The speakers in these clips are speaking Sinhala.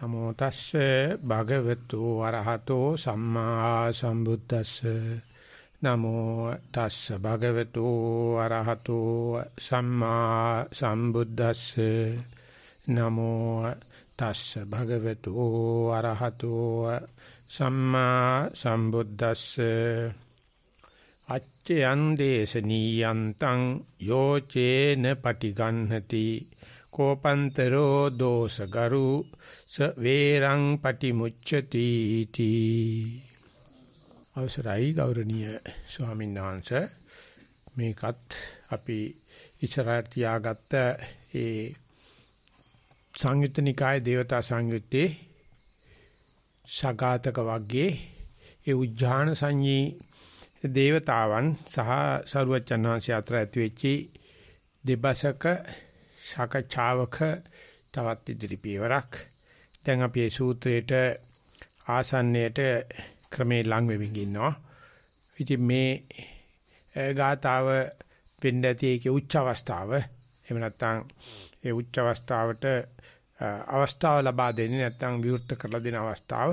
නමෝ තස්සේ භගවතු වරහතෝ සම්මා සම්බුද්දස්සේ නමෝ තස්ස භගවතු අරහතෝ සම්මා සම්බුද්දස්ස නමෝ තස්ස භගවතු අරහතෝ සම්මා සම්බුද්දස්ස අච්චයන් දේශනීයන්තං යෝචේන පටිගන්හති කෝපන්තරෝ දෝසගරු ස වේරං පටිමුච්ඡති තී අවසරයි ගෞරවනීය ස්වාමීන් වහන්සේ මේකත් අපි ඉස්සරහට තියාගත්ත ඒ සංයුත්ත නිකායේ දේවතා සංයුත්තේ සගතක වර්ගයේ ඒ උජ්ජාන සංඤී දේවතාවන් සහ සරුවචන් වහන්සේ අතර ඇති වෙච්චි දෙබසක සාකච්ඡාවක තවත් ඉදිරි පියවරක්. දැන් අපි මේ සූත්‍රයට ආසන්නයට ක්‍රමේ ලං වෙමින් ඉන්නවා. ඉතින් මේ ගාතාව වෙන්න ඇති ඒකේ උච්ච අවස්ථාව. එහෙම නැත්නම් ඒ උච්ච අවස්ථාවට අවස්ථාව ලබා දෙන්නේ නැත්නම් විවෘත කරලා දෙන අවස්ථාව.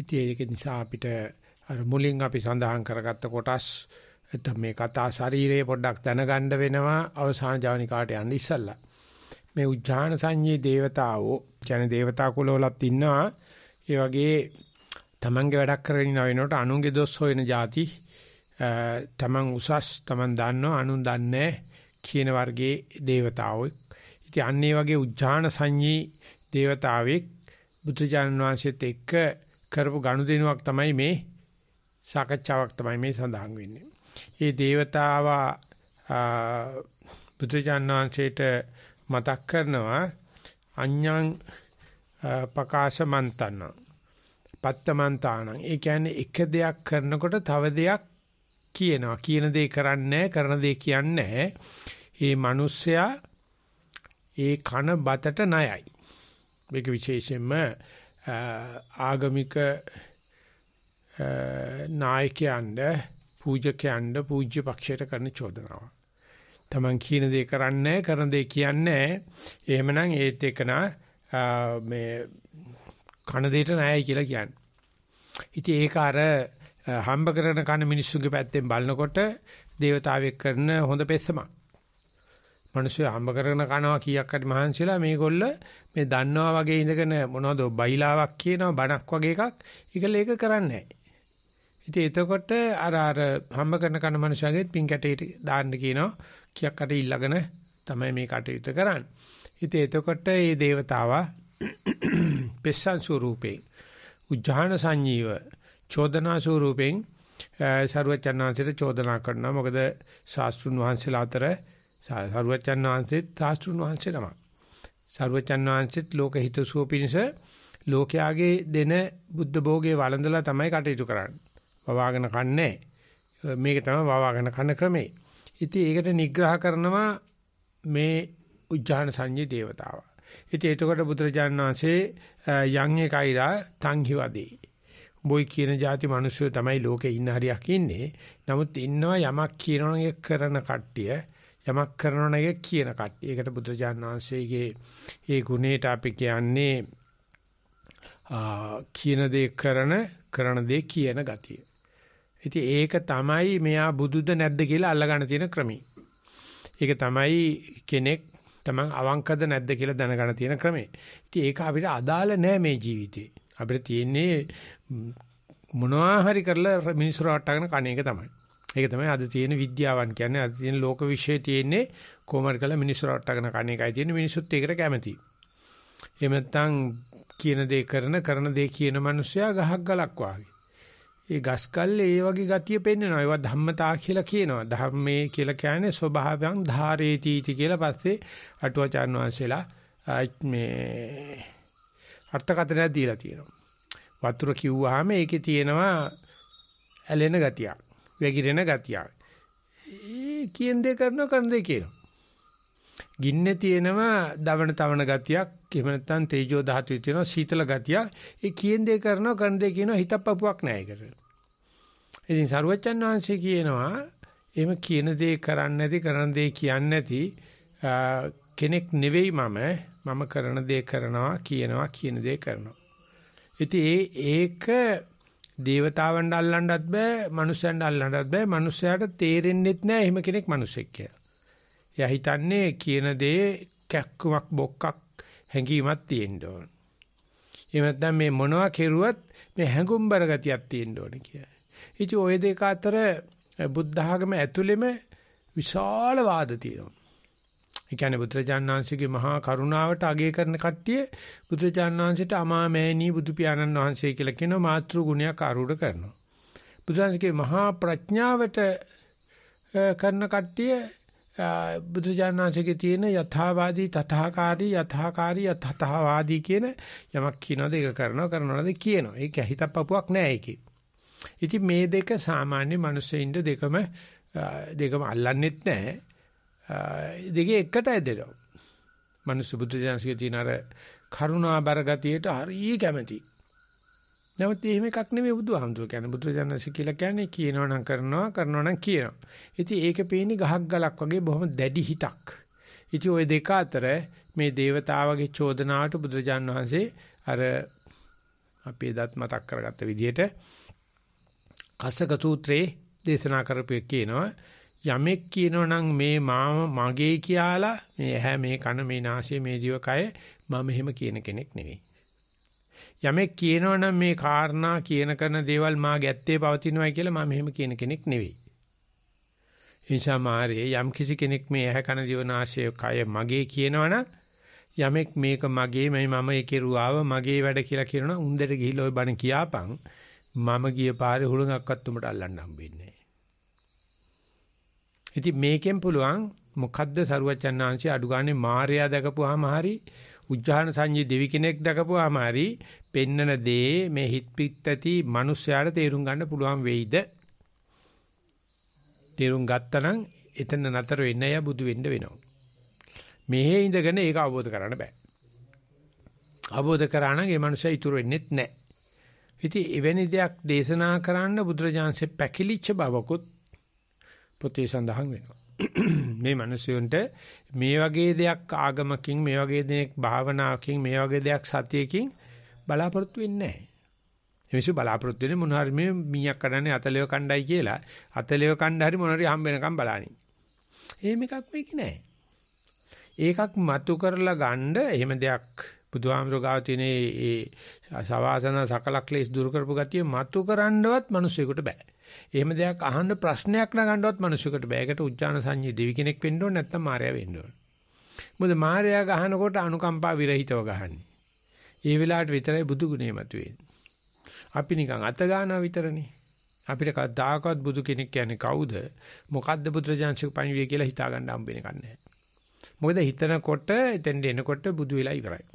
ඉතින් ඒක නිසා අපිට අර මුලින් අපි සඳහන් කරගත්ත කොටස් නැත්නම් මේ කතා ශරීරයේ පොඩ්ඩක් දැනගන්න වෙනවා අවසාන ජවනිකාට යන්න ඉස්සල්ලා. මේ උජාන සංඤේ దేవතාවෝ කියන්නේ దేవතා කුලවලත් ඉන්නවා ඒ වගේ තමන්ගේ වැඩක් කරගෙන ඉන වෙනකොට අනුන්ගේ දොස් හොයන જાති තමන් උසස් තමන් දන්නවා අනුන් දන්නේ කියන වර්ගයේ దేవතාවෝ ඉතින් අන්න ඒ වගේ උජාන සංඤේ దేవතාවෙක් බුදුජානන වහන්සේත් එක්ක කරපු ගනුදෙනුවක් තමයි මේ සාකච්ඡාවක් තමයි මේ සඳහන් වෙන්නේ. මේ దేవතාවා බුදුජානන වහන්සේට මතක් කරනවා අඤ්ඤං ප්‍රකාශමන්තන පත්තමන්තාන ඒ කියන්නේ එක දෙයක් කරනකොට තව දෙයක් කියනවා කියන දේ කරන්නේ කරන දේ කියන්නේ ඒ මිනිස්සයා ඒ කන බතට ණයයි මේක විශේෂයෙන්ම ආගමික නායකයන්ද පූජකයන්ද පූජ්‍ය පක්ෂයට කරන චෝදනාවක් Taman කියන දේ කරන්නේ කරන දේ කියන්නේ එහෙමනම් ඒත් එක්කනා මේ කන දෙයට නැහැයි කියලා කියන්නේ. ඉතින් ඒක අර හම්බ කරන කන මිනිස්සුගේ පැත්තෙන් බලනකොට දේවතාවෙක් කරන හොඳ පෙස්සමක්. මිනිස්සු හම්බ කරගෙන කනවා කීයක් හරි මහන්සිලා මේගොල්ල මේ දන්නවා වගේ ඉඳගෙන මොනවද බයිලාවක් කියනවා බණක් වගේ එකක් ඒකල ඒක කරන්නේ නැහැ. ඉතින් එතකොට අර අර හම්බ කරන කන මිනිස්සුගෙත් පින් කැටේට දාන්න කියනවා අක්කියක් අට ඉල්ලගෙන තමයි මේ කටයුතු කරන්නේ. ඉතින් එතකොට මේ దేవතාවා පෙස්සන් ස්වරූපේ උජ්ජාන සංජීව චෝදනා ස්වරූපෙන් ਸਰුවචන්නාංශයට චෝදනා කරනවා. මොකද ශාස්ත්‍රුන් වහන්සේලා අතර ਸਰුවචන් වහන්සේත් ශාස්ත්‍රුන් වහන්සේ තමයි. ਸਰුවචන් වහන්සේත් ලෝක හිතසුව පිණිස ලෝකයාගේ දෙන බුද්ධ භෝගේ වළඳලා තමයි කටයුතු කරන්නේ. වවාගෙන කන්නේ. මේක තමයි වවාගෙන කන ක්‍රමේ. ඉතින් ඒකට නිග්‍රහ කරනවා මේ උජ්ජාන සංජේ දේවතාව. ඉතින් එතකොට බුදුරජාණන් වහන්සේ යං එකයිලා තං හිවදී. බොයි කියන જાති මිනිස්සු තමයි ලෝකේ ඉන්න හරියක් ඉන්නේ. නමුත් ඉන්නවා යමක් කියනවනේ කරන කට්ටිය යමක් කරනවනේ කියන කට්ටිය. ඒකට බුදුරජාණන් වහන්සේගේ ඒ ගුණයට අපි කියන්නේ කියන දේ කරන කරන දේ කියන ගතිය. ඉතින් ඒක තමයි මෙයා බුදුද නැද්ද කියලා අල්ලගන්න තියෙන ක්‍රමී. ඒක තමයි කෙනෙක් තමන් අවංකද නැද්ද කියලා දැනගන්න තියෙන ක්‍රමේ. ඉතින් ඒක අපිට අදාළ නෑ මේ ජීවිතේ. අපිට තියෙන්නේ මොනවා හරි කරලා මිනිස්සු රවට්ටගෙන කණ එක තමයි. ඒක තමයි අද තියෙන විද්‍යාවන් කියන්නේ අද තියෙන ලෝක විශ්වයේ තියෙන්නේ කොමර් කළ මිනිස්සු රවට්ටගෙන කණ එකයි තියෙන්නේ මිනිස්සුත් ඒකට කැමති. එහෙම නැත්නම් කියන දේ කරන කරන දේ කියන මිනිස්සයා ගහක් ගලක් වාගේ. ඒ ගස්කල් ඒ වගේ ගතිය පෙන්වනවා. ඒවා ධම්මතා කියලා කියනවා. ධම්මේ කියලා කියන්නේ ස්වභාවයන් ධාරේතිටි කියලා පස්සේ අටුවාචාන් වහන්සේලා මේ අර්ථකථනය දීලා තියෙනවා. වතුර කිව්වහම ඒකේ තියෙනවා ඇලෙන ගතියක්, වැగిරෙන ගතියක්. ඒ කියන දේ කරනවා කරන දේ කියනවා. ගින්නේ තියෙනවා දවන තවන ගතියක් එහෙම නැත්නම් තේජෝ ධාතුවේ තියෙනවා සීතල ගතියක් ඒ කියන දේ කරනවා කරන දේ කියනවා හිතපපුවක් නැහැ ඒකට ඉතින් සරුවච්චන් වහන්සේ කියනවා එහෙම කියන දේ කරන්නේ නැති කරන දේ කියන්නේ නැති කෙනෙක් නෙවෙයි මම මම කරන දේ කරනවා කියනවා කියන දේ කරනවා. ඉතින් ඒ ඒක දේවතාවන්ට අල්ලන්නත් බෑ මනුස්සයන්ට අල්ලන්නත් බෑ මනුස්සයාට තේරෙන්නෙත් නෑ එහෙම කෙනෙක් මනුස්සෙක් කියලා. එයා හිතන්නේ කියන දේ කැක්කමක් බොක්කක් හැංගීමක් තියෙන්න ඕන. එහෙම නැත්නම් මේ මොනවා කෙරුවත් මේ හැඟුම්බර ගතියක් තියෙන්න ඕන කියලා. ඉතින් ওই දෙක අතර බුද්ධ ආගම ඇතුළෙම විශාල වාද තියෙනවා. ඒ කියන්නේ බුදුරජාණන්සේගේ මහා කරුණාවට අගය කරන කට්ටිය බුදුරජාණන්සේට අමාමෑණී බුදු පියාණන් වහන්සේ කියලා කියන මාතෘ ගුණයක් ආරූඪ කරනවා. බුදුරජාණන්සේගේ මහා ප්‍රඥාවට කරන කට්ටිය බුදුරජාණන්සේගේ තියෙන යථාවාදී තථාකාරී යථාකාරී යථාවාදී කියන යමක් කියනවාද ඒක කරනවා කරනවාද කියනවා. ඒක හිතපපුවක් නෑ ඒකේ. ඉතින් මේ දෙක සාමාන්‍ය මිනිස්සුින්ද දෙකම දෙකම අල්ලන්නෙත් නැහැ. දෙකේ එකට ඇදෙනවා. මිනිස්සු බුද්ධ ජානසිකේ තියෙන අර කරුණා බරගතියට හරිය කැමති. නමුත් එහෙම එකක් නෙමෙයි බුදුහාමුදුරු කියන්නේ බුද්ධ ජානසික කියලා කියන්නේ කියනවා නම් කරනවා කරනවා නම් කියනවා. ඉතින් ඒක පේන්නේ ගහක් ගලක් වගේ බොහොම දැඩි හිතක්. ඉතින් ওই දෙක අතර මේ దేవතාවගේ චෝදනාවට බුදුරජාන් වහන්සේ අර අපි එදත් මතක් කරගත්ත විදිහට කස්සක සූත්‍රයේ දේශනා කරපු එක කියනවා යමෙක් කියනවනම් මේ මා මගේ කියලා මේ ඇහැ මේ කන මේ නාසය මේ දිවකය මම එහෙම කියන කෙනෙක් නෙවෙයි. යමෙක් කියනවනම් මේ කාරණා කියන කරන දේවල් මා ගැත්තේ පවතිනවායි කියලා මම එහෙම කියන කෙනෙක් නෙවෙයි. එනිසා මාරේ යම් කිසි කෙනෙක් මේ ඇහැ කන දිව නාසය කය මගේ කියනවනම් යමෙක් මේක මගේ මේ මම ඒ කෙරුවාව මගේ වැඩ කියලා කියනවනම් උන්දට ගිහිල්ලා ওই බණ කියාපන් මම ගිය පාරේ හුලඟක්වත් උඹට අල්ලන්න හම්බෙන්නේ නැහැ. ඉතින් මේකෙන් පුළුවන් මොකද්ද සරුවචන් ආංශي අඩු ගානේ මාර්යා දැකපුවාම හරි උජ්ජාන සංජී දෙවි කෙනෙක් දැකපුවාම හරි පෙන්නන දේ මේ හිත පිට ඇති මිනිස්යාට තේරුම් ගන්න පුළුවන් වෙයිද? තේරුම් ගත්තනම් එතන නතර වෙන්න ය බුදු වෙන්න වෙනවා. මෙහි ඉඳගෙන ඒක අවබෝධ කරගන්න බෑ. අවබෝධ කරා නම් ඒ මනුස්සයා ඉතුරු වෙන්නේත් නැහැ. ඉතින් එවැනි දෙයක් දේශනා කරන්න බුදුරජාන්සේ පැකිලිච්ච බවකුත් පොතේ සඳහන් වෙනවා. මේ මිනිසුන්ට මේ වගේ දෙයක් ආගමකින් මේ වගේ දෙයක් භාවනාවකින් මේ වගේ දෙයක් සතියකින් බලාපොරොත්තු වෙන්නේ නැහැ. මිනිස්සු බලාපොරොත්තු වෙන්නේ මොන හරි මේ මීයක් කඩන්නේ අතලෙව කණ්ඩායි කියලා. අතලෙව කණ්ඩ හරි මොන හරි හම්බ වෙනකම් බලනින්. එහෙම එකක් මේකේ නැහැ. ඒකක් මතු කරලා ගන්න එහෙම දෙයක් බුදුහාමරෝ ගාව තියෙන ඒ සවාසන සකලක්ලේශ දුරු කරපු ගතිය මතු කරන්නවත් මිනිසෙකුට බෑ. එහෙම දෙයක් අහන්න ප්‍රශ්නයක් නගන්නවත් මිනිසෙකුට බෑ. ඒකට උජ්ජාන සංඤ්ඤේ දෙවි කෙනෙක් වෙන්න ඕනේ නැත්නම් මායя වෙන්න ඕනේ. මොකද මායя ගහනකොට අනුකම්පා විරහිතව ගහන්නේ. ඒ වෙලාවට විතරයි බුදු ගුණේ මතුවේන්නේ. අපි නිකන් අත ගන්නවා විතරනේ. අපිට කවදාකවත් බුදු කෙනෙක් කියන්නේ කවුද? මොකද්ද බුදුරජාන්සේක පණිවිඩය කියලා හිතාගන්න හම්බ වෙන කන්නේ. මොකද හිතනකොට එතෙන්ට එනකොට බුදු වෙලා ඉවරයි.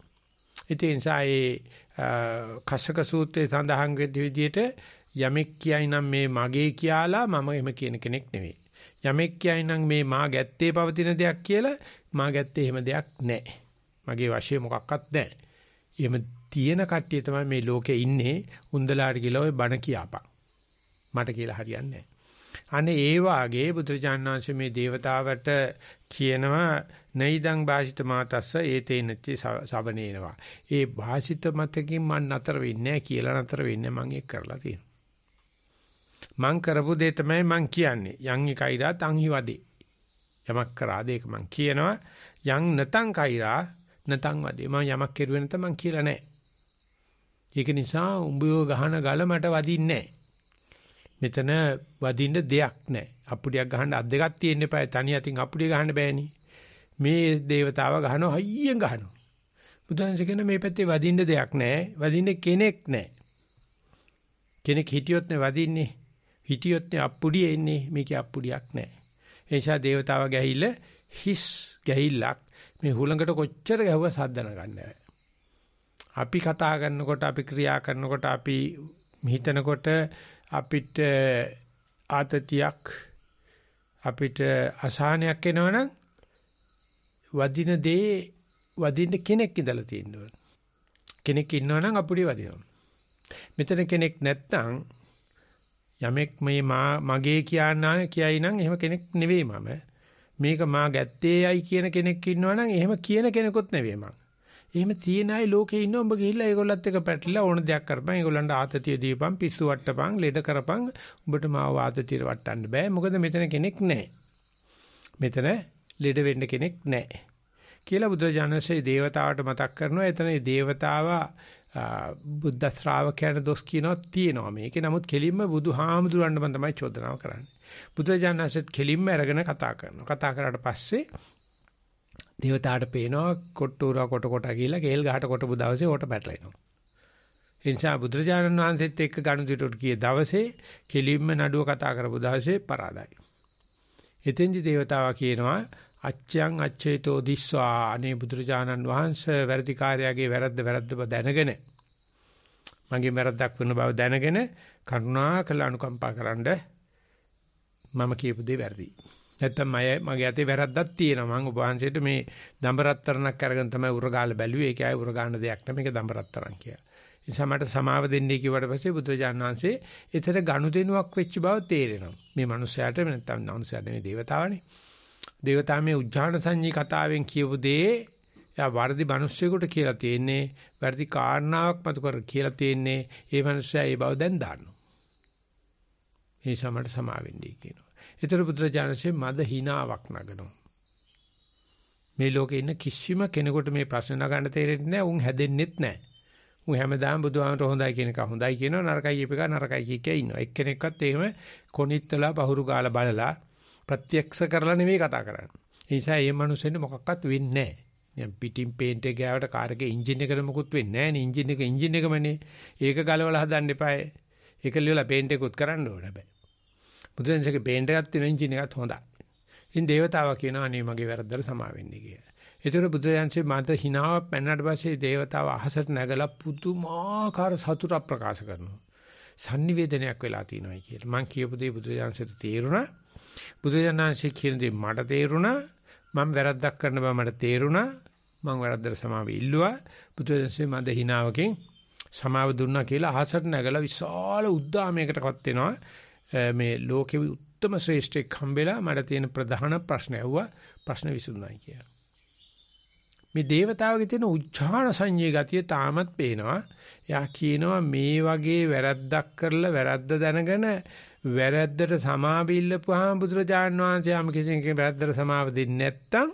ඒ නිසා ඒ කස්සක සූත්‍රයේ සඳහන් වෙච්ච විදිහට යමෙක් කියයි නම් මේ මගේ කියලා මම එහෙම කියන කෙනෙක් නෙවෙයි. යමෙක් කියයි නම් මේ මා ගැත්තේ පවතින දෙයක් කියලා මා ගැත්තේ එහෙම දෙයක් නැහැ. මගේ වශයේ මොකක්වත් නැහැ. එහෙම තියෙන කට්ටිය තමයි මේ ලෝකේ ඉන්නේ. උන්දලාට කියලා ඔය බණ කියාපන්. මට කියලා හරියන්නේ නැහැ. අනේ ඒ වාගේ බුදුරජාණන් වහන්සේ මේ దేవතාවට කියනවා නයිදං භාසිත මාතස්ස ඒතේනච්චි සවණේනවා. ඒ භාසිත මතකින් මම නතර වෙන්නේ කියලා නතර වෙන්නේ මම ඒක කරලා තියෙනවා. මං කරපු දේ තමයි මං කියන්නේ. යන් එකයිරා තන් හිවදේ. යමක් කරාද ඒක මං කියනවා. යන් නතං කයිරා නතං වදේ. මම යමක් කෙරුවේ නැත මං කියලා නැහැ. ඒක නිසා උඹයෝ ගහන ගල මට වදින්නේ නැහැ. මෙතන වදින්න දෙයක් නැහැ. අප්පුඩියක් ගහන්න අත් දෙකක් තියෙන්න එපා. තනි අතින් අප්පුඩිය ගහන්න බෑනේ. මේ దేవතාව ගහනවා හයියෙන් ගහනවා. බුදුන්සේ කියන මේ පැත්තේ වදින්න දෙයක් නැහැ. වදින්න කෙනෙක් නැහැ. කෙනෙක් හිටියොත් නේ වදින්නේ. හිටියොත් නේ අප්පුඩිය එන්නේ. මේකේ අප්පුඩියක් නැහැ. ඒ නිසා దేవතාව ගැහිලා හිස් ගැහිල්ලක් මේ හුලඟට කොච්චර ගැහුවා සද්දන ගන්නෑ. අපි කතා කරනකොට අපි ක්‍රියා කරනකොට අපි හිතනකොට අපිට ආතතියක් අපිට අසහනයක් එනවනම් වදින දේ වදින්න කෙනෙක් ඉඳලා තියෙන්න ඕන. කෙනෙක් ඉන්නවා නම් අපුඩිය වදිනවා. මෙතන කෙනෙක් නැත්තම් යමෙක් මේ මා මගේ කියනා කියයි නම් එහෙම කෙනෙක් නෙවෙයි මම. මේක මා ගැත්තේයි කියන කෙනෙක් ඉන්නවා නම් එහෙම කියන කෙනෙකුත් නෙවෙයි මම. එහෙම තියෙන අය ලෝකේ ඉන්න උඹ ගිහිල්ලා ඒගොල්ලත් එක්ක පැටලලා ඕන දෙයක් කරපන්. ඒගොල්ලන්ට ආතතිය දීපන්, පිස්සු වට්ටපන්, ලෙඩ කරපන්. උඹට මාව ආතතියට වට්ටන්න බෑ. මොකද මෙතන කෙනෙක් නැහැ. මෙතන ලෙඩ වෙන්න කෙනෙක් නැහැ. කියලා බුදුරජාණන්සේ දේවතාවට මතක් කරනවා. එතන මේ දේවතාවා බුද්ධ ශ්‍රාවකයන් දොස් කියනවා තියෙනවා මේකේ. නමුත් කෙලින්ම බුදුහාමුදුරන්ට මම තමයි චෝදනාව කරන්නේ. බුදුරජාණන්සේත් කෙලින්ම අරගෙන කතා කරනවා. කතා කරාට පස්සේ දේවතාවට පේනවා කොට්ටුරා කොට කොට කියලා කේල් ගහට කොටපු දවසේ ඕට පැටලෙනවා. එනිසා බුදුරජාණන් වහන්සේත් එක්ක ගනුදෙනුට ගිය දවසේ කෙලින්ම නඩුව කතා කරපු දවසේ පරාදයි. එතෙන්දි දේවතාවා කියනවා අච්ඡං අච්ඡේතෝ දිස්වා අනේ බුදුරජාණන් වහන්සේ වැරදි කාර්යයේ වැරද්ද වැරද්ද දැනගෙන මගේ වැරද්දක් වෙන බව දැනගෙන කරුණා කළ අනුකම්පා කරන්න මම කියපු දේ වැරදි. නැත්තම් මම මගේ අතේ වැරද්දක් තියෙනවා. මම ඔබ වහන්සේට මේ දඹරත්තරණක් අරගෙන තමයි උරගාල බැලුවේ. ඒක ආයේ උරගාන දෙයක් නෙමෙයි. මේක දඹරත්තරන් කියලා. ඒ නිසා මට සමාව දෙන්නේ කිව්වට පස්සේ බුදුරජාණන් වහන්සේ ඊතර ගනුදෙනුවක් වෙච්ච බව තේරෙනවා. මේ මිනිස්යාට නැත්තම් මිනිස්යා නෙමෙයි දේවතාවනේ. දේවතාමේ උජ්ජාන සංජී කතාවෙන් කියපු දේ යා වර්ධි මිනිස්සුෙකුට කියලා තියෙන්නේ වර්ධි කාරණාවක් මතු කර කියලා තියෙන්නේ ඒ මිනිස්සයා ඒ බව දැන් දානවා. ඒ සමට සමාවෙන්නේ කියනවා. ඊතර පුත්‍රජානසේ මද හිණාවක් නගනවා. මේ ලෝකේ ඉන්න කිසිම කෙනෙකුට මේ ප්‍රශ්න නගන්න තේරෙන්නේ නැහැ. උන් හැදෙන්නෙත් නැහැ. උන් හැමදාම බුදුහාමර හොඳයි කියන එක හොඳයි කියනවා නරකයි කියපේක නරකයි කිය කිය ඉන්නවා. එක්කෙනෙක්වත් එහෙම කොනිත්තලා පහුරු ගාලා බලලා ප්‍රත්‍යක්ෂ කරලා නෙවෙයි කතා කරන්නේ. ඒ නිසා මේ මිනිස්සුන්ට මොකක්වත් වෙන්නේ නැහැ. පිටින් පේන්ට් එක ගෑවට කාර් එකේ එන්ජින් එකට මොකුත් වෙන්නේ නැහැ නේ. එන්ජින් එක එන්ජින් එකමනේ. ඒක ගලවලා හදන්න එපායි. ඒක ලියලා පේන්ට් එකකුත් කරන්න ඕන හැබැයි. බුදුරජාණන්සේගේ පේන්ට් එකක් තියෙන එන්ජින් එකත් හොඳයි. ඉතින් දේවතාවා කියනවා අනේ මගේ වැරද්දට සමා වෙන්නේ කියලා. ඒතර බුදුරජාණන්සේ මාත හිනාවක් පැනනට පස්සේ දේවතාව අහසට නැගලා පුදුමාකාර සතුටක් ප්‍රකාශ කරනවා. sannivedanayak වෙලා තියෙනවා කියලා. මං කියපු දේ බුදුරජාණන්සේට තේරුණා. බුදුජානන්සේ කියන දේ මට තේරුණා. මම වැරද්දක් කරන බව මට තේරුණා. මම වැරද්දට සමාව ඉල්ලුවා. බුදුජානන්සේ මද හිනාවකින් සමාව දුන්නා කියලා අහසට නැගලා විශාල උද්දාමයකටපත් වෙනවා. මේ ලෝකෙ උත්තම ශ්‍රේෂ්ඨෙක් හම්බෙලා මට තියෙන ප්‍රධාන ප්‍රශ්න ඇහුවා. ප්‍රශ්න විසඳුනායි කියලා. මේ దేవතාවගේ තියෙන උච්චාන සංජේ ගතිය තාමත් පේනවා. එයා කියනවා මේ වගේ වැරද්දක් කරලා වැරද්ද දැනගෙන වැරද්දට සමාව ඉල්ලපුවාම බුදුරජාණන් වහන්සේ යම් කිසි කෙනෙක් වැරද්දට සමාව දෙන්නේ නැත්තම්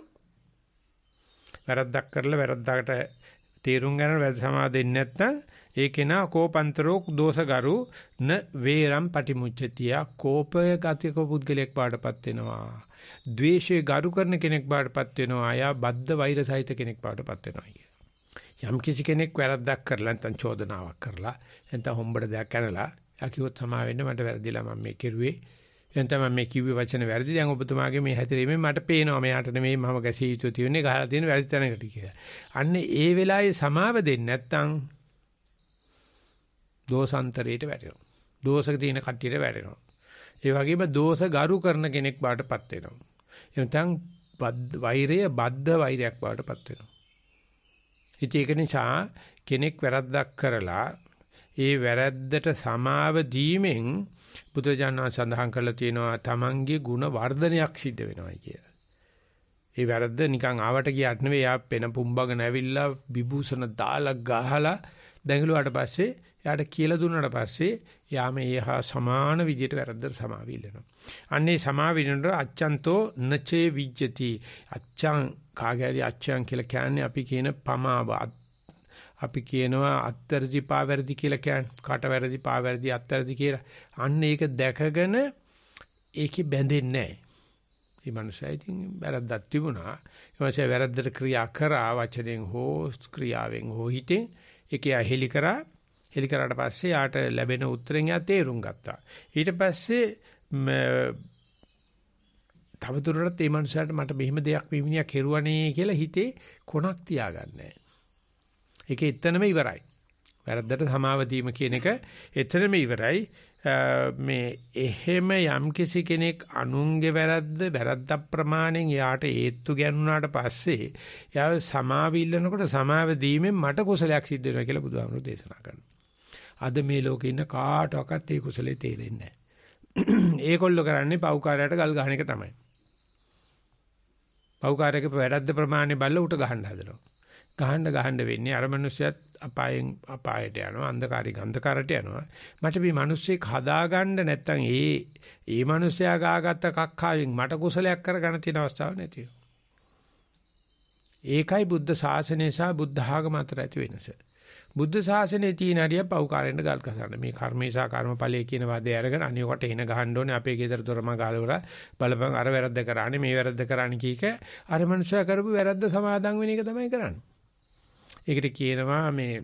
වැරද්දක් කරලා වැරද්දකට තීරුම් ගන්න වැරද්ද සමාව දෙන්නේ නැත්තම් ඒ කෙනා කෝපන්තරෝ දෝෂගරු න වේරම් පටිමුච්චතිය කෝපය ගතික පුද්ගලයෙක් බාටපත් වෙනවා ද්වේෂය ගරු කරන කෙනෙක් බාටපත් වෙනවා යා බද්ධ වෛර සහිත කෙනෙක් බාටපත් වෙනවා යම් කිසි කෙනෙක් වැරද්දක් කරලා නැත්නම් චෝදනාවක් කරලා නැත්නම් හොම්බට දෙයක් කරලා එයා කිව්වොත් තමයි වෙන්නේ මට වැරදිලා මම මේ කෙරුවේ. දැන් තමයි මේ කිව්වේ වචන වැරදි. දැන් ඔබතුමාගේ මේ හැතිරීමෙන් මට පේනවා මෙයාට නෙමෙයි මම ගැසිය යුතු තියෙන්නේ ගහලා තියෙන වැරදි තැනකට කියලා. අන්න ඒ වෙලාවේ සමාව දෙන්නේ නැත්නම් දෝසාන්තරයට වැටෙනවා. දෝෂක තියෙන කට්ටියට වැටෙනවා. ඒ වගේම දෝෂ ගරු කරන කෙනෙක් බාටපත් වෙනවා. එනතන් වෛරය බද්ධ වෛරයක් බාටපත් වෙනවා. ඉතින් ඒක නිසා කෙනෙක් වැරද්දක් කරලා ඒ වැරැද්දට සමාව දීමෙන් බුදුජානක සඳහන් කරලා තියෙනවා තමන්ගේ ಗುಣ වර්ධනයක් සිද්ධ වෙනවායි කියලා. ඒ වැරද්ද නිකන් ආවට ගියාට නෙවෙයි යා පෙන පුම්බගෙන ඇවිල්ලා විභූෂණ දාලා ගහලා දැඟලුවාට පස්සේ යාට කියලා දුන්නාට පස්සේ යා මේ හා සමාන විදියට වැරද්දට සමාවිල් වෙනවා. අන්නේ සමාවිනට අච්ඡන්තෝ නචේ විජ්ජති. අච්ඡං කාගෑරි අච්ඡං කියලා කියන්නේ අපි කියන පමාව අපි කියනවා අත්තරදි පාවැරදි කියලා කියන්නේ කට වැරදි පාවැරදි අත්තරදි කියලා. අන්න ඒක දැකගෙන ඒකේ බැඳෙන්නේ නැහැ. මේ මනුස්සයා ඉතින් වැරද්දක් තිබුණා. ඒ මනුස්සයා වැරද්දට ක්‍රියා කරා වචනෙන් හෝ ක්‍රියාවෙන් හෝ හිතෙන් ඒක ඇහෙලි කරා. හෙලි කරාට පස්සේ යාට ලැබෙන උත්තරෙන් යා තේරුම් ගත්තා. ඊට පස්සේ තවදුරටත් මේ මනුස්සයාට මට මෙහෙම දෙයක් විමිනියක් කෙරුවනේ කියලා හිතේ කොනක් තියාගන්නේ. ඒක එතනම ඉවරයි. වැරද්දට සමාව දීම කියන එක එතනම ඉවරයි. මේ එහෙම යම් කිසි කෙනෙක් අනුන්ගේ වැරද්ද වැරද්ද ප්‍රමාණයෙන් යාට හේතු ගැන්ුණාට පස්සේ යාව සමාව ඉල්ලනකොට සමාව දීමෙන් මට කුසලයක් සිද්ධ වෙනවා කියලා බුදුහාමුදුරු දේශනා කරනවා. අද මේ ලෝකේ ඉන්න කාටවත් ඒ කුසලේ තේරෙන්නේ නැහැ. ඒගොල්ලෝ කරන්නේ පව්කාරයට ගල් ගහන එක තමයි. පව්කාරයක වැරද්ද ප්‍රමාණය බලලා උට ගහන්න හදනවා. ගහන්න ගහන්න වෙන්නේ අර මිනිස්සයත් අපායෙන් අපායට යනවා අන්ධකාරයෙන් අන්ධකාරයට යනවා මට මේ මිනිස්සෙක් හදාගන්න නැත්තම් ඒ ඒ මිනිස්සයා ගාගත්ත කක්කාවෙන් මට කුසලයක් කරගන්න තියෙන අවස්ථාවක් නැති ඒකයි බුද්ධ ශාසනය සහ බුද්ධ ආගම අතර ඇති වෙනස බුද්ධ ශාසනයේ තියෙන හරිය පව්කාරෙන්ද ගල් කසන්න මේ කර්මේසා කර්මඵලයේ කියන වාදය අරගෙන අනියකට එන ගහන්න ඕනේ අපේ ගෙදර දොරම ගාලවලා බලපන් අර වැරද්ද කරානේ මේ වැරද්ද කරානේ කීක අර මනුස්සයා කරපු වැරද්ද සමාදන් වෙන එක තමයි කරන්නේ ඒකට කියනවා මේ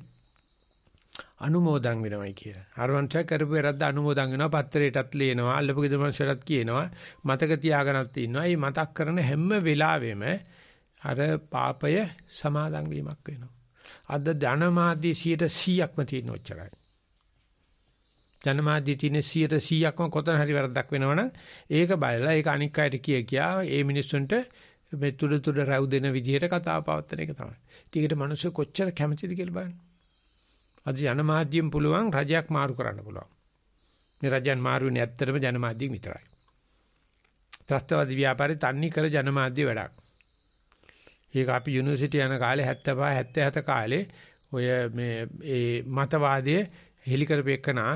අනුමෝදන් වෙනවයි කියලා. අරවන්ට කරපු වැරද්ද අනුමෝදන් වෙනවා පත්‍රයටත් ලියනවා අල්ලපු ගෙදර මිනිස්සුන්ටත් කියනවා මතක තියාගෙනත් ඉන්නවා. මේ මතක් කරන හැම වෙලාවෙම අර පාපය සමාදන් වීමක් වෙනවා. අද ධනමාදී 100%ක්ම තියෙන ඔච්චරයි. ජනමාධ්‍ය තියෙන 100%ක්ම කොතන හරි වැරද්දක් වෙනවනම් ඒක බලලා ඒක අනික් අයට කිය කියා ඒ මිනිස්සුන්ට මේ තුඩ තුඩ රැව් දෙන විදිහට කතා පවත්වන එක තමයි. ඒකට මිනිස්සු කොච්චර කැමතිද කියලා බලන්න. අද ජනමාධ්‍යම් පුළුවන් රජයක් මාරු කරන්න පුළුවන්. මේ රජයන් මාරු වෙන්නේ ඇත්තටම ජනමාධ්‍යම් විතරයි. ත්‍රස්තවාදී ව්‍යාපාරේ තන්නේ කර ජනමාධ්‍ය වැඩක්. ඒක අපි යුනිවර්සිටි යන කාලේ 75 77 කාලේ ඔය මේ ඒ මතවාදයේ හෙලි කරපෙකනා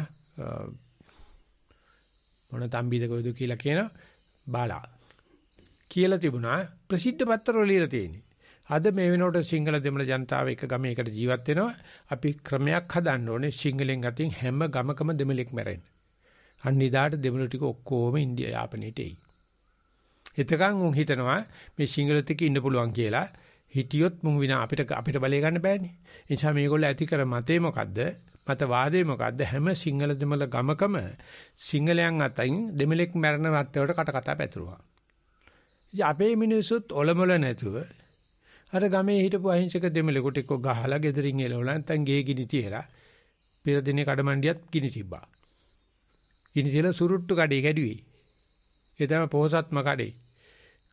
මොන තම්බිද කොයිද කියලා කියන බාලා කියලා තිබුණා ප්‍රසිද්ධ පත්‍රවල ලියලා තියෙන්නේ. අද මේ වෙනකොට සිංහල දෙමළ ජනතාව එක ගමයකට ජීවත් වෙනවා. අපි ක්‍රමයක් හදන්න ඕනේ සිංහලෙන් අතින් හැම ගමකම දෙමළෙක් මැරෙන්න. අන්න ඉදාට දෙමළ ටික ඔක්කොම ඉන්දියා යාපනයේට එයි. එතකන් උන් හිතනවා මේ සිංහලත් එක්ක ඉන්න පුළුවන් කියලා. හිටියොත් මුන් විනා අපිට අපිට බලය ගන්න බෑනේ. ඒ නිසා මේගොල්ලෝ ඇති කර මතේ මොකද්ද? මත වාදේ මොකද්ද? හැම සිංහල දෙමළ ගමකම සිංහලයන් අතින් දෙමළෙක් මැරෙන වත්තේට කට කතා පැතුරුවා. ඉතින් අපේ මිනිස්සුත් ඔලමුල නැතුව අර ගමේ හිටපු අහිංසක දෙමළෙකුට එක්ක ගහලා ගෙදරින් එලවලා නැත්නම් ගේ ගිනි තියලා පෙර දිනේ කඩමණ්ඩියත් ගිනි තිබ්බා. ගිනි තියලා සුරුට්ටු කඩේ කැඩුවේ. ඒ තමයි පොහසත්ම කඩේ.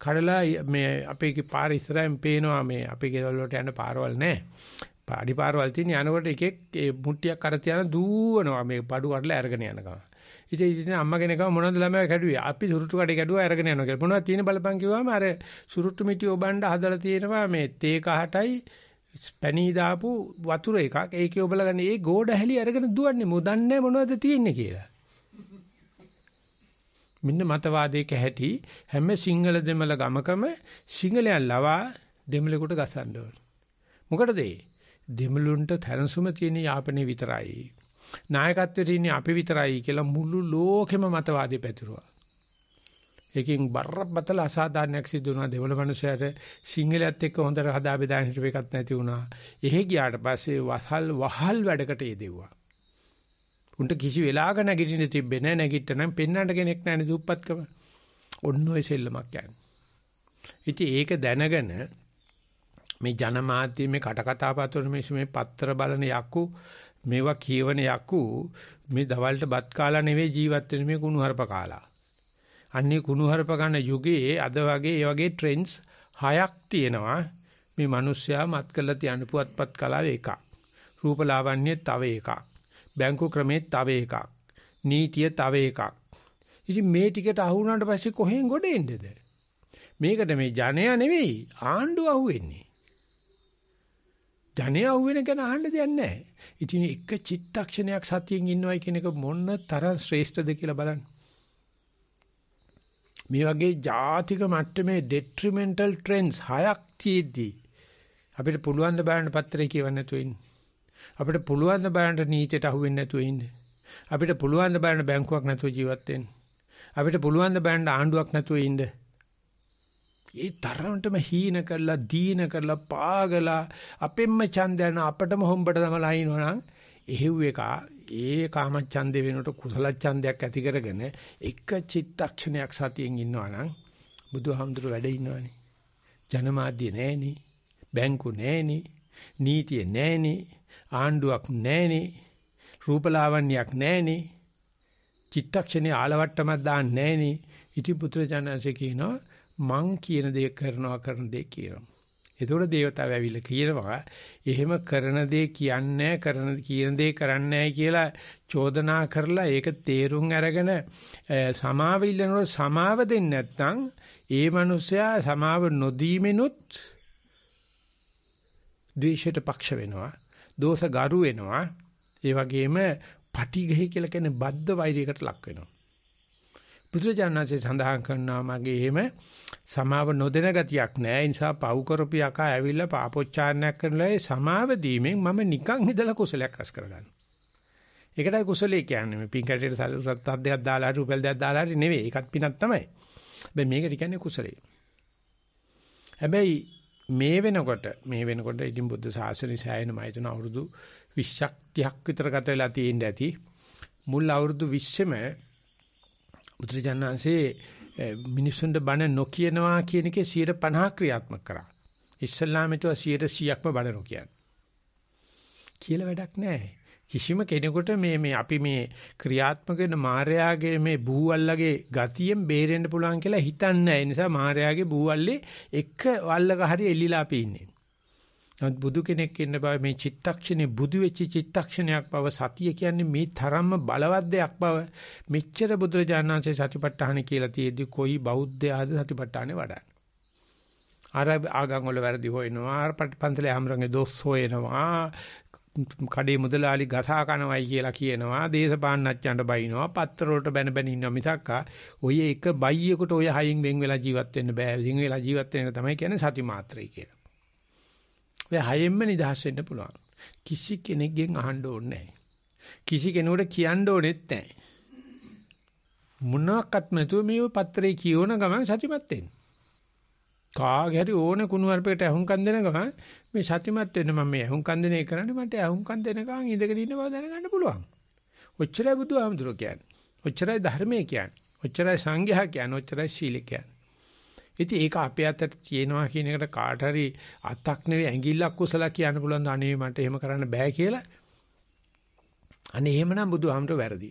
කඩලා මේ අපේ පාර ඉස්සරහින් පේනවා මේ අපේ ගෙවල් වලට යන පාරවල් නැහැ. පාඩි පාරවල් තියෙන යනකොට එකෙක් ඒ මුට්ටියක් අර තියන දූවනවා මේ බඩු කඩලා අරගෙන යනවා. ඉතින් ඉතින් අම්මා කෙනෙක්ව මොනවද ළමයා කැඩුවේ? අපි සුරුට්ටු කඩේ කැඩුවා අරගෙන යනවා කියලා. මොනවද තියෙන බලපන් කිව්වම අර සුරුට්ටු මිටි ඔබන්න හදලා තියෙනවා මේ තේ කහටයි පැණි දාපු වතුර එකක්. ඒකේ ඔබලා ගන්න ඒ ගෝඩ හැලි අරගෙන දුවන්නේ මොදන්නේ මොනවද තියෙන්නේ කියලා. මෙන්න මතවාදයක හැටි හැම සිංහල දෙමළ ගමකම සිංහලයන් ලවා දෙමළෙකුට ගසන්න ඕන. මොකටද ඒ? දෙමළුන්ට තනසුම තියෙන යාපනේ විතරයි. නායකත්වයේ ඉන්නේ අපි විතරයි කියලා මුළු ලෝකෙම මතවාදී පැතිරුවා. ඒකෙන් බරපතල අසාධාරණයක් සිදු වුණා දෙමළ මිනිසයාට සිංහලයේත් එක්ක හොඳට හදා බෙදා හිටපු එකක් නැති වුණා. එහෙ ගියාට පස්සේ වසල් වහල් වැඩකට යෙදෙව්වා. උන්ට කිසි වෙලාවක නැගිටින්න තිබ්බේ නැහැ නැගිට්ටනම් පෙන්නන්න කෙනෙක් නැහැ දුප්පත්කම. ඔන්න ඔය සෙල්ලමක් යන්නේ. ඉතින් ඒක දැනගෙන මේ ජනමාධ්‍ය මේ කටකතාපතර මේ මේ පත්‍ර බලන යකු මේවා කියවන යකු මේ දවල්ට බත් කාලා නෙවෙයි ජීවත් වෙන්නේ මේ කුණුහරුප කාලා. අන්නේ කුණුහරුප ගන්න යුගයේ අද වගේ ඒ වගේ ට්‍රෙන්ඩ්ස් හයක් තියෙනවා. මේ මිනිස්සයා මත් කරලා තියන පුවත්පත් කලාවේ එකක්. රූපලාවන්‍ය තව එකක්. බැංකු ක්‍රමේ තව එකක්. නීතිය තව එකක්. ඉතින් මේ ටිකට අහු වුණාට පස්සේ කොහෙන් ගොඩ එන්නේද? මේකට මේ ජනයා නෙවෙයි ආණ්ඩුව අහුවෙන්නේ. ධනය අහුවෙන ගැන අහන්න දෙයක් නැහැ. ඉතින් එක චිත්තක්ෂණයක් සතියෙන් ඉන්නවයි කියන එක මොන තරම් ශ්‍රේෂ්ඨද කියලා බලන්න. මේ වගේ ජාතික මට්ටමේ detrimental trends හයක් තියෙද්දී අපිට පුළුවන් ද බලන්න පත්‍රේ කියවන්න නැතුව ඉන්න. අපිට පුළුවන් ද බලන්න නීතියට අහුවෙන්නේ නැතුව ඉන්න. අපිට පුළුවන් ද බලන්න බැංකුවක් නැතුව ජීවත් වෙන්න. අපිට පුළුවන් ද බලන්න ආණ්ඩුවක් නැතුව ඉන්න. ඒ තරමටම හීන කරලා දීන කරලා පාගලා අපෙම්ම ඡන්දයන අපටම හොම්බට තමලා ඉනවනම් එහෙව් එක ඒ කාමච්ඡන්දේ වෙනකොට කුසල ඡන්දයක් ඇති කරගෙන එක චිත්තක්ෂණයක් සතියෙන් ඉන්නවනම් බුදුහාමුදුර වැඩ ඉන්නවනේ ජනමාධ්‍ය නැහෙනේ බැංකු නැහෙනේ නීතිය නැහෙනේ ආණ්ඩුවක් නැහෙනේ රූපලාවන්‍යයක් නැහෙනේ චිත්තක්ෂණේ ආලවට්ටමක් දාන්නේ නැහෙනේ ඉති පුත්‍රජනanse කියනවා මං කියන දේ කරනවා කරන දේ කියනවා. එතකොට දේවතාවය ඇවිල්ලා කියනවා එහෙම කරන දේ කියන්නේ කරන කියන දේ කරන්නේ කියලා චෝදනා කරලා ඒක තේරුම් අරගෙන සමාව ඉල්ලනකොට සමාව දෙන්නේ නැත්නම් ඒ මිනිසයා සමාව නොදීමෙනුත් ද්වේෂයට පක්ෂ වෙනවා දෝෂ ගරු වෙනවා ඒ වගේම පටිඝය කියලා කියන්නේ බද්ධ වෛරයකට ලක් වෙනවා බුදුරජාණන්සේ සඳහන් කරනවා මගේ එහෙම සමාව නොදෙන ගතියක් නැහැ. ඒ නිසා පව් කරපු යකා ඇවිල්ලා පාපොච්චාරණයක් කරනවා ඒ සමාව දීමෙන් මම නිකන් හිතලා කුසලයක් රැස් කරගන්නවා. ඒකටයි කුසලයේ කියන්නේ. මේ පින් කැටේට සත් දෙකක් දාලා හරි රුපියල් දෙකක් දාලා හරි නෙවෙයි. ඒකත් පිනක් තමයි. හැබැයි මේකට කියන්නේ කුසලයේ. හැබැයි මේ වෙනකොට මේ වෙනකොට ඉතින් බුද්ධ ශාසනය සෑයෙන මම හිතන අවුරුදු 20ක් 30ක් විතර ගත වෙලා තියෙන්න ඇති. මුල් අවුරුදු 20ෙම බුදුරජාණන්සේ මිනිසුන්ට බණ නොකියනවා කියන එකේ 150 ක්‍රියාත්මක කරා. ඉස්ලාමෙතුවා 100%ක්ම බණ නොකියන. කියලා වැඩක් නැහැ. කිසිම කෙනෙකුට මේ මේ අපි මේ ක්‍රියාත්මක වෙන මායාගේ මේ බූවල්ලගේ ගතියෙන් බේරෙන්න පුළුවන් කියලා හිතන්නේ නැහැ. ඒ නිසා මායාගේ බූවල්ලේ එක වල්ලක හරි එලිලා අපි ඉන්නේ. නමුත් බුදු කෙනෙක් ඉන්න බව මේ චිත්තක්ෂණේ බුදු වෙච්ච චිත්තක්ෂණයක් බව සතිය කියන්නේ මේ තරම්ම බලවත් දෙයක් බව මෙච්චර බුදුරජාණන්සේ සතිපට්ඨාන කියලා තියෙද්දි කොයි බෞද්ධයාද සතිපට්ඨානේ වඩන්නේ අර ආගම් වල වැරදි හොයනවා අර පන්තලේ හැමරගේ දොස් හොයනවා කඩේ මුදලාලි ගසා කනවයි කියලා කියනවා දේශපාලනඥයන්ට බයිනවා පත්‍ර වලට බැන බැන ඉන්නවා මිසක් ඔය එක බයියෙකුට ඔය හයින් වෙන් වෙලා ජීවත් වෙන්න බෑ වෙන් වෙලා ජීවත් වෙන්න තමයි කියන්නේ සති මාත්‍රේ කියලා ඔය හයෙන්ම නිදහස් වෙන්න පුළුවන්. කිසි කෙනෙක්ගෙන් අහන්න ඕනේ නැහැ. කිසි කෙනෙකුට කියන්න ඕනෙත් නැහැ. මොනක්වත් නැතුව මේ පත්‍රේ කියවන ගමන් සතුටුමත් වෙන්න. කාගේ හරි ඕන කුණු වර්පයකට අහුම්කම් දෙන ගමන් මේ සතුටුමත් වෙන්න මම මේ අහුම්කම් දෙන එක කරන්නේ මට අහුම්කම් දෙනකන් ඉඳගෙන ඉන්න බව දැනගන්න පුළුවන්. ඔච්චරයි බුදුහාමුදුරුවෝ කියන්නේ. ඔච්චරයි ධර්මයේ කියන්නේ. ඔච්චරයි සංඝයා කියන්නේ. ඔච්චරයි සීල කියන්නේ. ඉතින් ඒක අපේ අතට තියෙනවා කියන එකට කාට හරි අතක් නෙවෙයි ඇඟිල්ලක් කුසල කියන්න පුළුවන් ද අනේ මට එහෙම කරන්න බෑ කියලා. අනේ එහෙමනම් බුදුහාමර වැරදි.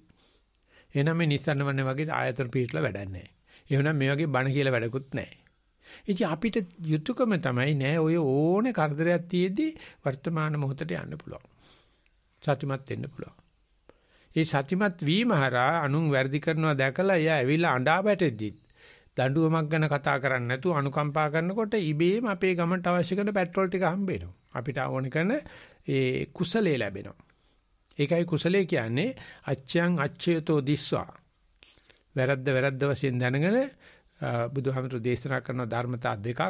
එහෙනම් මේ නිස්සන්නවන්නේ වගේ ආයතන පිටලා වැඩක් නැහැ. එහෙනම් මේ වගේ බණ කියලා වැඩකුත් නැහැ. ඉතින් අපිට යුතුයකම තමයි නෑ ඔය ඕනේ කරදරයක් තියේදී වර්තමාන මොහොතට යන්න පුළුවන්. සතුටුමත් වෙන්න පුළුවන්. ඒ සතුටුමත් වීම හරහා අනුන් වැඩි කරනවා දැකලා එයා ඇවිල්ලා අඬා වැටෙද්දිත් දඬුවමක් ගැන කතා කරන්නේ නැතුව අනුකම්පා කරනකොට ඉබේම අපේ ගමන්ට අවශ්‍ය කරන පෙට්‍රල් ටික හම්බ වෙනවා. අපිට ඕන කරන ඒ කුසලයේ ලැබෙනවා. ඒකයි කුසලයේ කියන්නේ අච්ඡං අච්ඡේතෝ දිස්වා. වැරද්ද වැරද්ද වශයෙන් දැනගෙන බුදුහාමුදුරු දේශනා කරන ධර්මතා දෙකක්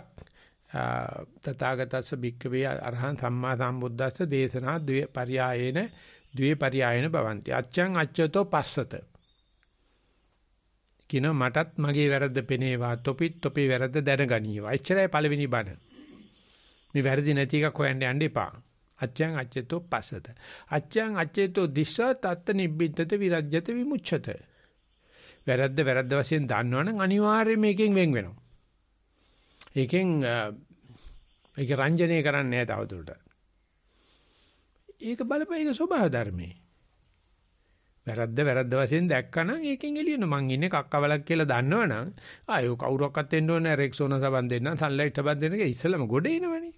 තථාගතස්ස භික්ඛවේ අරහං සම්මා සම්බුද්දස්ස දේශනා ද්වේ පරයයන ද්වේ පරයයන භවಂತಿ අච්ඡං අච්ඡතෝ පස්සත කියනවා මටත් මගේ වැරද්ද පෙනේවා තොපිත් තොපේ වැරද්ද දැනගනීවා. එච්චරයි පළවෙනි බණ. මේ වැරදි නැති එකක් හොයන්න යන්න එපා. අච්ඡං අච්චේතෝ පසත. අච්ඡං අච්චේතෝ දිස්සා තත්ත නිබ්බිද්දත විරජ්‍යත විමුච්ඡත. වැරද්ද වැරද්ද වශයෙන් දන්නවනම් අනිවාර්යයෙන් මේකෙන් වෙන් වෙනවා. ඒකෙන් ඒක රංජනය කරන්නේ නැහැ තවදුරට. ඒක බලපෑයක ස්වභාව ධර්මයේ. වැරද්ද වැරද්ද වශයෙන් දැක්කනම් ඒකෙන් එළියන මං ඉන්නේ කක්කවලක් කියලා දන්නවනම් ආයෝ කවුරක්වත් එන්න ඕනේ රෙක්සෝන සබන් දෙන්න සන්ලයිට් සබන් දෙන්න කියලා ඉස්සලම ගොඩ එනවනේ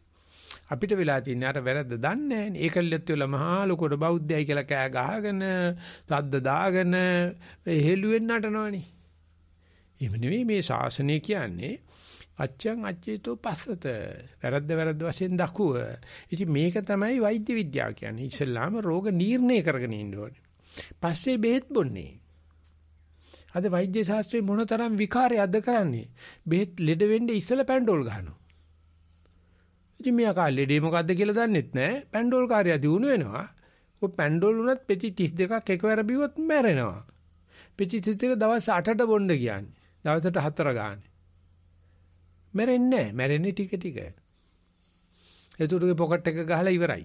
අපිට වෙලා තියෙන්නේ අර වැරද්ද දන්නේ නැහැ ඒකල්ලත් වෙලා මහා ලොකෝට බෞද්ධයයි කියලා කෑ ගහගෙන සද්ද දාගෙන හෙළුවෙන් නටනවනේ එහෙම නෙවෙයි මේ ශාසනය කියන්නේ අච්චං අච්චේතෝ පස්සත වැරද්ද වැරද්ද වශයෙන් දක්ුව. ඉතින් මේක තමයි වෛද්‍ය විද්‍යාව කියන්නේ. ඉස්ලාම රෝග නිర్ణය කරගෙන ඉන්න ඕනේ. පස්සේ බෙහෙත් බොන්නේ. අද වෛද්‍ය ශාස්ත්‍රයේ මොනතරම් විකාරයක්ද කරන්නේ? බෙහෙත් ලෙඩ වෙන්නේ ඉස්සලා පැන්ඩෝල් ගහනවා. ඉතින් මෙයා කා ලෙඩේ මොකද්ද කියලා දන්නෙත් නැහැ. පැන්ඩෝල් කාර්යය දිනු වෙනවා. ඔය පැන්ඩෝල් උනත් පෙති 32ක් එකවර බිව්වොත් මැරෙනවා. පෙති 32 දවස් 8ට බොන්න කියන්නේ. දවසට 4 ගානේ. මැරෙන්නේ නැහැ. මැරෙන්නේ ටික ටික. එතකොට පොකට් එක ගහලා ඉවරයි.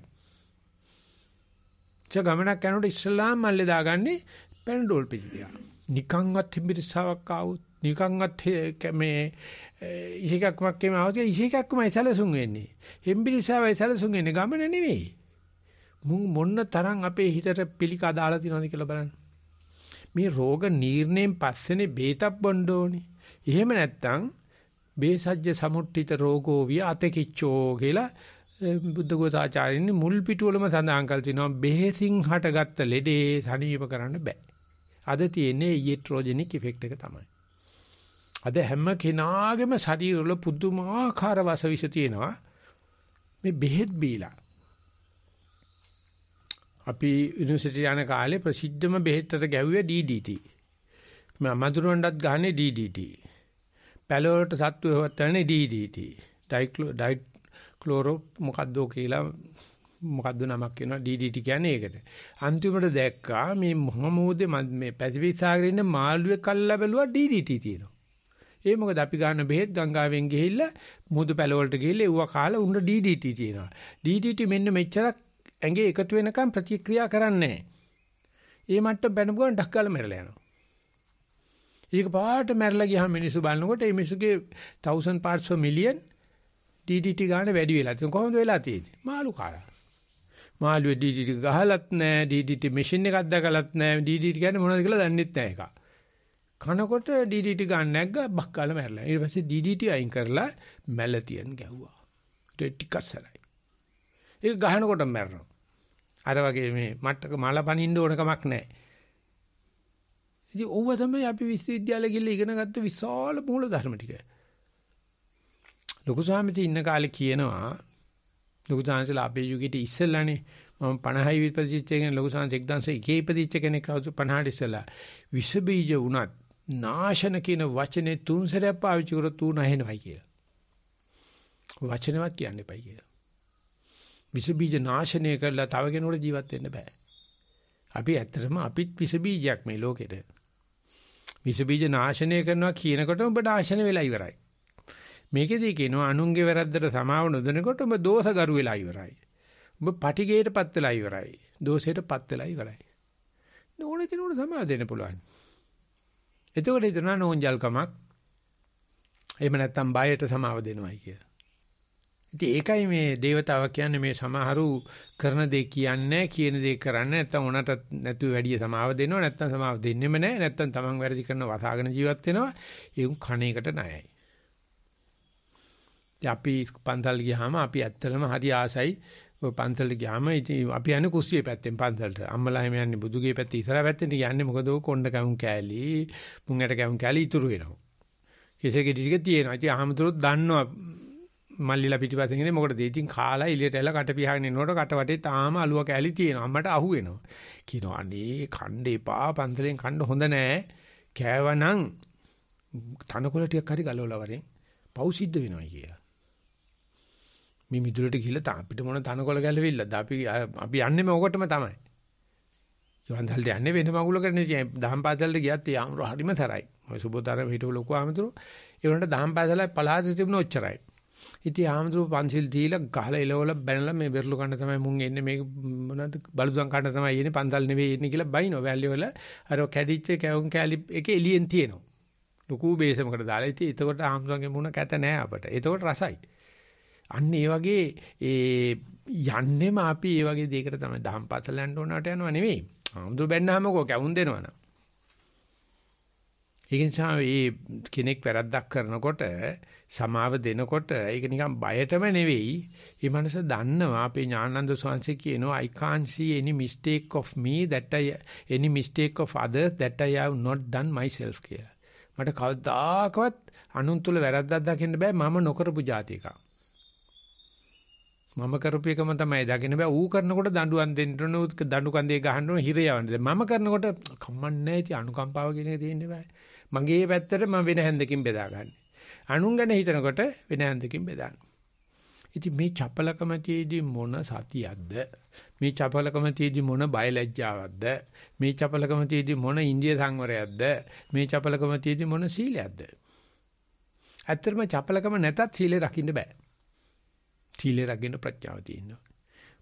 ඉත ගමනක් යනකොට ඉස්සලාම මල්ලේ දාගන්නේ පැනඩෝල් පිටි තියා. නිකංවත් හිඹිරිස්සාවක් ආවොත් නිකංවත් මේ ඉසිකක්මක් කේම ආවොත් ඉසිකක්මයි සැලසුම් වෙන්නේ. හිඹිරිස්සාවයි සැලසුම් වෙන්නේ ගමන නෙවෙයි. මුන් මොන්න තරම් අපේ හිතට පිළිකා දාලා තියෙනවද කියලා බලන්න. මේ රෝග නිర్ణයෙන් පස්සේනේ බේතක් බොන්න ඕනේ. එහෙම නැත්තම් බේසජ්‍ය සමුට්ඨිත රෝගෝ විය අතකිච්චෝ කියලා බුද්ධ ගෝසාචාරින් මුල් පිටුවලම සඳහන් කර තිනවා බෙහෙසින් හටගත්ත ලෙඩේ සනීප කරන්න බෑ. අද තියෙන්නේ ඊට්‍රොජෙනික් ඉෆෙක්ට් එක තමයි. අද හැම කෙනාගේම ශරීරවල පුදුමාකාර වසවිස තියෙනවා. මේ බෙහෙත් බීලා. අපි යුනිවර්සිටි යන කාලේ ප්‍රසිද්ධම බෙහෙතට ගැව්වේ DDT. මම මදුරුවන්ටත් ගහන්නේ DDT. පැලවලට සත්තු හොවත් ගන්නේ DDT. ඩයික්ලෝ ක්ලෝරෝ මොකද්දෝ කියලා මොකද්ද නමක් කියනවා DDT කියන්නේ ඒකට. අන්තිමට දැක්කා මේ මොහමෝදේ මේ පැසිෆික් සාගරේ ඉන්න මාළුවෙක් අල්ලලා බැලුවා DDT තියෙනවා. ඒ මොකද අපි ගන්න බෙහෙත් ගංගාවෙන් ගිහිල්ලා මුහුදු පැලවලට ගිහිල්ලා එව්වා කාලා උන්න DDT තියෙනවා. DDT මෙන්න මෙච්චරක් ඇඟේ එකතු වෙනකම් ප්‍රතික්‍රියා කරන්නේ නැහැ. ඒ මට්ටම බැනපු ගමන් ඩක් ගාලා මැරලා යනවා. ඒක පාට මැරලා ගියාම මිනිස්සු බලනකොට මේ මිනිස්සුගේ 1000 parts per million DDT ගන්න වැඩි වෙලා තියෙන කොහොමද වෙලා තියෙන්නේ මාළු කාලා මාළුවේ DDT ගහලත් නැහැ DDT මැෂින් එකක් දැකලත් නැහැ DDT කියන්නේ මොනවද කියලා දන්නෙත් නැහැ එක කනකොට DDT ගන්න නැග්ග බක්කාල මැරලා ඊට පස්සේ DDT අයින් කරලා මැලතියන් ගැහුවා ටිකක් සරයි ඒක ගහනකොට මැරෙනවා අර වගේ මේ මට්ටක මාලා පනින්න ඕන කමක් නැහැ ඉතින් ඕව තමයි අපි විශ්වවිද්‍යාලය ගිහලා ඉගෙන ගත්ත විශාල මූලධර්ම ටික. ලොකු ස්වාමීන් ඉන්න කාලේ කියනවා ලොකු ස්වාමීන්ලා අපේ යුගයේ ඉස්සෙල්ලානේ මම 50යි ඉපදිච්ච කෙනෙක් ලොකු ස්වාමීන් 1001 ඉපදිච්ච කෙනෙක් අවුරුදු 50ට ඉස්සෙල්ලා විස බීජ වුණත් නාශන කියන වචනේ තුන් සැරයක් පාවිච්චි කරොත් ඌ නැහෙනවයි කියලා. වචනවත් කියන්න එපයි කියලා. විස බීජ නාශනය කරලා තව කෙනෙකුට ජීවත් වෙන්න බෑ. අපි ඇත්තටම අපිත් විස බීජයක් මේ ලෝකෙට. විස බීජ නාශනය කරනවා කියනකොට ඔබ නාශන වෙලා ඉවරයි. මේකෙදී කියනවා අනුන්ගේ වැරද්දට සමාව නොදෙනකොට ඔබ දෝෂගරු වෙලා ඉවරයි. ඔබ පටිගයටපත් වෙලා ඉවරයි. දෝෂයටපත් වෙලා ඉවරයි. ඕනේ කෙනෙකුට සමාව දෙන්න පුළුවන්. එතකොට හිතනවා නෝන්ජල්කමක් එහෙම නැත්නම් බයට සමාව දෙනවයි කියලා. ඉතින් ඒකයි මේ దేవතාව කියන්නේ මේ සමහරු කරන දේ කියන්නේ කියන දේ කරන්නේ නැත්නම් උනට නැතුව වැඩි සමාව දෙනවා නැත්නම් සමාව දෙන්නෙම නැහැ නැත්නම් තමන් වැරදි කරන වසාගෙන ජීවත් වෙනවා ඒ කණේකට ණයයි. අපි පන්සල් ගියාම අපි ඇත්තටම හරි ආසයි ඔය පන්සල් ගියාම ඉතින් අපි යන්නේ කුස්සියේ පැත්තෙන් පන්සලට. අම්මලා එහෙම යන්නේ බුදුගේ පැත්තේ ඉස්සරහ පැත්තෙන් යන්නේ මොකද ඔය කොණ්ඩ කැවුම් කෑලි, මුංගට කැවුම් කෑලි ඉතුරු වෙනවා. කෙසේ කෙටි ටික තියෙනවා. ඉතින් අහමතුරුත් දන්නවා මල්ලිලා පිටිපස්සෙන් ඉන්නේ මොකටද? ඉතින් කාලා එළියට ඇල කට පියාගෙන එනකොට කට වටේ තාම අලුව කෑලි තියෙනවා. අම්මට අහු වෙනවා. කියනවා අනේ කණ්ඩ එපා පන්සලෙන් කණ්ඩ හොඳ නෑ. කෑවනම් තනකොළ ටිකක් හරි ගලවලා වරෙන් පෞසිද්ධ වෙනවා කියලා. මේ මිදුලට ගිහිල්ලා අපිට මොන තනකොළ ගැලවිල්ලද අපි අපි යන්නේ මොකටම තමයි. ජොන්දල්ට යන්නේ වෙන මගුලකට නෙවෙයි. දහම් පාසලට ගියත් ඒ ආමර හරිම තරයි. ඔය සුබතර හිටව ලොකු ආමතුරු ඒ වුණාට දහම් පාසලයි පළාතේ තිබුණ ඔච්චරයි. ඉතින් ආමතුරු පන්සිල් දීලා ගහලා එලවල බැනලා මේ බෙරළු කන්න තමයි මුන් එන්නේ මේ මොනවද බලුදම් කන්න තමයි එන්නේ පන්සල් නෙවෙයි එන්නේ කියලා බයිනෝ වැලිය වල අර කැඩිච්ච කැවුම් කැලි එක එළියෙන් තියෙනවා. ලොකු බේසමකට දාලා ඉතින් එතකොට ආමතුරුගේ මුණ කැත නෑ අපට. එතකොට රසයි. අන්න ඒ වගේ ඒ යන්නේම අපි ඒ වගේ දෙයකට තමයි දහම් පාසල යන්න ඕනට යනවා නෙවෙයි. ආමුදු බැන්නාම කෝ කැවුම් දෙනවනම්. ඒක නිසා මේ කෙනෙක් වැරද්දක් කරනකොට සමාව දෙනකොට ඒක නිකන් බයටම නෙවෙයි. මේ මනස දන්නවා අපේ ඥානানন্দ ස්වාමීන් කියනවා I can't see any mistake of me that I any mistake of others that I have not done myself කියලා. මට කවදාකවත් අනුන් තුල වැරද්දක් දකින්න බෑ මම නොකරපු જાති එකක්. මම කරපු එකම තමයි දකින්න බෑ ඌ කරනකොට දඬුවම් දෙන්න ඕන දඬු කන්දේ ගහන්න ඕන හිර යවන්න දැන් මම කරනකොට කම්මන්නේ ඉතින් අනුකම්පාව කියන එක තියෙන්න බෑ මගේ පැත්තට මම වෙන හැන්දකින් බෙදා ගන්න අනුන් ගැන හිතනකොට වෙන හැන්දකින් බෙදාන ඉතින් මේ චපලකම තියේදී මොන සතියක්ද මේ චපලකම තියේදී මොන බයලජ්ජාවක්ද මේ චපලකම තියේදී මොන ඉන්දිය සංවරයක්ද මේ චපලකම තියේදී මොන සීලයක්ද ඇත්තටම චපලකම නැතත් සීලේ රකින්න බෑ සීලේ රැගෙන ප්‍රඥාව තියෙනවා.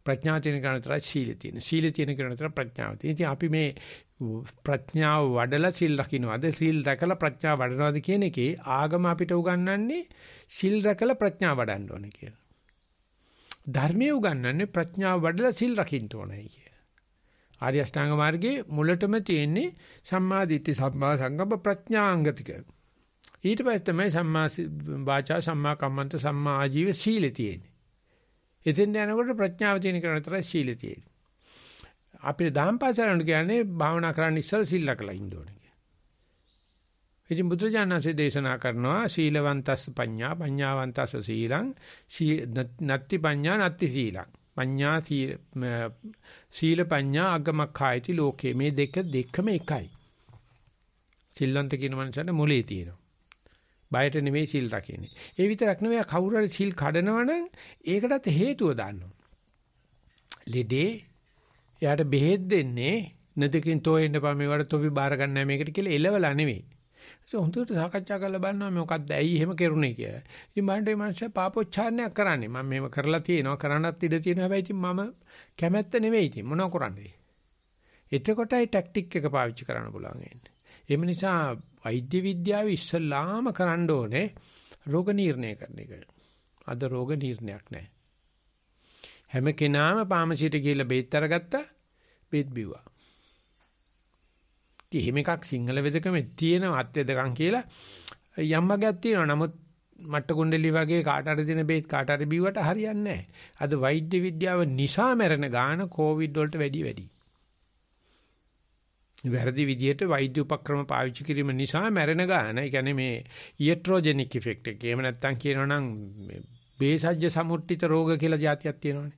ප්‍රඥාව තියෙන කෙනා විතරයි සීලේ තියෙන. සීලේ තියෙන කෙනා විතරයි ප්‍රඥාව තියෙන. ඉතින් අපි මේ ප්‍රඥාව වඩලා සීල් රකින්නවාද සීල් රැකලා ප්‍රඥාව වඩනවාද කියන එකේ ආගම අපිට උගන්වන්නේ සීල් රැකලා ප්‍රඥාව වඩන්න ඕනේ කියලා. ධර්මයේ උගන්වන්නේ ප්‍රඥාව වඩලා සීල් රකින්න ඕනේ කියලා. ආර්ය අෂ්ටාංග මාර්ගයේ මුලටම තියෙන්නේ සම්මා දිට්ඨි සම්මා සංකප්ප ප්‍රඥාංගතික. ඊට පස්සේ තමයි සම්මා වාචා සම්මා කම්මන්ත සම්මා ආජීව සීලය තියෙන්නේ. එතෙන් යනකොට ප්‍රඥාව තියෙන කෙනා විතරයි සීලය තියෙන්නේ. අපිට දහම් පාසලට කියන්නේ භාවනා කරන්න ඉස්සෙල් සීල කළා ඉන්න ඕනේ කියලා. ඉතින් බුදුජානසෙ දේශනා කරනවා සීලවන්තස්ස පඤ්ඤා පඤ්ඤාවන්තස්ස සීලං නත්ති පඤ්ඤා නත්ති සීලං. පඤ්ඤා සීල පඤ්ඤා අගමඛායති ලෝකේ මේ දෙක දෙකම එකයි. සිල්වන්ත කියන මනසට මොලේ තියෙනවා. බයට නෙමෙයි සීල් රකින්නේ. ඒ විතරක් නෙමෙයි කවුරු හරි සීල් කඩනවනම් ඒකටත් හේතුව දානවා. ලෙඩේ එයාට බෙහෙත් දෙන්නේ නදකින් තෝෙන්න බා මේවට තොපි බාර ගන්න නැහැ මේකට කියලා එලවලා නෙමෙයි. ඒක හොඳට සාකච්ඡා කරලා බලනවා මොකක්ද ඇයි එහෙම කරුනේ කියලා. ඉතින් මන්ට මේ මනුස්සයා පාපොච්චාරණයක් කරන්නේ. මම මේව කරලා තියෙනවා කරන්නත් ඉඩ තියෙනවා. හැබැයි ඉතින් මම කැමැත්ත නෙමෙයි ඉතින් මොනව කරන්නේ. එතකොටයි ටැක්ටික් එක පාවිච්චි කරන්න පුළුවන් වෙන්නේ. ඒ නිසා වෛද්‍ය විද්‍යාව ඉස්සලාම කරන්න ඕනේ රෝග නිర్ణය කරන එක. අද රෝග නිర్ణයක් නැහැ. හැම කෙනාම පාමසියට ගිහිල්ලා බේත් අරගත්තා බේත් බිව්වා. ඉතින් එහෙම එකක් සිංහල වෙදකමේ තියෙන අත්‍යදකම් කියලා යම්මගයක් තියෙනවා. නමුත් මට්ට කුණ්ඩලි වගේ කාට හරි දෙන බේත් කාට හරි බිව්වට හරියන්නේ නැහැ. අද වෛද්‍ය විද්‍යාව නිසා මැරෙන ගාන කොවිඩ් වලට වැඩි වැඩි. වැරදි විදියට වෛද්‍ය උපක්‍රම පාවිච්චි කිරීම නිසා මැරෙන ගාන, ඒ කියන්නේ මේ ඊට්‍රොජෙනික් ඉෆෙක්ට් එක. එහෙම නැත්නම් කියනවනම් මේ බේසජ්‍ය සමුට්ඨිත රෝග කියලා જાතියක් තියෙනවනේ.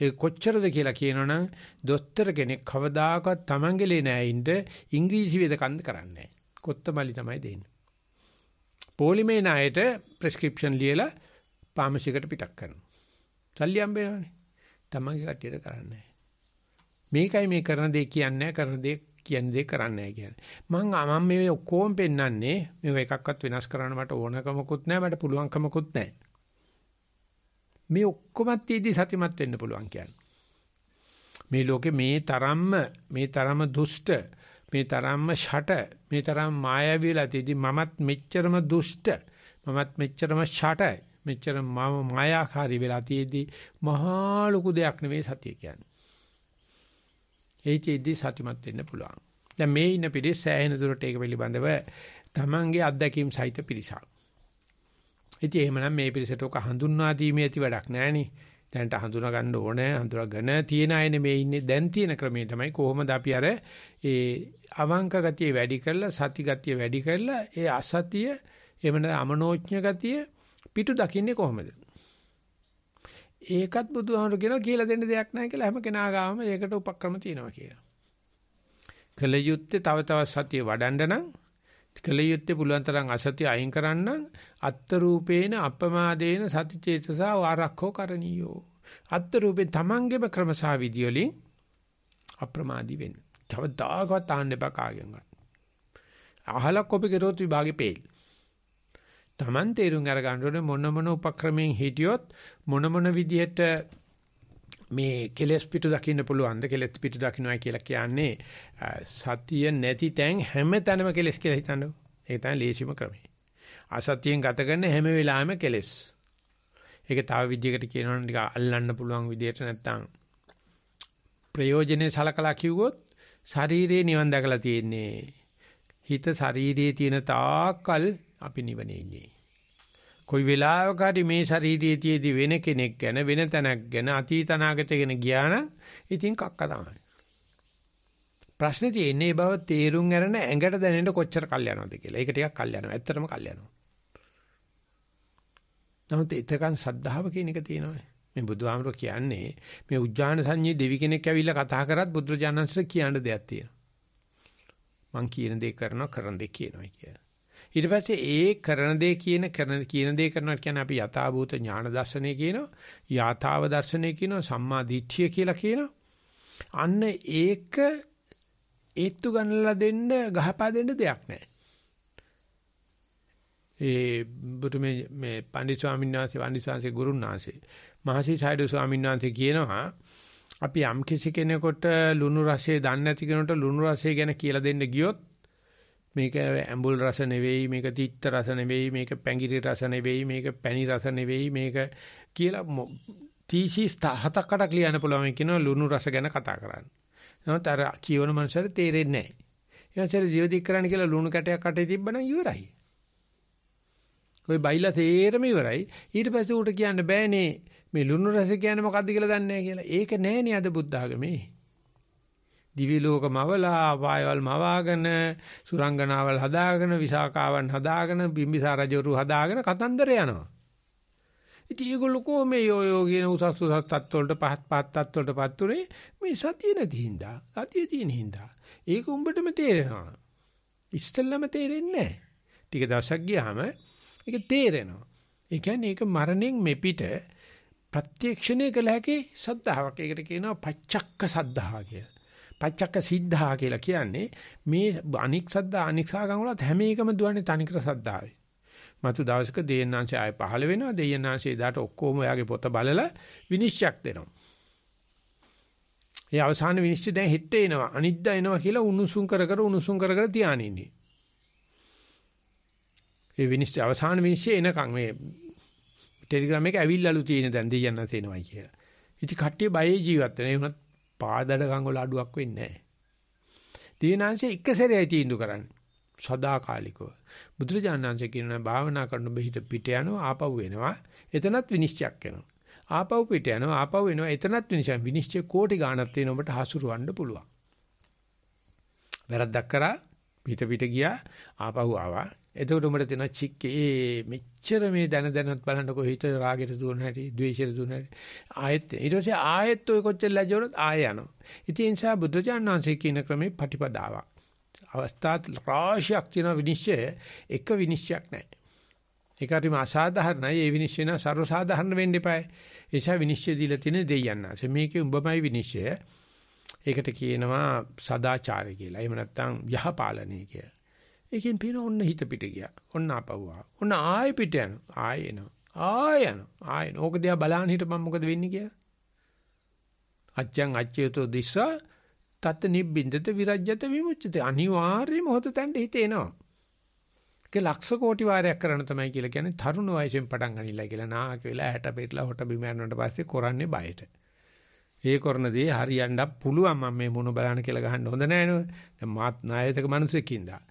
ඒ කොච්චරද කියලා කියනවනම් දොස්තර කෙනෙක් කවදාකවත් Tamangeලේ නෑයින්ද ඉංග්‍රීසි වේදකම් කරන්නේ නෑ. කොත්තමලි තමයි දෙන්නේ. පොලිමේ ණයට ප්‍රෙස්ක්‍රිප්ෂන් ලියලා ෆාමසි එකට පිටක් කරනවා. සල්ලි හම්බ වෙනවනේ. Tamange කට්ටියට කරන්නේ මේකයි මේ කරන දේ කියන්නේ කරන දේ කියන දේ කරන්නේ කියන්නේ. මම මම මේ ඔක්කොම පෙන්වන්නේ මේව එකක්වත් වෙනස් කරන්න මට ඕනකමකුත් නැහැ මට පුළුවන්කමකුත් නැහැ. මේ ඔක්කොමත් තියදී සතිමත් වෙන්න පුළුවන් කියන්නේ. මේ ලෝකේ මේ තරම්ම මේ තරම්ම දුෂ්ට මේ තරම්ම ෂට මේ තරම් මායවිලා තියදී මමත් මෙච්චරම දුෂ්ට මමත් මෙච්චරම ෂටයි මෙච්චර මම මායාකාරී වෙලා තියදී මහා ලොකු දෙයක් නෙවෙයි සතිය කියන්නේ. ඒwidetildeදී e සතුටුමත් වෙන්න පුළුවන්. දැන් මේ ඉන්න පිරිස සෑහෙන දුරට ඒක පිළිබඳව තමන්ගේ අත්දැකීම් සහිත පිරිසක්. ඉතින් එහෙමනම් මේ පිරිසට ඔක හඳුන්වා දීමේ ඇති වැඩක් නැහෙනි. දැන්ට හඳුනා ගන්න ඕනේ හඳුනාගෙන තියෙන අයනේ මේ ඉන්නේ දැන් තියෙන ක්‍රමේ තමයි කොහොමද අපි අර ඒ අවංක ගතිය වැඩි කරලා සති ගතිය වැඩි කරලා ඒ අසතිය එහෙම නැත්නම් අමනෝඥ ගතිය පිටු දකින්නේ කොහොමද? ඒකත් බුදුහාමුදුරු කියනවා කියලා දෙන්න දෙයක් නැහැ කියලා හැම කෙනා ගාම ඒකට උපක්‍රම තියෙනවා කියලා. කල යුත්තේ තව තවත් සතිය වඩන්න නම් කල යුත්තේ පුළුවන් තරම් අසතිය අයින් කරන්න අත්ත රූපේන අපමාදේන සතිචේතසා ආරක්ෂෝ කරණියෝ අත්ත රූපේ තමන්ගේම ක්‍රමසා විදි වලින් අප්‍රමාදී වෙන්න. තවදාකවත් තාන්න එපා කාගෙන්වත්. අහලක් කොපි කරොත් විභාගේ පෙල්. Taman තේරුම් අර ගන්නකොට මොන මොන උපක්‍රමයෙන් හිටියොත් මොන මොන විදිහට මේ කෙලස් පිටු දකින්න පුළුවන්ද කෙලස් පිටු දකින්නයි කියලා කියන්නේ සතිය නැති තැන් හැම තැනම කෙලස් කියලා හිතන්නකො ඒක තමයි ලේසිම ක්‍රමය අසතියෙන් ගත කරන හැම වෙලාවෙම කෙලස් ඒක තව විදිහකට කියනවනම් ටික අල්ලන්න පුළුවන් විදිහට නැත්තම් ප්‍රයෝජනේ සලකලා කිව්වොත් ශරීරේ නිවන් දැකලා තියෙන්නේ හිත ශරීරයේ තියෙන තාක්කල් අපි නිවනේ ඉන්නේ. කොයි වෙලාවක හරි මේ ශරීරයේ තියේදී වෙන කෙනෙක් ගැන වෙන තැනක් ගැන අතීත අනාගත ගැන ගියානම් ඉතින් කක්ක තමයි. ප්‍රශ්නේ තියෙන්නේ බව තේරුම් ගන්න ඇඟට දැනෙන්න කොච්චර කල් යනවද කියලා. ඒක ටිකක් කල් යනවා. ඇත්තටම කල් යනවා. නමුත් එතකන් සද්ධාව කියන එක තියෙනවානේ. මේ බුදුහාමර කියන්නේ මේ උජ්ජාන සංඤේ දෙවි කෙනෙක් ඇවිල්ලා කතා කරත් බුදුරජාණන්සට කියන්න දෙයක් තියෙනවා. මං කියන දේ කරනවා කරන දේ කියනවා කියලා. ඊට පස්සේ ඒ කරන දේ කියන කරන කියන දේ කරනවා කියන්නේ අපි යථාභූත ඥාන දර්ශනය කියනවා යථාව දර්ශනය කියනවා සම්මා දිට්ඨිය කියලා කියනවා අන්න ඒක ඒත්තු ගන්නලා දෙන්න ගහපා දෙන්න දෙයක් නැහැ ඒ බුදුමේ මේ පණ්ඩිත ස්වාමීන් වහන්සේ වන්දි ස්වාමීන්ගේ ගුරුන් වහන්සේ මහසි සයිඩ් ස්වාමීන් වහන්සේ කියනවා අපි යම් කිසි කෙනෙකුට ලුණු රසය දන්නේ නැති කෙනෙකුට ලුණු රසය ගැන කියලා දෙන්න ගියොත් මේක ඇඹුල් රස නෙවෙයි මේක තිත්ත රස නෙවෙයි මේක පැංගිරි රස නෙවෙයි මේක පැණි රස නෙවෙයි මේක කියලා තීසිස් හතක් අටක් ලියන්න පුළුවන් මේ කියන ලුණු රස ගැන කතා කරන්නේ. නමුත් අර කියවන මනුස්සයට තේරෙන්නේ නැහැ. ඊවසර ජීවිතික කරන්න කියලා ලුණු කැටයක් අටේ තිබ්බනම් ඉවරයි. ওই බයිලා තේරම ඉවරයි. ඊට පස්සේ ඌට කියන්න බෑනේ මේ ලුණු රස කියන්නේ මොකද්ද කියලා දන්නේ නැහැ කියලා. ඒක නෑනේ අද බුද්ධ ආගමේ. දිවි ලෝක මවලා ආපායවල් මවාගෙන සුරංගනාවල් හදාගෙන විසාකාවන් හදාගෙන බිම්බිසාර රජවරු හදාගෙන කතන්දර යනවා. ඉතින් ඒගොල්ලෝ කොහොමද යෝ යෝ කියන උසස් උසස් තත් වලට පහත් පහත් තත් වලට පත් උනේ මේ සතිය නැති හින්දා සතිය තියෙන හින්දා ඒක උඹටම තේරෙනවා ඉස්සෙල්ලම තේරෙන්නේ නැහැ ටික දවසක් ගියාම ඒක තේරෙනවා ඒ කියන්නේ ඒක මරණයෙන් මෙපිට ප්‍රත්‍යක්ෂණය කළ හැකි සද්ධාාවක් ඒකට කියනවා පච්චක්ක සද්ධාව කියලා පච්චක්ක සිද්ධා කියලා කියන්නේ මේ අනික් සද්දා අනික් සාගම් වලත් හැම එකම දුවන්නේ තනිකර සද්දාවේ. මතු දවසක දෙයන්නාංශය ආය පහළ වෙනවා. දෙයන්නාංශය එදාට ඔක්කොම ඔයාගේ පොත බලලා විනිශ්චයක් දෙනවා. ඒ අවසාන විනිශ්චය දැන් හෙට එනවා. අනිද්දා එනවා කියලා උණුසුම් කර කර උණුසුම් කර කර තියාගෙන ඉන්නේ. ඒ විනිශ්චය අවසාන විනිශ්චය එනකන් මේ ටෙලිග්‍රෑම් එක ඇවිල්ලාලු තියෙන දැන් දෙයන්නාංශය එනවයි කියලා. ඉතින් කට්ටිය බයේ ජීවත් වෙන. ඒ වුණත් පාදඩකම් වල අඩුවක් වෙන්නේ නැහැ. තීනාංශය එක සැරේයි තීන්දුව කරන්නේ. සදාකාලිකව. බුදුරජාණන්සේ කියනවා භාවනා කරන බෙහිත පිට යනවා ආපහු එනවා. එතනත් විනිශ්චයක් වෙනවා. ආපහු පිට යනවා ආපහු එනවා එතනත් විනිශ්චය විනිශ්චය කෝටි ගණනක් තියෙන ඔබට හසුරවන්න පුළුවන්. වැරද්දක් කරා පිට පිට ගියා ආපහු ආවා. එතකොට උඹට තියෙන චික්කේ මෙච්චර මේ දැන දැනත් බලන්නකො හිත රාගෙට දුවන හැටි, ද්වේෂෙට දුවන හැටි. ආයෙත් ඊට පස්සේ ආයෙත් ඔය කොච්චර ලැජ්ජ වුණත් ආයෙ යනවා. ඉතින් ඒ නිසා බුදුචාන් වහන්සේ කියන ක්‍රමේ ප්‍රතිපදාවක්. අවස්ථාත් රාශියක් තියෙන විනිශ්චය එක විනිශ්චයක් නැහැ. ඒක හරිම අසාධාරණයි. ඒ විනිශ්චය නා ਸਰව සාධාරණ වෙන්න එපායි. ඒ නිසා විනිශ්චය දීලා තියෙන දෙයයන්ාස. මේකේ උඹමයි විනිශ්චය. ඒකට කියනවා සදාචාරය කියලා. එහෙම නැත්නම් යහපාලනය කියලා. ඒකෙන් පේන ඔන්න හිත පිට ගියා. ඔන්න ආපවුවා. ඔන්න ආයෙ පිට යන. ආයෙ එනවා. ආයෙ යනවා. ආයෙ නෝක දිහා බලන්න හිටපන් මොකද වෙන්නේ කියලා. අච්ඡං අච්චයතෝ දිස්සා තත් නිබ්බින්දත විරජ්‍යත විමුච්චති. අනිවාර්යයෙන්ම හොත තැන්න හිත එනවා. ඒක ලක්ෂ කෝටි වාරයක් කරන්න තමයි කියලා කියන්නේ තරුණ වයසෙන් පටන් ගනිලා කියලා නාක වෙලා 60 පෙරලා හොට බිම යනකොට පස්සේ කරන්නේ බයට. ඒ කරන දේ හරියන්න පුළුවන් මම මේ මොන බලන්න කියලා ගහන්න හොඳ නැහැ නේද? දැන් මාත් නායතක මිනිසෙක් ඉඳා.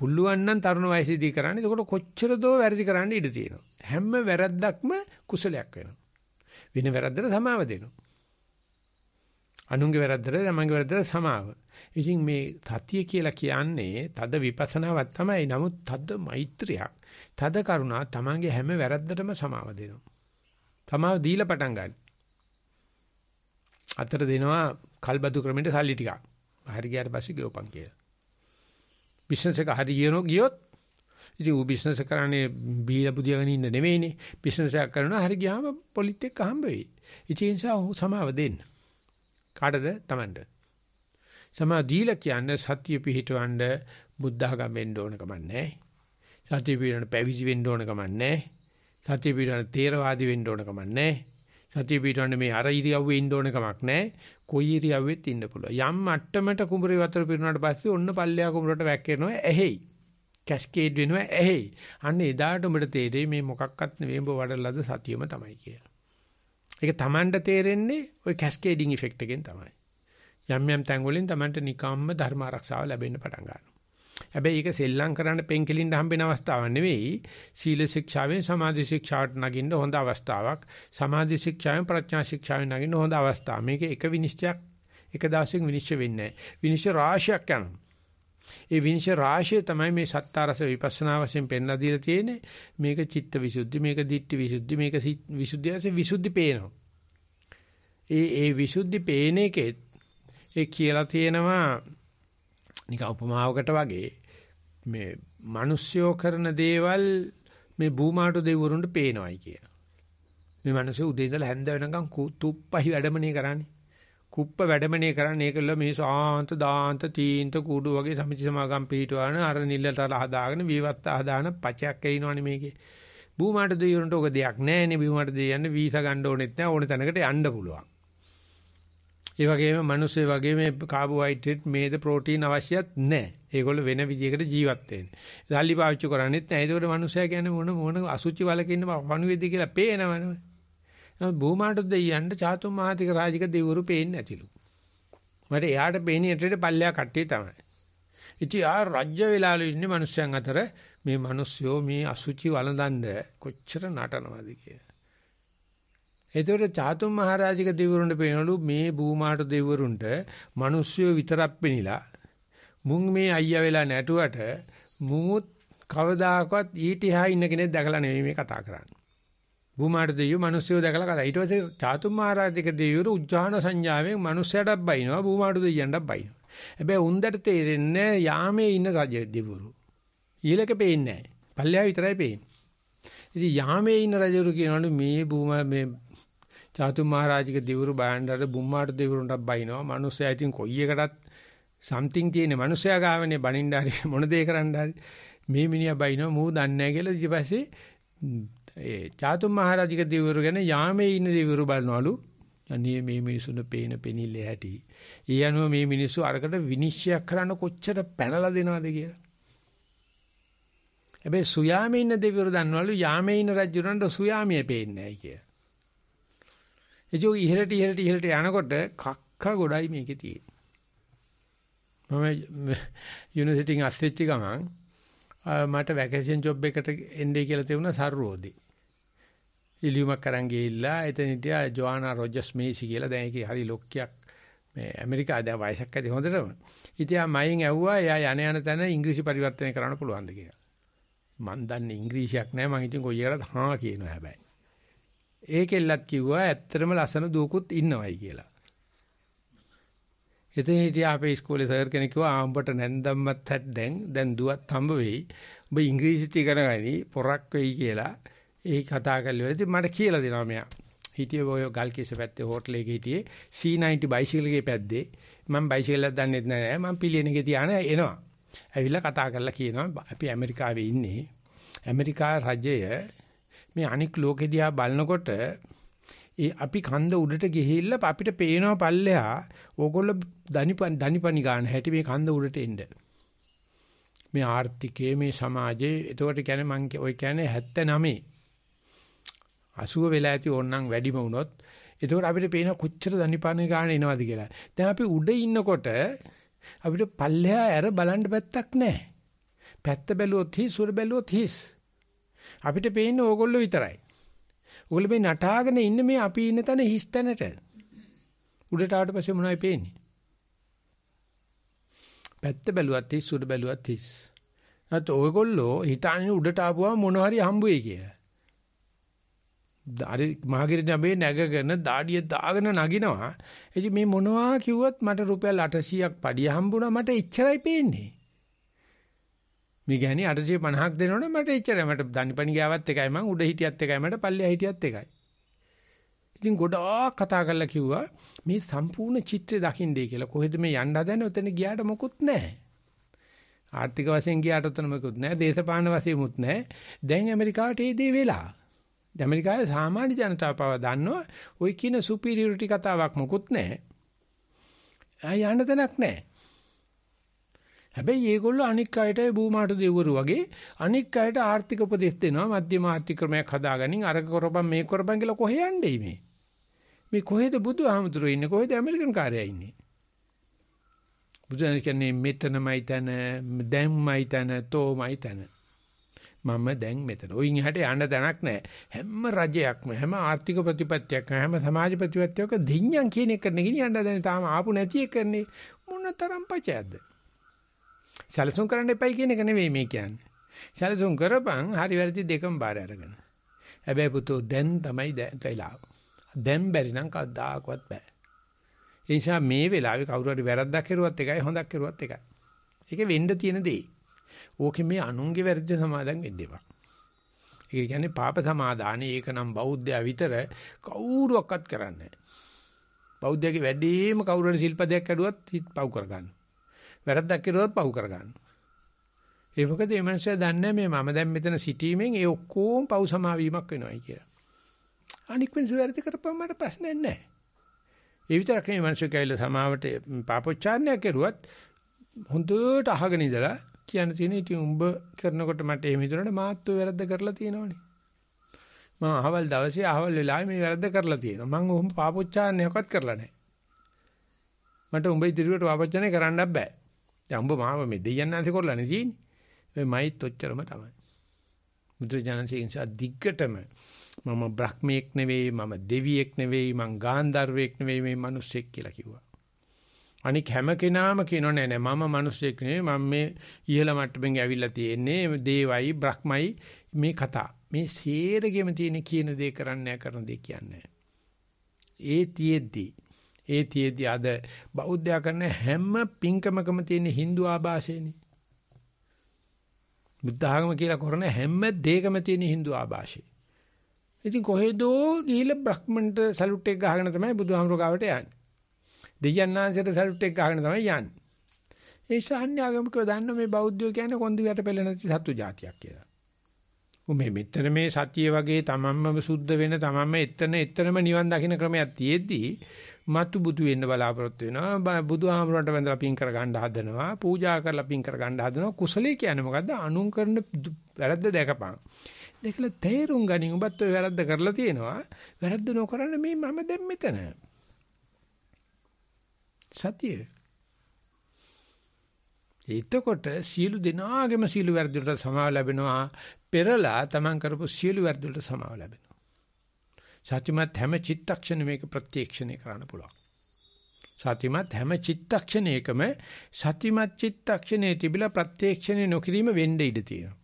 පුළුවන් නම් තරුණ වයසේදී කරන්න. එතකොට කොච්චර දෝ වැරදි කරන්න ඉඩ තියෙනවා. හැම වැරද්දක්ම කුසලයක් වෙනවා. වෙන වැරද්දට සමාව දෙනවා. අනුන්ගේ වැරද්දට තමන්ගේ වැරද්දට සමාව. ඉතින් මේ සතිය කියලා කියන්නේ තද විපස්සනාවක් තමයි. නමුත් තද මෛත්‍රියක්. තද කරුණා තමන්ගේ හැම වැරද්දටම සමාව දෙනවා. සමාව දීලා පටන් ගන්න. අතර දෙනවා කල්බතු ක්‍රමෙට සල්ලි ටිකක්. හරි ගියාට පස්සේ ගෙවපන් කියලා. බිස්නස් එක හරියනෝ ගියොත් ඉතින් ඌ බිස්නස් කරන්නේ බීලා පුදියාගෙන ඉන්න නෙමෙයිනේ. බිස්නස් එකක් කරනවා හරි ගියාම පොලිට් එක හම්බ වෙයි. ඉතින් ඒ නිසා ඌ සමාව දෙන්න. කාටද? Tamanට. සමා දීලා කියන්නේ සත්‍ය පිහිටවන්න බුද්ධඝම වෙන්න ඕන කමක් නැහැ. සත්‍ය පිහිටවන්න පැවිදි වෙන්න ඕන කමක් නැහැ. සත්‍ය පිහිටවන්න තේරවාදී වෙන්න ඕන කමක් නැහැ. සත්‍ය පිහිටවන්න මේ අර ඉරියව්වේ ඉන්න ඕන කමක් නැහැ. කොයි ඉරියව්වෙත් ඉන්න පුළුවන්. යම් මට්ටමට කුඹුරේ වතුර පිරුණාට පස්සේ ඔන්න පල්ලෙහා කුඹුරට වැක්කෙනවා ඇහෙයි. කැස්කේඩ් වෙනවා ඇහෙයි. අන්න එදාට උඹට තේරෙයි මේ මොකක්වත් නෙවෙයි උඹ වඩලද සතියම තමයි කියලා. ඒක Tamanට තේරෙන්නේ ওই කැස්කේඩින් ඉෆෙක්ට් එකෙන් තමයි. යම් යම් තැන් වලින් Tamanට නිකම්ම ධර්ම ආරක්ෂාව ලැබෙන්න පටන් ගන්නවා. හැබැයි ඒක සෙල්ලම් කරන්න පෙන්කෙලින්ද හම්බෙන අවස්ථාවක් නෙවෙයි. සීල ශික්ෂාවෙන් සමාධි ශික්ෂාවට නගින්න හොඳ අවස්ථාවක්. සමාධි ශික්ෂාවෙන් ප්‍රඥා ශික්ෂාවෙන් නගින්න හොඳ අවස්ථාවක්. මේක එක විනිශ්චයක් එක දවසකින් විනිශ්චය වෙන්නේ නැහැ. විනිශ්චය රාශියක් යනවා. ඒ විනිශ්චය රාශිය තමයි මේ සත්තාරස විපස්සනා වශයෙන් පෙන්ලා දීලා තියෙන්නේ. මේක චිත්ත විසුද්ධි, මේක ditthi විසුද්ධි, මේක විසුද්ධිය වශයෙන් විසුද්ධි පේනවා. ඒ ඒ විසුද්ධි පේන එකෙත් ඒ කියලා තියෙනවා නික උපමාවකට වගේ මේ මිනිස්සුયો කරන දේවල් මේ භූමාට දෙවිවරුන්ට පේනවායි කියන. මේ මිනිස්සු උදේ ඉඳලා හැන්ද වෙනකන් කුප්පහි වැඩමනේ කරන්නේ. කුප්ප වැඩමනේ කරන්නේ ඒකල මේ සාන්ත දාන්ත තීන්ත කුඩු වගේ සමිති සමාගම් පිටවන අර නිල්ලතර හදාගෙන විවත්ත හදාන පචයක් ඇිනවනේ මේකේ. භූමාට දෙවිවරුන්ට ඔක දෙයක් නැහැ නේ භූමාට දෙවියන් වීසා ගන්න ඕනෙත් නැහැ ඕන තැනකට යන්න පුළුවන්. ඒ වගේම මිනිස්සු වගේ මේ කාබෝහයිඩ්‍රේට් මේද ප්‍රෝටීන් අවශ්‍යත් නැහැ. ඒගොල්ල වෙන විදිහකට ජීවත් වෙන්නේ. සල්ලි පාවිච්චි කරන්නේත් නැහැ. ඒකට මිනිස්සයා කියන්නේ මොන මොන අසුචි වලක ඉන්න වණුවේද කියලා පේනවනේ. නමුත් භූමාට දෙයියන්ට චාතුම් මහතික රාජික දෙවිවරු පේන්නේ නැතිලු. මට එයාට පේන්නේ ඇටට පල්ලෙයා කට්ටිය තමයි. ඉතින් ආ රජ්‍ය වෙලාලු ඉන්නේ මිනිස්සුන් අතර මේ මිනිස්සයෝ මේ අසුචි වළඳන්ඩ කොච්චර නටනවද කියලා. එතකොට චාතුම් මහරජික දෙවිවරුන්ට පේනලු මේ භූමාට දෙවිවරුන්ට මිනිස්සු විතරක් පෙනිලා මුන් මේ අයියා වෙලා නැටුවට මුමුත් කවදාකවත් ඊටිහා ඉන්න කෙනෙක් දැකලා නෙවෙයි මේ කතා කරන්නේ. භූමාට දෙවියෝ මිනිස්සු දැකලා කතා. ඊට පස්සේ චාතුම් මහරජික දෙවිවරු උජ්ජාන සංඥාවෙන් මිනිස්සයටත් බයිනවා භූමාට දෙවියන්ටත් බයිනවා. හැබැයි උන්දට තේරෙන්නේ යාමේ ඉන්න රජ දෙවිවරු. ඊළඟ පේන්නේ නැහැ. පල්ලෙහා විතරයි පේන්නේ. ඉතින් යාමේ ඉන්න රජවරු කියනවලු මේ භූම මේ ධාතු මහරජික දිවුරු බයන්ඩර බුම්මාට දිවුරුන්ට බයිනවා. මිනිස්සයා ඉතින් කොයි එකටත් සම්තිං තියෙන මිනිස්සයා ගාවනේ බනින්න හරි මොන දේ කරන්න හරි මේ මිනිහා බයිනවා මූ දන්නේ නැහැ කියලා ඊට පස්සේ ඒ ධාතු මහරජික දිවුරු ගැන යාමේ ඉන්න දිවුරු බලනවලු. අනේ මේ මිනිසුන්ට පේන පෙනිල්ල ඇති. ඒ අනුව මේ මිනිස්සු අරකට විනිශ්චය කරන්න කොච්චර පැනලා දෙනවද කියලා. හැබැයි සුයාමේ ඉන්න දෙවිවරු දන්නවලු යාමේ ඉන්න රජුරන්ට සුයාමිය පේන්නේ නැහැ කියලා. ඒ කියෝ ඉහෙලට ඉහෙලට ඉහෙලට යනකොට කක්ක ගොඩයි මේකේ තියෙන්නේ. මම යුනිවර්සිටින් අස්සෙච්ච ගමන් මට වැකේෂන් ජොබ් එකට එන්නේ කියලා තිබුණා සර්වෝදි. ඉලියුමක් කරන් ගිහිල්ලා එතන හිටියා ජොආනා රොජර්ස් මේසි කියලා දැන් ඒකේ හරි ලොක්කියක් මේ ඇමරිකාව දැන් වයසක් ඇති හොඳටම. ඉතියා මයින් ඇව්වා එයා යන යන තැන ඉංග්‍රීසි පරිවර්තනය කරන්න පුළුවන්ද කියලා. මන් දන්නේ ඉංග්‍රීසියක් නෑ මං ඉතින් කොයි එකකට හා කියනවා හැබැයි. ඒකෙල්ලත් කිව්වා ඇත්තටම ලස්සන දූකුත් ඉන්නවයි කියලා. එතන හිටියා අපේ ඉස්කෝලේ සර් කෙනෙක් කිව්වා ආඹට නැන්දම්මත් හැට දැන් දැන් දුවත් හම්බ වෙයි. ඔබ ඉංග්‍රීසි ඉගෙනගනි පොරක් වෙයි කියලා. ඒ කතා කරලා ඉතින් මට කියලා දෙනවා මෙයා. හිටියේ ඔය ගල්කීස පැත්තේ හෝටල් එකේ හිටියේ C90 බයිසිකල් එකේ පැද්දේ. මම බයිසිකල් එකක් දන්නේ නැහැ. මම පිලියන එකේ තියාන එනවා. ඇවිල්ලා කතා කරලා කියනවා අපි ඇමරිකාවේ ඉන්නේ. ඇමරිකා රජය මේ අනික් ලෝකෙ දිහා බලනකොට ඒ අපි කන්ද උඩට ගිහිල්ලා අපිට පේනවා පල්ලෙහා ඕගොල්ලෝ දනිපන් දනිපනි ගන්න හැටි මේ කන්ද උඩට එන්න. මේ ආර්ථිකයේ මේ සමාජයේ එතකොට කියන්නේ මං ඔය කියන්නේ 79 80 වෙලා ඇති ඕන්නම් වැඩිම වුණොත් එතකොට අපිට පේන කොච්චර දනිපනි ගන්න එනවද කියලා. දැන් අපි උඩ ඉන්නකොට අපිට පල්ලෙහා ඇර බලන්න පැත්තක් නැහැ. පැත්ත බැලුවොත් හිස්, උඩ බැලුවොත් හිස්. අපිට පේන්නේ ඕගොල්ලෝ විතරයි. ඕගොල්ලෝ මේ නටාගෙන ඉන්න මේ අපි ඉන්න තැන හිස් තැනට. උඩට ආවට පස්සේ මොනවයි පේන්නේ? පැත්ත බැලුවත් 30 උඩ බැලුවත් 30. නැත් ඔයගොල්ලෝ හිතන්නේ උඩට ආපුවම මොන හරි හම්බ වෙයි කියලා. අර මහගිරින අපේ නැගගෙන දාඩිය දාගෙන නගිනවා. එදි මේ මොනවා කිව්වත් මට රුපියල් 800ක් පඩිය හම්බුණා මට එච්චරයි පේන්නේ. මේ ගෑණි 850ක් දෙනවනම් මට එච්චරයි. මට දනිපණි ගෑවත් එකයි මං උඩ හිටියත් එකයි මට පල්ලෙහා හිටියත් එකයි. ඉතින් ගොඩාක් කතා කරලා කිව්වා මේ සම්පූර්ණ චිත්‍රය දකින්නේ කියලා. කොහෙද මේ යන්න හදන්නේ? උතන ගියාට මොකුත් නැහැ. ආර්ථික වශයෙන් ගියාට උතන මොකුත් නැහැ. දේශපාලන වශයෙන්මුත් නැහැ. දැන් ඇමරිකාවට ඒ දේ වෙලා. ඇමරිකාවේ සාමාන්‍ය ජනතාව පවා දන්නවා ওই කියන සුපීරියොරිටි කතාවක් මොකුත් නැහැ. ආය යන්න තැනක් නැහැ. හැබැයි මේගොල්ලෝ අනික් අයට බූමාට දෙවරු වගේ අනික් අයට ආර්ථික උපදෙස් දෙනවා මධ්‍යම ආර්ථික ක්‍රමයක් හදාගනින් අරක කරපම් මේ කරපම් කියලා කොහේ යන්නේ මේ මේ කොහෙද බුදුහාමුදුරුවෝ ඉන්නේ කොහෙද ඇමරිකන් කාර්යය ඉන්නේ බුදුන් කියන්නේ මෙතනමයි තන දැන්මයි තන තෝමයි තන මම දැන් මෙතන. ඔයින් එහාට යන්න දැනක් නැහැ. හැම රජයක්ම හැම ආර්ථික ප්‍රතිපත්තියක්ම හැම සමාජ ප්‍රතිපත්තියක දෙඤ්ඤම් කියන එක කරන ගිනියන්න දැන් තාම ආපු නැති එකනේ මොන තරම් පචයක්ද? සැලසුම් කරන්න එපයි කියන එක නෙවෙයි මේ කියන්නේ. සැලසුම් කරපන් හරි වැරදි දෙකම බාර අරගෙන. හැබැයි පුතෝ දැන් තමයි දැයිලා. දැන් බැරි නම් කවදාකවත් බෑ. ඒ නිසා මේ වෙලාවේ කවුරු හරි වැරද්දක් කරුවත් එකයි හොඳක් කරුවත් එකයි. ඒක වෙන්න තියෙන දේ. ඕකේ මේ අනුන්ගේ වැරද්ද සමාදන් වෙන්න එපා. ඒ කියන්නේ පාප සමාදානේ ඒකනම් බෞද්ධයා විතර කවුරුවක්වත් කරන්නේ නැහැ. බෞද්ධයාගේ වැඩිම කවුරු හරි සිල්පදයක් කැඩුවත් හිත පව් කරගන්න. වැරද්දක් කරුවොත් පව් කරගන්නවා. ඒ මොකද මේ මිනිස්සු දන්නේ මේ මම දැන් මෙතන සිටීමෙන් ඒ ඔක්කොම පව් සමාවීමක් වෙනවායි කියලා. අනික් මිනිස්සු වැරදි කරපුවම මට ප්‍රශ්නයක් නැහැ. ඒ විතරක් නෙමෙයි මිනිස්සු කැවිලා සමාවට පාපොච්චාරණය කරුවත් හොඳට අහගෙන ඉඳලා කියන්න තියෙන ඉතින් උඹ කරනකොට මට එහෙම හිතුණාට මාත් ඔය වැරද්ද කරලා තියෙනවනේ. මම අහවල් දවසේ අහවල් වෙලාවේ මේ වැරද්ද කරලා තියෙනවා. මම ඔහොම පාපොච්චාරණයක්වත් කරලා නැහැ. මට උඹ ඉදිරියට පාපොච්චාරණය කරන්නත් බෑ. දැන් උඹ මාව මේ දෙයයන්ාන්ති කරලානේ තියෙන්නේ. මයිත් ඔච්චරම තමයි. බුදුරජාණන්සේගෙන් සා දිග්ගටම මම බ්‍රහ්මීෙක් නෙවෙයි මම දෙවියෙක් නෙවෙයි මං ගාන්ධර්වයෙක් නෙවෙයි මේ මිනිස්සෙක් කියලා කිව්වා. අනික හැම කෙනාම කියනෝ නෑ නෑ මම මිනිස්සෙක් නෙවෙයි මම මේ ඉහළ මට්ටමින් ඇවිල්ලා තියෙන්නේ දේවයි බ්‍රහ්මයි මේ කතා. මේ සේරගෙම තියෙන කියන දේ කරන්න කරන දේ කියන්නේ. ඒ තියෙද්දී ඒ තියේදී අද බෞද්ධයා කරන හැම පින්කමකම තියෙන Hindu ආభాෂයනේ. බුද්ධ ආගම කියලා කරන හැම දෙයකම තියෙන Hindu ආభాෂය. ඉතින් කොහෙදෝ ගිහිල්ලා බ්‍රහ්මන්ට සලූට් එක ගහගෙන තමයි බුදුහාමුදුරුවෝ ගාවට යන්නේ. දෙයයන්ාන්සයට සලූට් එක ගහගෙන තමයි යන්නේ. ඒ ශාන්‍ය ආගමිකව දන්න මේ බෞද්ධයෝ කියන්නේ කොන්දු යට පෙළ නැති සත්තු జాතියක් කියලා. උඹේ මෙතන මේ සතිය වගේ තමන්ම සුද්ධ වෙන තමන්ම එතන එතනම නිවන් දකින්න ක්‍රමයක් තියෙද්දී මතු බුදු වෙන්න බලාපොරොත්තු වෙනවා බුදුහාමුදුරන්ට වැඳලා පින් කර ගන්න හදනවා පූජා කරලා පින් කර ගන්න හදනවා කුසලයේ කියන්නේ මොකද්ද අනුන් කරන වැරද්ද දැකපන් දෙකලා තේරුම් ගනින් ඔබත් ඔය වැරද්ද කරලා තියෙනවා වැරද්ද නොකරන මේ මම දැන් මෙතන සතිය එතකොට සීළු දෙනාගේම සීළු වැරදිවලට සමාව ලැබෙනවා පෙරලා තමන් කරපු සීළු වැරදිවලට සමාව ලැබෙනවා සතිමත් හැම චිත්තක්ෂණ මේක ප්‍රත්‍යක්ෂණය කරන්න පුළුවන්. සතිමත් හැම චිත්තක්ෂණයකම සතිමත් චිත්තක්ෂණයේ තිබිලා ප්‍රත්‍යක්ෂණය නොකිරීම වෙන්න ඉඩ තියෙනවා.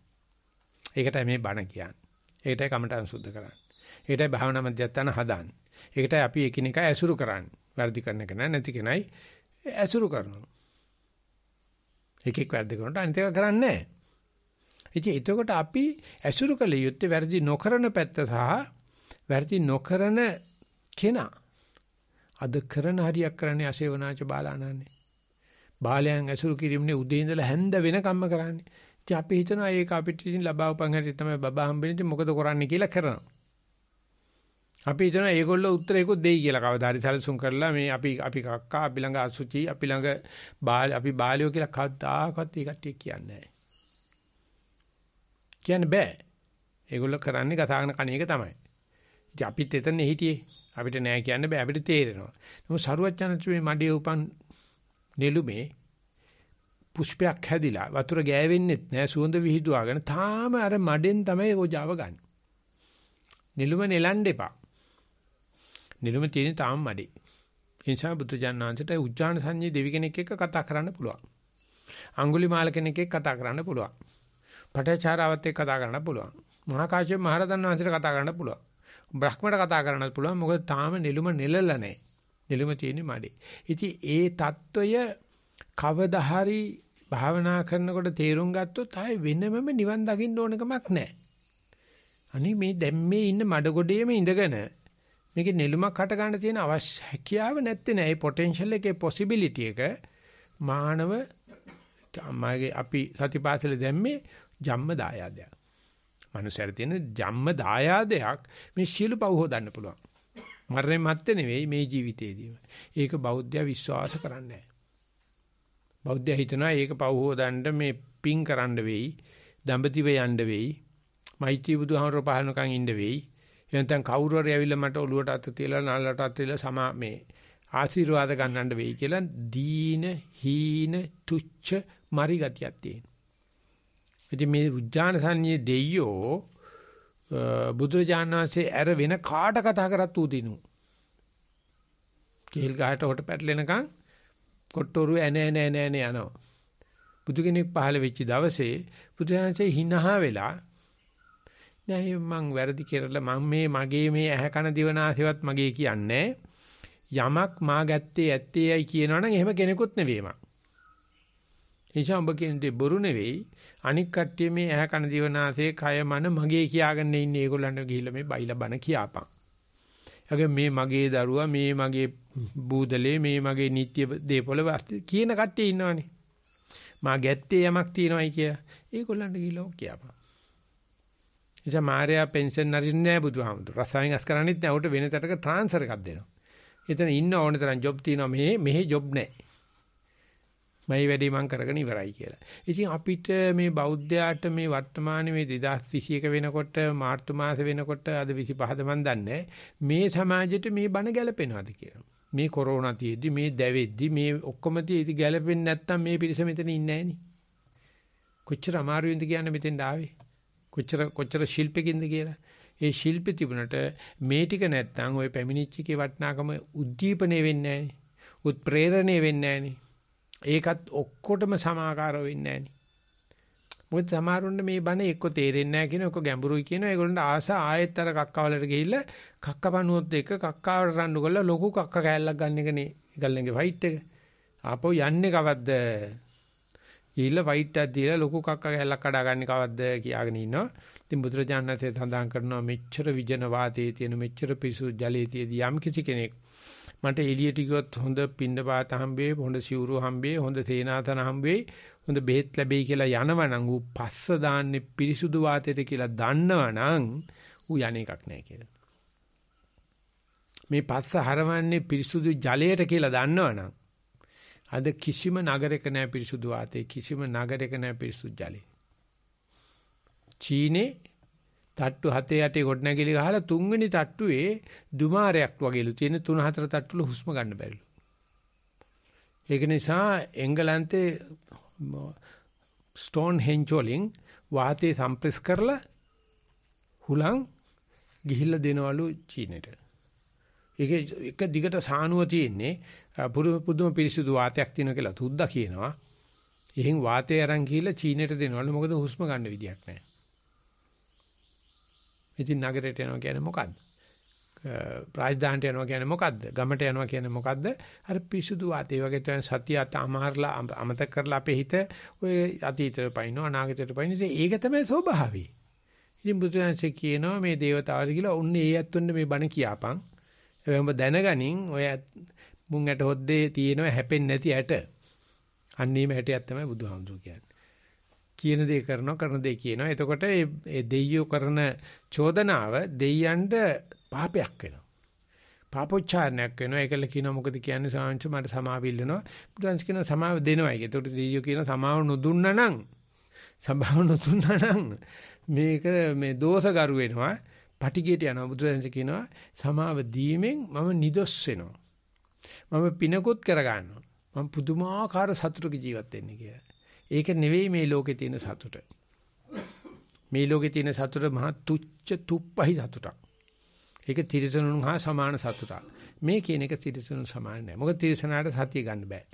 ඒකටයි මේ බණ කියන්නේ. ඒකටයි කමඨං සුද්ධ කරන්නේ. ඒකටයි භාවනා මධ්‍යස්ථාන හදාන්නේ. ඒකටයි අපි එකිනෙකා ඇසුරු කරන්නේ. වැඩි කරන එක නෑ නැති කෙනයි ඇසුරු කරනවා. එකෙක් වැඩි කරනට අනිත් එක කරන්නේ නෑ. ඉතින් එතකොට අපි ඇසුරු කළ යුත්තේ වැඩි නොකරන පැත්ත සහ වැරදි නොකරන කෙනා අද කරන හරියක් කරන්නේ අසේවනාච බාලානන්නේ. බාලයන් ඇසුරු කිරීමනේ උදේ ඉඳලා හැන්ද වෙනකම්ම කරන්නේ. ඉතින් අපි හිතනවා ඒක අපිට ඉතින් ලබා උපන් හැටි තමයි බබා හම්බෙන්නේ. ඉතින් මොකද කරන්නේ කියලා කරනවා. අපි හිතනවා ඒගොල්ලෝ උත්තරේකුත් දෙයි කියලා කවදා හරි සැලසුම් කරලා මේ අපි අපි කක්කා අපි ළඟ අසුචි අපි ළඟ බාල අපි බාලියෝ කියලා කවදාකවත් ඒ කට්ටිය කියන්නේ නැහැ. කියන්න බෑ. ඒගොල්ලෝ කරන්නේ ගතාගෙන කණ එක තමයි. ඉතින් අපිත් එතන හිටියේ. අපිට නෑ කියන්න බෑ අපිට තේරෙනවා. නමුත් සරුවච්චනතු මේ මඩේ උපන් නෙළුමේ පුෂ්පයක් හැදිලා වතුර ගෑවෙන්නෙත් නෑ සුවඳ විහිදුවාගෙන තාම අර මඩෙන් තමයි ඕජාව ගන්න. නෙළුම නෙලන්න එපා. නෙළුම තියෙන තාම මඩේ. ඒ නිසා බුදුජානනාංශයට උජ්ජාන සංජේ දෙවි කෙනෙක් එක්ක කතා කරන්න පුළුවන්. අඟුලිමාල කෙනෙක් එක්ක කතා කරන්න පුළුවන්. පටාචාරාවත් එක්ක කතා කරන්න පුළුවන්. මහා කාශ්‍යප මහ රහතන් වහන්සේට කතා කරන්න පුළුවන්. බ්‍රහ්මයට කතා කරන්නත් පුළුවන්. මොකද තාම නිලුම නෙලලා නැහැ. නිලුම තියෙන්නේ මඩේ. ඉතින් ඒ తত্ত্বය කවදා හරි භාවනා කරනකොට තේරුම් ගත්තොත් ආයේ වෙනමම නිවන් දකින්න ඕනකමක් නැහැ. අනේ මේ දැන් මේ ඉන්න මඩගොඩේම ඉඳගෙන මේකේ නෙළුමක් හට ගන්න තියෙන අවශ්‍ය හැකියාව නැත්තේ නෑ. ඒ පොටෙන්ෂල් එකේ පොසිබිලිටි එක මානව මාගේ අපි සතිපාසල දැම්මේ ජම්ම දායාදයක්. මනුස්සයර තියෙන ජම්ම දායාදයක් මේ සියලු පව් හොදන්න පුළුවන්. මරණය මැත්තේ නෙවෙයි මේ ජීවිතේදීම. ඒක බෞද්ධයා විශ්වාස කරන්නේ නැහැ. බෞද්ධයා හිතනවා ඒක පව් හොදන්න මේ පිං කරන්න වෙයි, දඹදිව යන්න වෙයි, මෛත්‍රී බුදුහමරෝ පහලනකම් ඉන්න වෙයි. එහෙනම් කවුරු හරි ඇවිල්ලා මට ඔලුවට අත තියලා නාලට අත තියලා සමා මේ ආශිර්වාද ගන්නන්න වෙයි කියලා දීන හීන තුච්ච මරි ගතියක් තියෙනවා. ඉතින් මේ උජ්ජාන සංඤ්ඤේ දෙයියෝ බුදුරජාණන් වහන්සේ ඇර වෙන කාට කතා කරත් ඌ දිනු. කේල් ගහට හොට පැටලෙනකන් කොට්ටෝරු ඇනේ නෑ නෑ නෑ යනවා. බුදු කෙනෙක් පහළ වෙච්ච දවසේ බුදුරජාණන්සේ හිනහා වෙලා නෑ මං වැරදි කරලා මං මේ මගේ මේ ඇහැ කන දිවනාසෙවත් මගේ කියන්නේ යමක් මා ගත්තේ ඇත්තේයි කියනවනම් එහෙම කෙනෙකුත් නෙවෙයි මං. නිසා ඔබ කියන දේ බොරු නෙවෙයි. අනික් කට්ටිය මේ ඇහ කන දිවනාසේ කය මන මගේ කියාගෙන ඉන්නේ ඒගොල්ලන්ට ගිහිල්ලා මේ බයිලා බන කියාපන්. ඒගොල්ලෝ මේ මගේ දරුවා මේ මගේ බූදලේ මේ මගේ නිත්‍ය දේපොළ කියන කට්ටිය ඉන්නවනේ. මා ගැත්තේ යමක් තියෙනවයි කිය. ඒගොල්ලන්ට ගිහිල්ලා කියාපන්. එචා මාර්යා පෙන්ෂන් නරින්නේ නැහැ බුදුහාමුදුර. රසායන අස් කරන්නේත් නැහැ. උට වෙන තැනක ට්‍රාන්ස්ෆර් එකක් දෙනවා. එතන ඉන්න ඕනේ තරම් ජොබ් තියෙනවා. මෙහි මෙහි ජොබ් නැහැ. මයි වැඩේ මං කරගෙන ඉවරයි කියලා. ඉතින් අපිට මේ බෞද්ධයාට මේ වර්තමානයේ මේ 2021 වෙනකොට මාර්තු මාස වෙනකොට අද 25ද මන් දන්නේ මේ සමාජයට මේ බණ ගැලපෙනවද කියලා. මේ කොරෝනා තියෙද්දි මේ දැවෙද්දි මේ ඔක්කොම තියෙද්දි ගැලපෙන්නේ නැත්තම් මේ පිරිස මෙතන ඉන්නේ නැහෙනි. කොච්චර අමාරුවෙන්ද කියන්න මෙතෙන් ආවේ. කොච්චර කොච්චර ශිල්පකින්ද කියලා. ඒ ශිල්ප තිබුණට මේ ටික නැත්තම් ওই පැමිණිච්ච කේ වටිනාකම උද්දීපනය වෙන්නේ නැහෙනි. උත්ප්‍රේරණය වෙන්නේ නැහෙනි. ඒකත් ඔක්කොටම සමාකාර වෙන්නේ නැහැ මොකද සමහරුන්ට මේ බණ එක්ක තේරෙන්නේ නැහැ කියන එක ගැඹුරුයි කියන ඒගොල්ලන්ට ආස ආයෙත් අර කක්කවලට ගිහිල්ලා කක්කපණුවොත් එක්ක කක්කාවට රණ්ඩු කරලා ලොකු කක්ක කෑල්ලක් ගන්න එකනේ ඒගොල්ලන්ගේ ෆයිට් එක. ආපහු යන්නේ කවද්ද? ගිහිල්ලා ෆයිට් එකක් දීලා ලොකු කක්ක කෑල්ලක් කඩා ගන්න කවද්ද කියාගෙන ඉන්නවා. ඉතින් බුදුරජාණන්සේ සඳහන් කරනවා මෙච්චර විජන වාතයේ තියෙන මෙච්චර පිසු ජලයේ තියෙදි යම් කිසි කෙනෙක් මට එළියට ගියොත් හොඳ පින්නපාත හම්බේ හොඳ සිවුරු හම්බේ හොඳ සේනාතන හම්බේ හොඳ බෙහෙත් ලැබෙයි කියලා යනවනම් ඌ පස්ස දාන්නේ පිරිසුදු වාතයට කියලා දන්නවනම් ඌ යන්නේ එකක් නැහැ කියලා. මේ පස්ස හරවන්නේ පිරිසුදු ජලයට කියලා දන්නවනම් අද කිසිම නගරයක නැහැ පිරිසුදු වාතය කිසිම නගරයක නැහැ පිරිසුදු ජලය. චීනේ තට්ටු 7 8 ගොඩනැගිලි ගහලා තුන්වෙනි තට්ටුවේ දුමාරයක් වගේලු තියෙන 3 4 තට්ටුල හුස්ම ගන්න බැරිලු. ඒක නිසා එංගලන්තේ ස්ටෝන් හෙන්ජ් වලින් වාතය සම්ප්‍රෙස් කරලා හුලං ගිහිල්ලා දෙනවලු චීනෙට. ඒක එක දිගට සානුව තියෙන්නේ පුදුම පිරිසිදු වාතයක් තියෙනවා කියලා තුද්දා කියනවා. එහෙන් වාතය අරන් ගිහිල්ලා චීනෙට දෙනවලු මොකද හුස්ම ගන්න විදියක් නැහැ. ඉතින් නගරයට යනවා කියන්නේ මොකද්ද? රාජධානට යනවා කියන්නේ මොකද්ද? ගමට යනවා කියන්නේ මොකද්ද? අර පිසුදු ආතේ වගේ තමයි සතිය අතමාරලා අමතක කරලා අපේ හිත ඔය අතීතයට පයින්නවා අනාගතයට පයින්නවා. ඒක තමයි ස්වභාවය. ඉතින් බුදුරජාණන්සේ කියනවා මේ దేవතාවට කියලා ඔන්න ඒ ඇත්තොන්න මේ බණ කියාපන්. හැබැයි ඔබ දැනගනින් ඔය මුං ඇට හොද්දේ තියෙනවා හැපෙන්නේ නැති ඇට. අන්නේම හැටයක් තමයි බුදුහාමුදුරු කියන්නේ. කියන දේ කරනවා කරන දේ කියනවා. එතකොට මේ දෙයියෝ කරන චෝදනාව දෙයියන්ට පාපයක් වෙනවා. පාපෝච්චාරණයක් වෙනවා. ඒකල කියනවා මොකද කියන්නේ සාංශ මට සමාව ඉල්ලනවා. බුදුන්ස් කියනවා සමාව දෙනවයි. එතකොට දෙයියෝ කියනවා සමාව නොදුන්නා නම් සමාව නොදුන්නා නම් මේක මේ දෝෂගරු වෙනවා. පටිගයට යනවා. බුදුන්ස් කියනවා සමාව දීමෙන් මම නිදොස් වෙනවා. මම පිනකොත් කරගන්නවා. මම පුදුමාකාර සතුටක ජීවත් වෙන්නේ කියලා. ඒක නෙවෙයි මේ ලෝකේ තියෙන සතුට. මේ ලෝකේ තියෙන සතුට මහා තුච්ච තුප්පහයි සතුටක්. ඒක තිරසනුන් හා සමාන සතුටක්. මේ කියන එක තිරසනුන් සමාන නෑ. මොකද තිරසනාට සතිය ගන්න බෑ.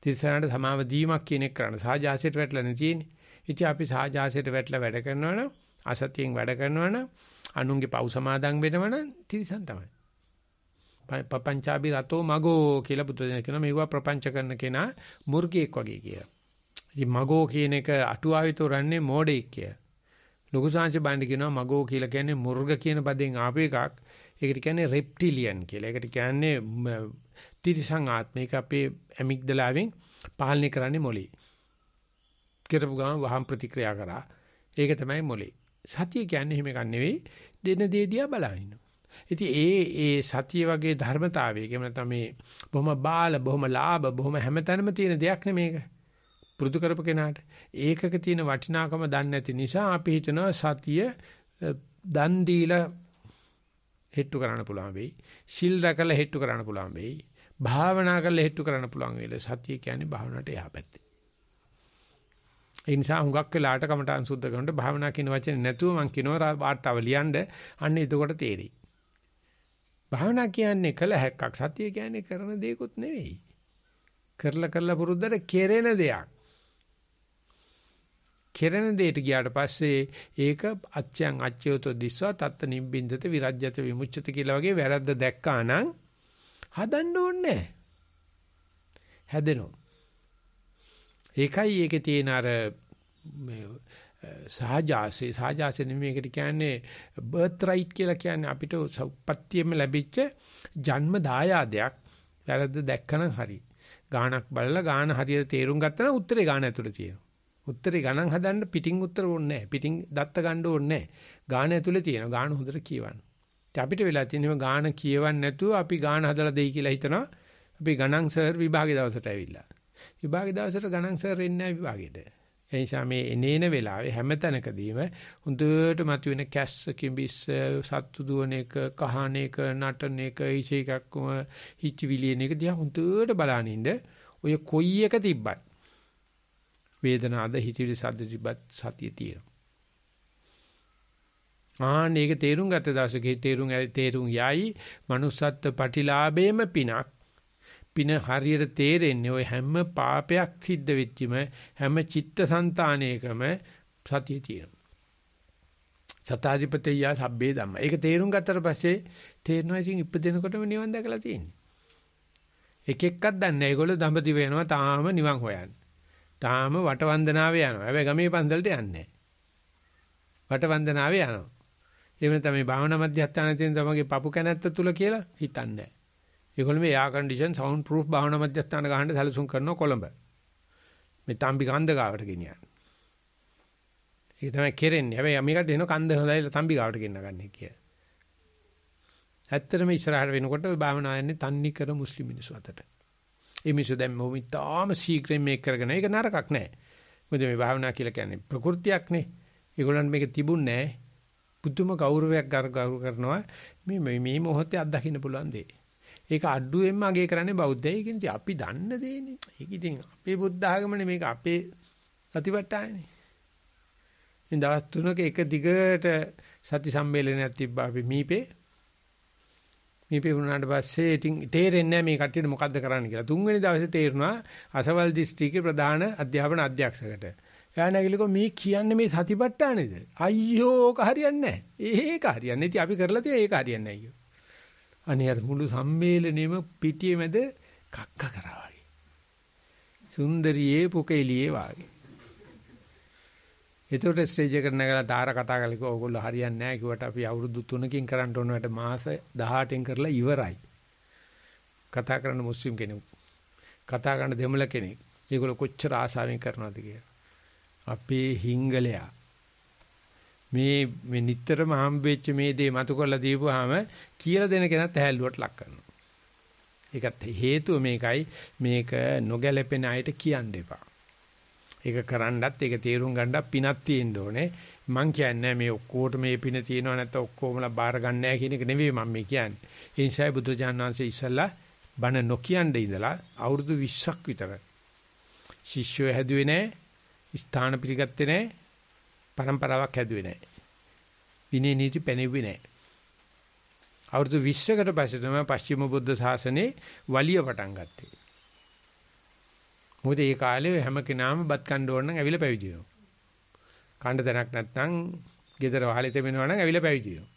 තිරසනාට සමාව දීමක් කියන එක කරන්න සාජාසයට වැටලා නේ තියෙන්නේ. ඉතින් අපි සාජාසයට වැටලා වැඩ කරනවනම් අසතියෙන් වැඩ කරනවනම් අනුන්ගේ පව් සමාදන් වෙනවනම් තිරසන් තමයි. පපංචාබි රතෝ මගෝ කියලා බුදුදෙන කියන මේවා ප්‍රපංච කරන කෙනා මුර්ගියෙක් වගේ කියලා. ඉතින් මගෝ කියන එක අටුවාවේ තෝරන්නේ මෝඩෙක් කිය. ලොකු සංහස බණ්ඩ කියනවා මගෝ කියලා කියන්නේ මුර්ග කියන පදයෙන් ආපු එකක්. ඒකට කියන්නේ රෙප්ටිලියන් කියලා. ඒකට කියන්නේ තිරිසන් ආත්මයක අපේ ඇමිග්දලාවෙන් පාලනය කරන්නේ මොළේ. කෙරපු ගමන් වහම් ප්‍රතික්‍රියා කරා. ඒක තමයි මොළේ. සතිය කියන්නේ එහෙම එකක් නෙවෙයි. දෙන දේ දිහා බලනින්න. ඉතින් ඒ ඒ සතිය වගේ ධර්මතාවයක එහෙම නැත්නම් මේ බොහොම බාල බොහොම ලාභ බොහොම හැමතැනම තියෙන දෙයක් නෙමේක. පුරුදු කරපු කෙනාට ඒකක තියෙන වටිනාකම දන්නේ නැති නිසා අපි හිතනවා සතිය දන් දීලා හෙට්ටු කරන්න පුළුවන් වෙයි. සිල් රැකලා හෙට්ටු කරන්න පුළුවන් වෙයි. භාවනා කරලා හෙට්ටු කරන්න පුළුවන් වෙයි. සතිය කියන්නේ භාවනාවට යහපැත්තේ. ඒ නිසා හුඟක් වෙලාට කමටහන් සුද්ධ කරනකොට භාවනා කියන වචනේ නැතුව මම කියනවා වාර්තාව ලියනද අන්න එතකොට තේරෙයි. භාවනා කියන්නේ කළ හැක්කක්. සතිය කියන්නේ කරන දේකුත් නෙවෙයි. කරලා කරලා පුරුද්දට කෙරෙන දෙයක්. කෙරෙන දෙයට ගියාට පස්සේ ඒක අච්ඡං අච්ඡයතෝ දිස්වා තත්ත නිබ්බින්දත විරජ්‍යත විමුච්ඡත කියලා වගේ වැරද්ද දැක්කා නම් හදන්න ඕනේ හැදෙනවා. ඒකයි ඒකේ තියෙන අර සහජාසේ සහජාසේ නෙමෙයිකට කියන්නේ බර්ත් රයිට් කියලා කියන්නේ අපිට උපත්තියෙම ලැබිච්ච ජන්ම දායාදයක් වැරද්ද දැක්කනම් හරි ගානක් බලලා ගාන හරියට තේරුම් ගත්තා නම් උත්තරේ ගාන ඇතුළේ තියෙනවා උත්තරේ ගණන් හදන්න පිටින් උත්තර ඕනේ නැහැ. පිටින් දත්ත ගන්න ඕනේ නැහැ. ගාන ඇතුලේ තියෙනවා. ගාන හොඳට කියවන්න. ඉතින් අපිට වෙලා තියෙනවා ගාන කියවන්නේ නැතුව අපි ගාන හදලා දෙයි කියලා හිතනවා. අපි ගණන් සර් විභාගේ දවසට ඇවිල්ලා. විභාගේ දවසට ගණන් සර් එන්නේ නැහැ විභාගෙට. ඒ නිසා මේ එනේන වෙලාවේ හැම තැනකදීම හොඳට මතුවෙන කැස්ස කිඹිස්ස සත්තු දුවන එක, කහන එක, නටන එක, ඉෂේකක්ම හිච්ච විලියන එක දිහා හොඳට බලනින්ද ඔය කොයි එක තිබ්බත් වේදනාවද හිතවිලි සද්ද තිබත් සතිය තියෙනවා. ආන්න ඒක තේරුම් ගත්ත දවසකේ තේරුම් තේරුම් යයි manussත්ත්ව ප්‍රතිලාභේම පිනක් පින හරියට තේරෙන්නේ ඔය හැම පාපයක් සිද්ධ වෙච්චිම හැම චිත්තසංතානයකම සතිය තියෙනවා සතාධිපතේ යා සබ්බේ ධම්ම ඒක තේරුම් ගත්තට පස්සේ තේරෙනවා ඉතින් ඉපදෙනකොටම නිවන් දැකලා තියෙන්නේ එක එකක් දන්නේ ඒගොල්ලෝ දඹදි වෙනවා තාම නිවන් හොයන්නේ තාම වටවන්දනාවේ යනවා. හැබැයි ගමේ පන්සලට යන්නේ නැහැ. වටවන්දනාවේ යනවා. එහෙම තමයි භාවනා මධ්‍යස්ථානයේ තියෙන තමගේ පපු කැනැත්ත තුල කියලා හිතන්නේ. ඒගොල්ලෝ මේ යා කන්ඩිෂන් සවුන්ඩ් ප්‍රූෆ් භාවනා මධ්‍යස්ථාන ගහන්න සැලසුම් කරනවා කොළඹ. මේ තම්බි කන්ද ගාවට ගෙනියන්නේ. ඒක තමයි කෙරෙන්නේ. හැබැයි අමිකට එන කන්ද හොඳයි තම්බි ගාවට ගෙන්න ගන්න කිය. ඇත්තටම ඉස්සරහට වෙනකොට භාවනා යන්නේ තන්නේ කර මුස්ලිම් මිනිස්සු අතරට. ඒ මිනිස්සු දැන් බොහොම ඉතාම ශීඝ්‍රයෙන් මේක කරගෙන. ඒක නරකක් නෑ. මොකද මේ භාවනා කියලා කියන්නේ ප්‍රകൃතියක්නේ. ඒගොල්ලන් මේක තිබුණේ නෑ. පුදුම ගෞරවයක් ගරු කරනවා මේ මේ මොහොතේ අත්දකින්න පුළුවන් දේ. ඒක අඩුවෙන්ම අගේ කරන්නේ බෞද්ධයයි කියන ඉතින් අපි දන්න දෙන්නේ. ඒක ඉතින් අපේ බුද්ධ ආගමනේ මේක අපේ සතිපට්ඨායනේ. ඉතින් දවස් තුනක එක දිගට සති සම්මේලනයක් තිබ්බා අපි මීපේ මේ පිපුණාට පස්සේ ඉතින් තේරෙන්නේ නැහැ මේ කට්ටියට මොකද්ද කරන්න කියලා. තුන්වෙනි දවසේ තේරුණා අසවල් දිස්ත්‍රික්කේ ප්‍රධාන අධ්‍යාපන අධ්‍යක්ෂකට. එයා නැගිලකෝ මේ කියන්නේ මේ සතිපට්ඨානේද? අයියෝ ඕක හරියන්නේ නැහැ. ඒක හරියන්නේ. ඉතින් අපි කරලා තියෙන ඒක හරියන්නේ නැහැ අයියෝ. අනේ අර මුළු සම්මේලනෙම පිටියේ මැද කක්ක කරා වගේ. සුන්දරියේ පුකෙලියේ වගේ. එතකොට ස්ටේජ් එකට නැගලා තාර කතා කරලා කිව්වා ඕගොල්ලෝ හරියන්නේ නැහැ කිව්වට අපි අවුරුදු 3කින් කරන්න ඕන වැඩ මාස 18න් කරලා ඉවරයි. කතා කරන මුස්ලිම් කෙනෙක්. කතා කරන දෙමළ කෙනෙක්. ඒගොල්ලෝ කොච්චර ආසාවෙන් කරනවද කියලා. අපේ හිංගලයා මේ මේ නිටතරම හම්බෙච්ච මේ දේ මතු කරලා දීපුවාම කියලා දෙන කෙනත් ඇහැල්ලුවට ලක් කරනවා. ඒකත් හේතුව මේකයි මේක නොගැලපෙන අයට කියන්න එපා. ඒක කරන්නත් ඒක තේරුම් ගන්නත් පිනක් තියෙන්න ඕනේ. මං කියන්නේ මේ ඔක්කොට මේ පින තියෙනවා නැත්නම් ඔක්කොමලා බාර ගන්න නැහැ කියන එක නෙවෙයි මම මේ කියන්නේ. ඒ නිසායි බුදුජාණන් වහන්සේ ඉස්සල්ලා බණ නොකියන ඉඳලා අවුරුදු 20ක් විතර ශිෂ්‍යෝ හැදුවේ නැහැ. ස්ථාන පිළිගත්තේ නැහැ. પરම්පරාවක් හැදුවේ නැහැ. විනය නීති පැනෙව්වේ නැහැ. අවුරුදු 20කට පස්සේ තමයි පස්චිම බුද්ධ ශාසනේ වලිය පටන් ගත්තේ. මොකද ඒ කාලේ හැම කෙනාම බත් කන්න ඕන නම් ඇවිල්ලා පැවිදි වෙනවා. කන්න තැනක් නැත්නම් ගෙදර වහලෙ තෙමෙනවා නම් ඇවිල්ලා පැවිදි වෙනවා.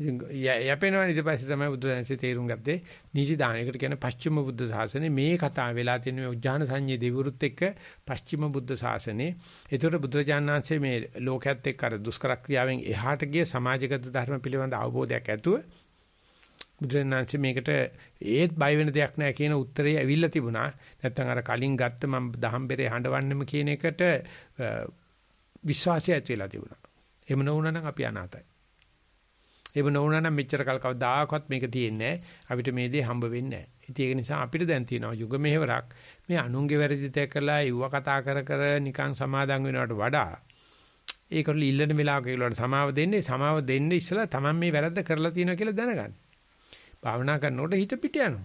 ඉතින් යැපෙනවා ඊට පස්සේ තමයි බුදුරජාණන්සේ තේරුම් ගත්තේ නීති දානයකට කියන්නේ පස්චිම බුද්ධ ශාසනේ මේ කතාව වෙලා තියෙන මේ උජ්ජාන සංඤේ දෙවිවරුත් එක්ක පස්චිම බුද්ධ ශාසනේ. ඒතකොට බුදුරජාණන්සේ මේ ලෝකයේත් එක්ක අර දුෂ්කර ක්‍රියාවෙන් එහාට ගිය සමාජගත ධර්ම පිළිබඳ අවබෝධයක් ඇතුව බුදුරණන්සේ මේකට ඒත් බය වෙන දෙයක් නැහැ කියන උත්තරේ ඇවිල්ලා තිබුණා. නැත්නම් අර කලින් ගත්ත මම දහම් පෙරේ හඬවන්නෙම කියන එකට විශ්වාසය ඇති වෙලා තිබුණා. එහෙම නොවුණා නම් අපි අනාතයි. එහෙම නොවුණා නම් මෙච්චර කල් කවදාකවත් මේක තියෙන්නේ නැහැ. අපිට මේ දේ හම්බ වෙන්නේ නැහැ. ඉතින් ඒක නිසා අපිට දැන් තියෙනවා යුග මෙහෙවරක් මේ අනුන්ගේ වැරදි දෙයක් කළා ඉව්ව කතා කර කර නිකන් සමාදම් වෙනවට වඩා ඒකට ඉල්ලන වෙලාවක ඒගොල්ලන්ට සමාව දෙන්නේ සමාව දෙන්නේ ඉස්සලා තමන් මේ වැරද්ද කරලා තියෙනවා කියලා දැනගන්න. භාවනා කරනකොට හිත පිට යනවා.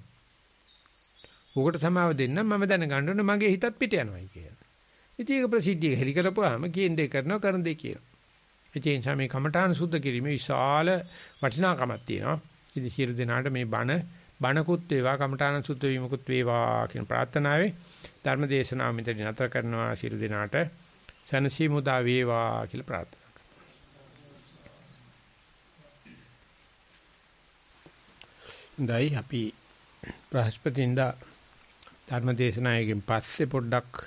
උකට සමාව දෙන්න මම දැනගන්න ඕනේ මගේ හිතත් පිට යනවායි කියලා. ඉතින් ඒක ප්‍රසිද්ධිය හෙලි කරපුවාම කියන දේ කරනවා කරන දේ කියනවා. ඒ නිසා මේ කමඨාන සුද්ධ කිරීමේ විශාල වටිනාකමක් තියෙනවා. ඉතින් සියලු දෙනාට මේ බණ බණකුත් වේවා කමඨාන සුද්ධ වීමකුත් වේවා කියන ප්‍රාර්ථනාවේ ධර්ම දේශනාව මෙතන නතර කරනවා සියලු දෙනාට සනසීමුදා වේවා කියලා ප්‍රාර්ථනා හොඳයි අපි බ්‍රහස්පතින්දා ධර්මදේශනායකින් පස්සේ පොඩ්ඩක්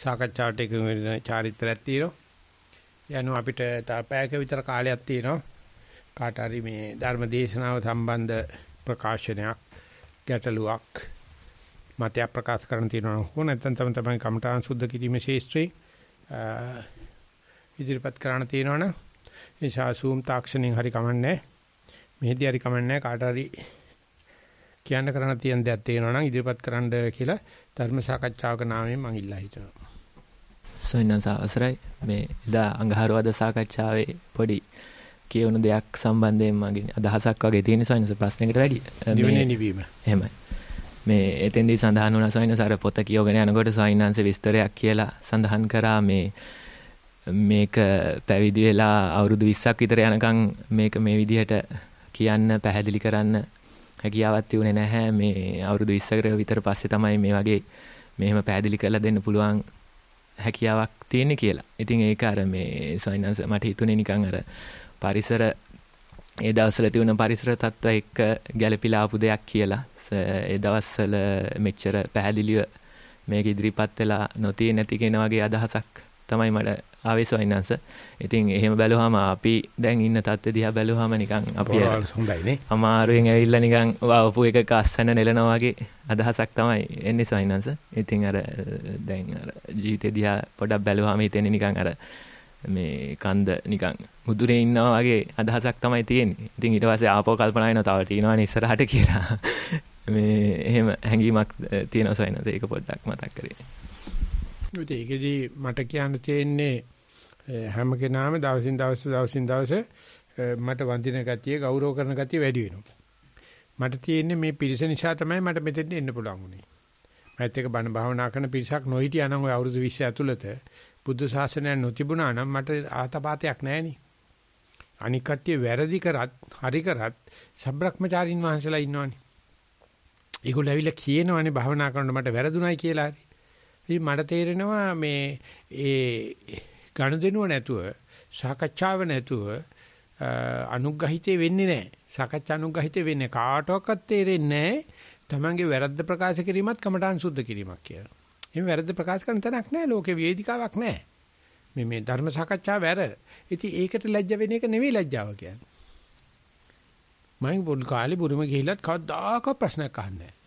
සාකච්ඡාවට එකතු වෙන චාරිත්‍රාක් තියෙනවා. යනු අපිට තාපයක විතර කාලයක් තියෙනවා. කාට හරි මේ ධර්මදේශනාව සම්බන්ධ ප්‍රකාශනයක් ගැටලුවක් මතයක් ප්‍රකාශ කරන්න තියෙනවා. හෝ නැත්නම් තම තමයි කමඨාන් සුද්ධ කිරීමේ ශේෂ්ත්‍රේ ඉදිරිපත් කරන්න තියෙනවනේ. ඒ ශාසූම් තාක්ෂණින් හරි කමන්නේ. මෙහෙදී හරි කමන්නේ කාට හරි කියන්න කරන්න තියෙන දේක් තියෙනවා නම් ඉදිරිපත් කරන්න කියලා ධර්ම සාකච්ඡාවක නාමයෙන් මම ඉල්ලා හිටිනවා. සොයනස අවසරයි මේ එදා අඟහරුවාද සාකච්ඡාවේ පොඩි කියවුණු දෙයක් සම්බන්ධයෙන් මගේ අදහසක් වගේ තියෙන සොයනස ප්‍රශ්නයකට වැඩි. නිවෙන්නේ නිවීම. එහෙමයි. මේ එතෙන්දී සඳහන් වුණා සොයනස අර පොත කියවගෙන යනකොට සොයනන්ස විස්තරයක් කියලා සඳහන් කරා මේ මේක පැවිදි වෙලා අවුරුදු 20ක් විතර යනකම් මේක මේ විදිහට කියන්න පැහැදිලි කරන්න හැකියාවක් තියුණේ නැහැ මේ අවුරුදු 20කට විතර පස්සේ තමයි මේ වගේ මෙහෙම පැහැදිලි කරලා දෙන්න පුළුවන් හැකියාවක් තියෙන්නේ කියලා. ඉතින් ඒක අර මේ සයින්ස් මට හිතුනේ නිකන් අර පරිසර ඒ දවස්වල තිබුණ පරිසර තත්ත්ව එක්ක ගැළපිලා ආපු දෙයක් කියලා. ඒ දවස්වල මෙච්චර පැහැදිලිව මේක ඉදිරිපත් වෙලා නොතිය නැති කෙනා වගේ අදහසක් තමයි මට ආවේශ වයින්නන්ස. ඉතින් එහෙම බැලුවාම අපි දැන් ඉන්න තත්ත්වය දිහා බැලුවාම නිකන් අපි හොඳයිනේ. අමාරුවෙන් ඇවිල්ලා නිකන් වවපු එක කස්සන නෙලනවා වගේ අදහසක් තමයි එන්නේ සයින්නන්ස. ඉතින් අර දැන් අර ජීවිතේ දිහා පොඩක් බැලුවාම හිතෙන්නේ නිකන් අර මේ කන්ද නිකන් මුදුරේ ඉන්නවා වගේ අදහසක් තමයි තියෙන්නේ. ඉතින් ඊට පස්සේ ආපෝ කල්පනා වෙනවා තව තියෙනවනේ ඉස්සරහට කියලා. මේ එහෙම හැඟීමක් තියෙනවා සයින්නන්ස. ඒක පොඩ්ඩක් මතක් කරේ. ඒකෙදී මට කියන්න තියෙන්නේ හැම කෙනාම දවසින් දවස දවසින් දවස මට වඳින ගතිය ගෞරව කරන ගතිය වැඩි වෙනවා. මට තියෙන්නේ මේ පිරිස නිසා තමයි මට මෙතෙන්ට එන්න පුළුවන් වුනේ. මෛත් එක බණ භාවනා කරන පිරිසක් නොහිටියා නම් ওই අවුරුදු 20 ඇතුළත බුද්ධ ශාසනය නොතිබුණා නම් මට ආතපාතයක් නැහැ නේ. අනික් කට්ටිය වැරදි කරත් හරි කරත් සබ්‍රක්‍මචාරින් වහන්සලා ඉන්නවනේ. ඒගොල්ලෝ ඇවිල්ලා කියනවනේ භවනා කරනකොට මට වැරදුණයි කියලා හරි. ඉතින් මට තේරෙනවා මේ ඒ ගනුදෙනුව නැතුව සාකච්ඡාව නැතුව අනුග්‍රහිතේ වෙන්නේ නැහැ. සාකච්ඡා අනුග්‍රහිතේ වෙන්නේ කාටවත් තේරෙන්නේ නැහැ. Tamange වැරද්ද ප්‍රකාශ කිරීමත් කමඨාන් සුද්ධ කිරීමක් කියලා. එහෙම වැරද්ද ප්‍රකාශ කරන තැනක් නැහැ. ලෝකේ වේදිකාවක් නැහැ. මේ මේ ධර්ම සාකච්ඡා වැර. ඉතින් ඒකට ලැජ්ජ වෙන එක නෙවෙයි ලැජ්ජාව කියන්නේ. මම පොඩි කාලේ බුරුම ගිහිල්ලත් කවදාකවත් ප්‍රශ්නයක් අහන්නේ නැහැ.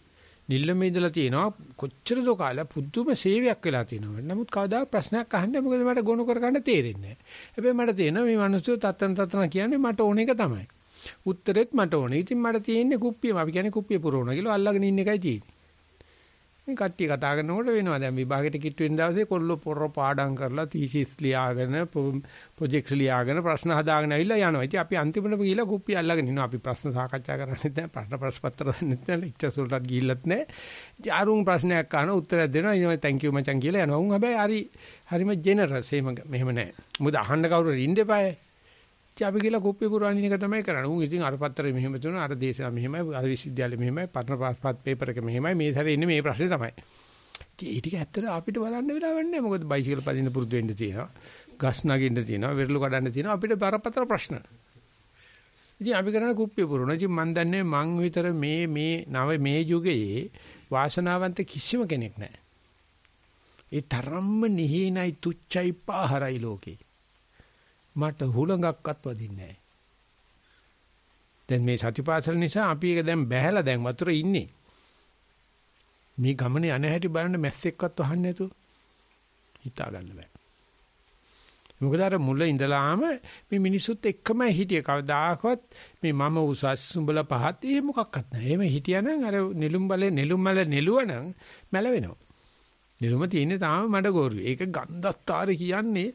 නිල්ලමේ ඉඳලා තියෙනවා කොච්චර දෝ කාලා පුදුම සේවයක් වෙලා තියෙනවා. නමුත් කවදා ප්‍රශ්නයක් අහන්නේ මොකද මට ගොනු කරගන්න තේරෙන්නේ නැහැ. හැබැයි මට තේරෙනවා මේ මිනිස්සු තත්තන තත්තන කියන්නේ මට ඕන එක තමයි. උත්තරෙත් මට ඕනේ. ඉතින් මට තියෙන්නේ කුප්පියම. අපි කියන්නේ කුප්පිය පුරවනවා කියලා අල්ලගෙන ඉන්න එකයි තියෙන්නේ. මේ කට්ටිය කතා කරනකොට වෙනවා දැන් විභාගෙට කිට් වෙන දවසේ කොල්ලෝ පොර පාඩම් කරලා තීසිස් ලියාගෙන ප්‍රොජෙක්ට්ස් ලියාගෙන ප්‍රශ්න හදාගෙන ඇවිල්ලා යනවා. ඉතින් අපි අන්තිමට ගිහිල්ලා කුප්පිය අල්ලගෙන ඉනවා. අපි ප්‍රශ්න සාකච්ඡා කරන්නේ නැහැ. ප්‍රශ්න ප්‍රශ්පත්‍ර දෙන්නේ නැහැ. ලෙක්චර්ස් වලටත් ගිහිල්ලත් නැහැ. ඉතින් අරුන් ප්‍රශ්නයක් අහන උත්තරයක් දෙනවා. ඉතින් thank you මචං කියලා යනවා. උන් හැබැයි හරි හරිම ජෙනරස්. එහෙම මෙහෙම නැහැ. මොකද අහන්න කවුරු රින්දෙපායේ. ඉතින් අපි කියලා කොප්පේ පුරාණින එක තමයි කරන්නේ. උන් ඉතින් අර පත්‍රය මෙහෙම තුන අර දේශනා මෙහෙමයි අර විශ්වවිද්‍යාලෙ මෙහෙමයි පරණ පාස්පත් පේපර් එක මෙහෙමයි මේ සැරේ ඉන්නේ මේ ප්‍රශ්නේ තමයි. ඉතින් ඒ ටික ඇත්තට අපිට බලන්න වෙලාවක් නැහැ. මොකද බයිසිකල් පදින්න පුරුදු වෙන්න තියෙනවා. ගස් නගින්න තියෙනවා. වෙරළු කඩන්න තියෙනවා. අපිට බරපතල ප්‍රශ්න. ඉතින් අපි කරන්නේ කුප්පේ පුරන. ඉතින් මම දන්නේ මං විතර මේ මේ නව මේ යුගයේ වාසනාවන්ත කිසිම කෙනෙක් නැහැ. ඒ තරම්ම නිහිනයි තුච්චයි පාහරයි ලෝකේ. මට හුලඟක්වත් වදින්නේ නැහැ. දැන් මේ සතිපාසල නිසා අපි ඒක දැන් බැහැලා දැන් වතුර ඉන්නේ. මේ ගමනේ යන හැටි බලන්න මැස්සෙක්වත් වහන්න නැතුව හිතා ගන්න බෑ. මොකද අර මුල ඉඳලාම මේ මිනිස්සුත් එක්කම හිටිය කවදාකවත් මේ මම උසස් උඹලා පහත් ඒ මොකක්වත් නැහැ. එහෙම හිටියනම් අර නෙළුම් බලේ නෙළුම් මල නෙළුවනම් මැල වෙනවා. නෙළුම තියෙන්නේ තාම මඩ ගෝරුවේ. ඒක ගන්ධස්තර කියන්නේ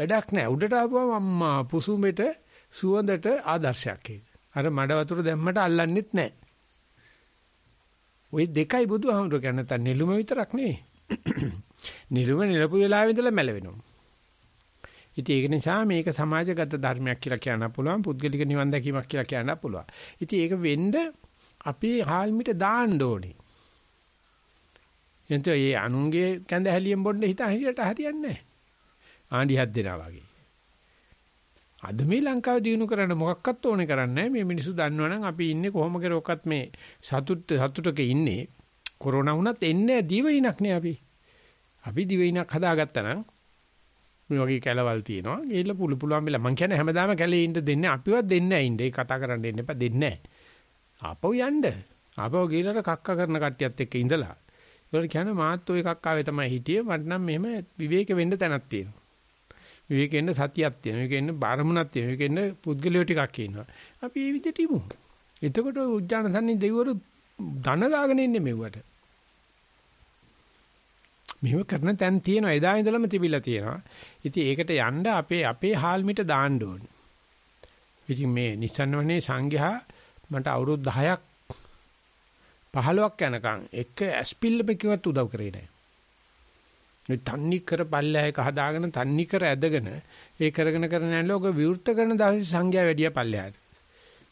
වැඩක් නැහැ. උඩට ආපුවම අම්මා පුසුඹෙට සුවඳට ආදර්ශයක් ඒක. අර මඩ වතුර දැම්මට අල්ලන්නෙත් නැහැ. ওই දෙකයි බුදුහාමුදුර කියන්නේ නැත්නම් නිලුම විතරක් නෙවෙයි. නිලුම නිරපු වෙලාවෙ ඉඳලා මැලවෙනවා. ඉතින් ඒක නිසා මේක සමාජගත ධර්මයක් කියලා කියන්න පුළුවන් පුද්ගලික නිවන් දැකීමක් කියලා කියන්න පුළුවන්. ඉතින් ඒක වෙන්න අපි හාල්මිට දාන්න ඕනේ. එතකොට මේ අනුන්ගේ කැඳ හැලියෙන් බොන්න හිත හිතට හරියන්නේ නැහැ. ආණ්ඩි හත් දෙනා වගේ. අද මේ ලංකාව දිනු කරන්න මොකක්වත් ඕනේ කරන්නේ මේ මිනිස්සු දන්නවනම් අපි ඉන්නේ කොහොම කරොක්වත් මේ සතුට සතුටක ඉන්නේ. කොරෝනා වුණත් එන්නේ දිවයිනක් නේ අපි. අපි දිවයිනක් හදාගත්තා නම් මේ වගේ කැලවල් තියෙනවා. ගිහලා පුළු පුළුවන් වෙලා මං කියන්නේ හැමදාම කැලේ ඉන්න දෙන්නේ අපිවත් දෙන්නේ නැහැ ඉන්නේ. කතා කරන්න දෙන්න එපා දෙන්නේ නැහැ. ආපහු යන්න. ආපහු ගිහලා කක්ක කරන කට්ටියත් එක්ක ඉඳලා ඒකට කියන්නේ මාත් ඔය එකක් ආවේ තමයි හිටියේ මට නම් මෙහෙම විවේක වෙන්න තැනක් තියෙනවා විවේකෙන්න සතියක් තියෙනවා. විවේකෙන්න බාරමුණක් තියෙනවා. විවේකෙන්න පුද්ගලයෝ ටිකක් ඉන්නවා. අපි මේ විදිහට ඉමු. එතකොට උජ්ජාන සම්නි දෙවිවරු ධන ගාගෙන ඉන්නේ මෙව්වට. මෙහෙම කරන තැන් තියෙනවා. එදා ඉඳලම තිබිලා තියෙනවා. ඉතින් ඒකට යන්න අපේ අපේ හාල්මිට දාන්න ඕනේ. ඉතින් මේ නිසන්වනේ සංඝයා මට අවුරුදු 10ක් 15ක් යනකම් එක ඇස්පිල්ලම කිව්වත් උදව් කරේ නැහැ. මේ තන්නේ කර පල්ලෑයක හදාගෙන තන්නේ කර ඇදගෙන ඒ කරගෙන කරන යන ලෝක විවෘත කරන දවසේ සංඝයා වැඩිය පල්ලෑයට.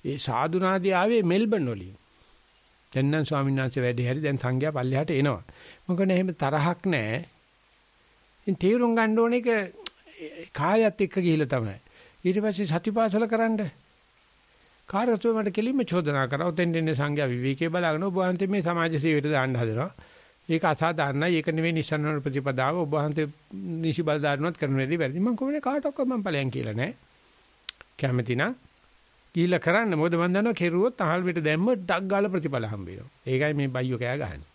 ඒ සාදුනාදී ආවේ මෙල්බන් වලින්. දැන් නම් ස්වාමීන් වහන්සේ වැඩි හැරි දැන් සංඝයා පල්ලෑයට එනවා. මොකද එහෙම තරහක් නැහැ. ඉතින් තීරුම් ගන්න ඕන එක කායයත් එක්ක ගිහිල්ලා තමයි. ඊට පස්සේ සතිපාසල කරන්න කාර්යතුමට කෙලින්ම චෝදනා කරා. ඔතෙන් දෙන්නේ සංඝයා විවේකයේ බලාගෙන ඔබ වහන්සේ මේ සමාජ සේවයට දාන්න හදනවා. ඒක අසාධාරණයි. ඒක නෙවෙයි නිසන්වන ප්‍රතිපදාව. ඔබ වහන්සේ නිසි බල දානවත් කරන වෙලදී වැරදි. මම කොහොමද කාටවත් මම ඵලයන් කියලා නැහැ. කැමති නම් ගිහිල්ලා කරන්න. මොකද මම දන්නවා කෙරුවොත් අහල් වෙට දැම්ම ඩග් ගාලා ප්‍රතිඵල හම්බ වෙනවා. ඒකයි මේ බයියෝ කෑ ගහන්නේ.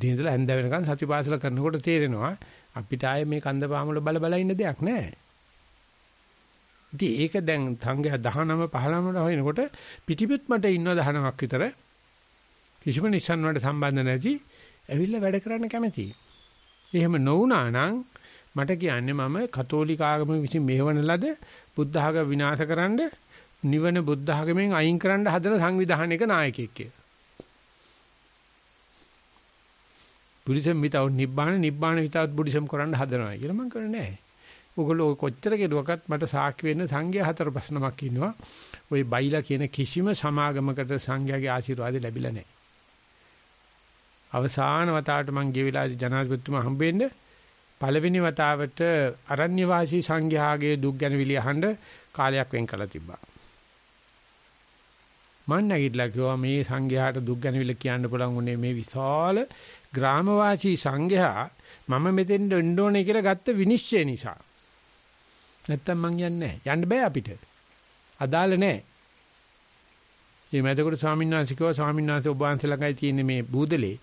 දිනදලා ඇඳ වෙනකන් සතිපාසල කරනකොට තේරෙනවා අපිට ආයේ මේ කන්දපාම වල බල බල ඉන්න දෙයක් නැහැ. ඉතින් ඒක දැන් සංඝයා 19 15 වෙනකොට පිටිපිට මට ඉන්න 19ක් විතර කිසිම නිසන් වලට සම්බන්ධ නැති ඇවිල්ලා වැඩ කරන්න කැමතියි. එහෙම නොවුනා නම් මට කියන්නේ මම කතෝලික ආගම විසින් මෙහෙවන ලද බුද්ධ ආගම විනාශකරන නිවන බුද්ධ ආගමෙන් අයින් කරන්න හදන සංවිධානයක නායකයෙක් කියලා. බුද්ධිසම් විතව නිබ්බාන නිබ්බාන විතව බුද්ධිසම් කරන්න හදනවා කියලා මම කරන්නේ නැහැ. ඔගොල්ලෝ කොච්චර කෙරුවක්වත් මට සාක්ෂි වෙන්න සංඝයා හතර ප්‍රශ්නමක් ඉන්නවා. ওই බයිලා කියන කිසිම සමාගමකට සංඝයාගේ ආශිර්වාද ලැබිලා නැහැ. අවසාන වතාවට මං ගිය වෙලාවේදී ජනාධිපතිතුමා හම්බෙන්න පළවෙනි වතාවට අරණ්‍ය වාසී සංඝයාගේ දුක් ගැන විලිය අහන්න කාලයක් වෙන් කළා තිබ්බා. මං නැගිටලා කිව්වා මේ සංඝයාට දුක් ගැන විල කියන්න පුළුවන් උනේ මේ විශාල ග්‍රාමවාසී සංඝයා මම මෙතෙන් එන්න ඕනේ කියලා ගත්ත විනිශ්චය නිසා. නැත්තම් මං යන්නේ නැහැ. යන්න බෑ අපිට. අදාළ නැහැ. මේ මැදකොට ස්වාමීන් වහන්සේ කිව්වා ස්වාමීන් වහන්සේ ඔබ වහන්සේ ළඟයි තියෙන මේ බූදලේ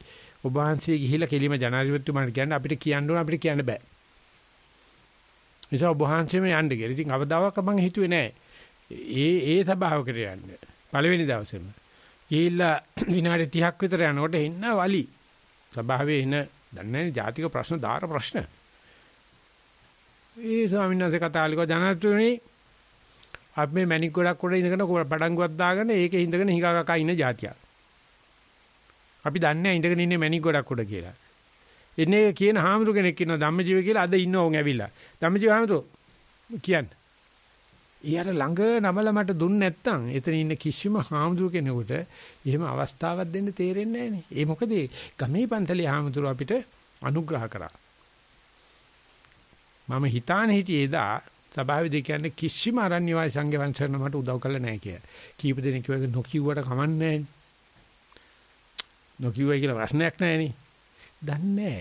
ඔබ වහන්සේ ගිහිලා කෙලිම ජනාධිපතිතුමාට කියන්න අපිට කියන්න ඕන අපිට කියන්න බෑ. නිසා ඔබ වහන්සේම යන්න කියලා. ඉතින් අවදාවක් මම හිතුවේ නෑ. ඒ ඒ සභාවකට යන්න. පළවෙනි දවසේම. ගිහිල්ලා විනාඩි 30ක් විතර යනකොට එන්න වලි. සභාවේ එන දන්නේ ජාතික ප්‍රශ්න දාර ප්‍රශ්න. ඒ ස්වාමීන් වහන්සේ කතා කළා ජනාධිපතිතුමනි අපි මේ මැණික් ගොඩක් උඩ ඉඳගෙන පඩංගුවක් දාගෙන ඒකේ ඉඳගෙන හිඟා කකා ඉන්න જાතියක්. අපි දන්නේ නැහැ ඉඳගෙන ඉන්නේ මැණික් ගොඩක් උඩ කියලා. එන්නේ කියන හාමුදුර කෙනෙක් ඉන්නවා ධම්මජීව කියලා අද ඉන්න ඕන් ඇවිල්ලා. ධම්මජීව හාමුදුර කියන්න. ඊයර ළඟ නමල මට දුන්න නැත්තම් එතන ඉන්න කිසිම හාමුදුර කෙනෙකුට එහෙම අවස්ථාවක් දෙන්න තේරෙන්නේ නැහනේ. ඒ මොකද ගමේ පන්තලේ හාමුදුර අපිට අනුග්‍රහ කරා. මම හිතාන හිටියේ දා සභාවේදී කියන්නේ කිසිම අරණ්‍ය වාසී සංඝ වංශයන මට උදව් කළා නැහැ කියලා. කීප දෙනෙක් කිව්වා නොකියුවට කමන්නේ නැහැ. නොකියුවයි කියලා ප්‍රශ්නයක් නැහෙනේ. දන්නේ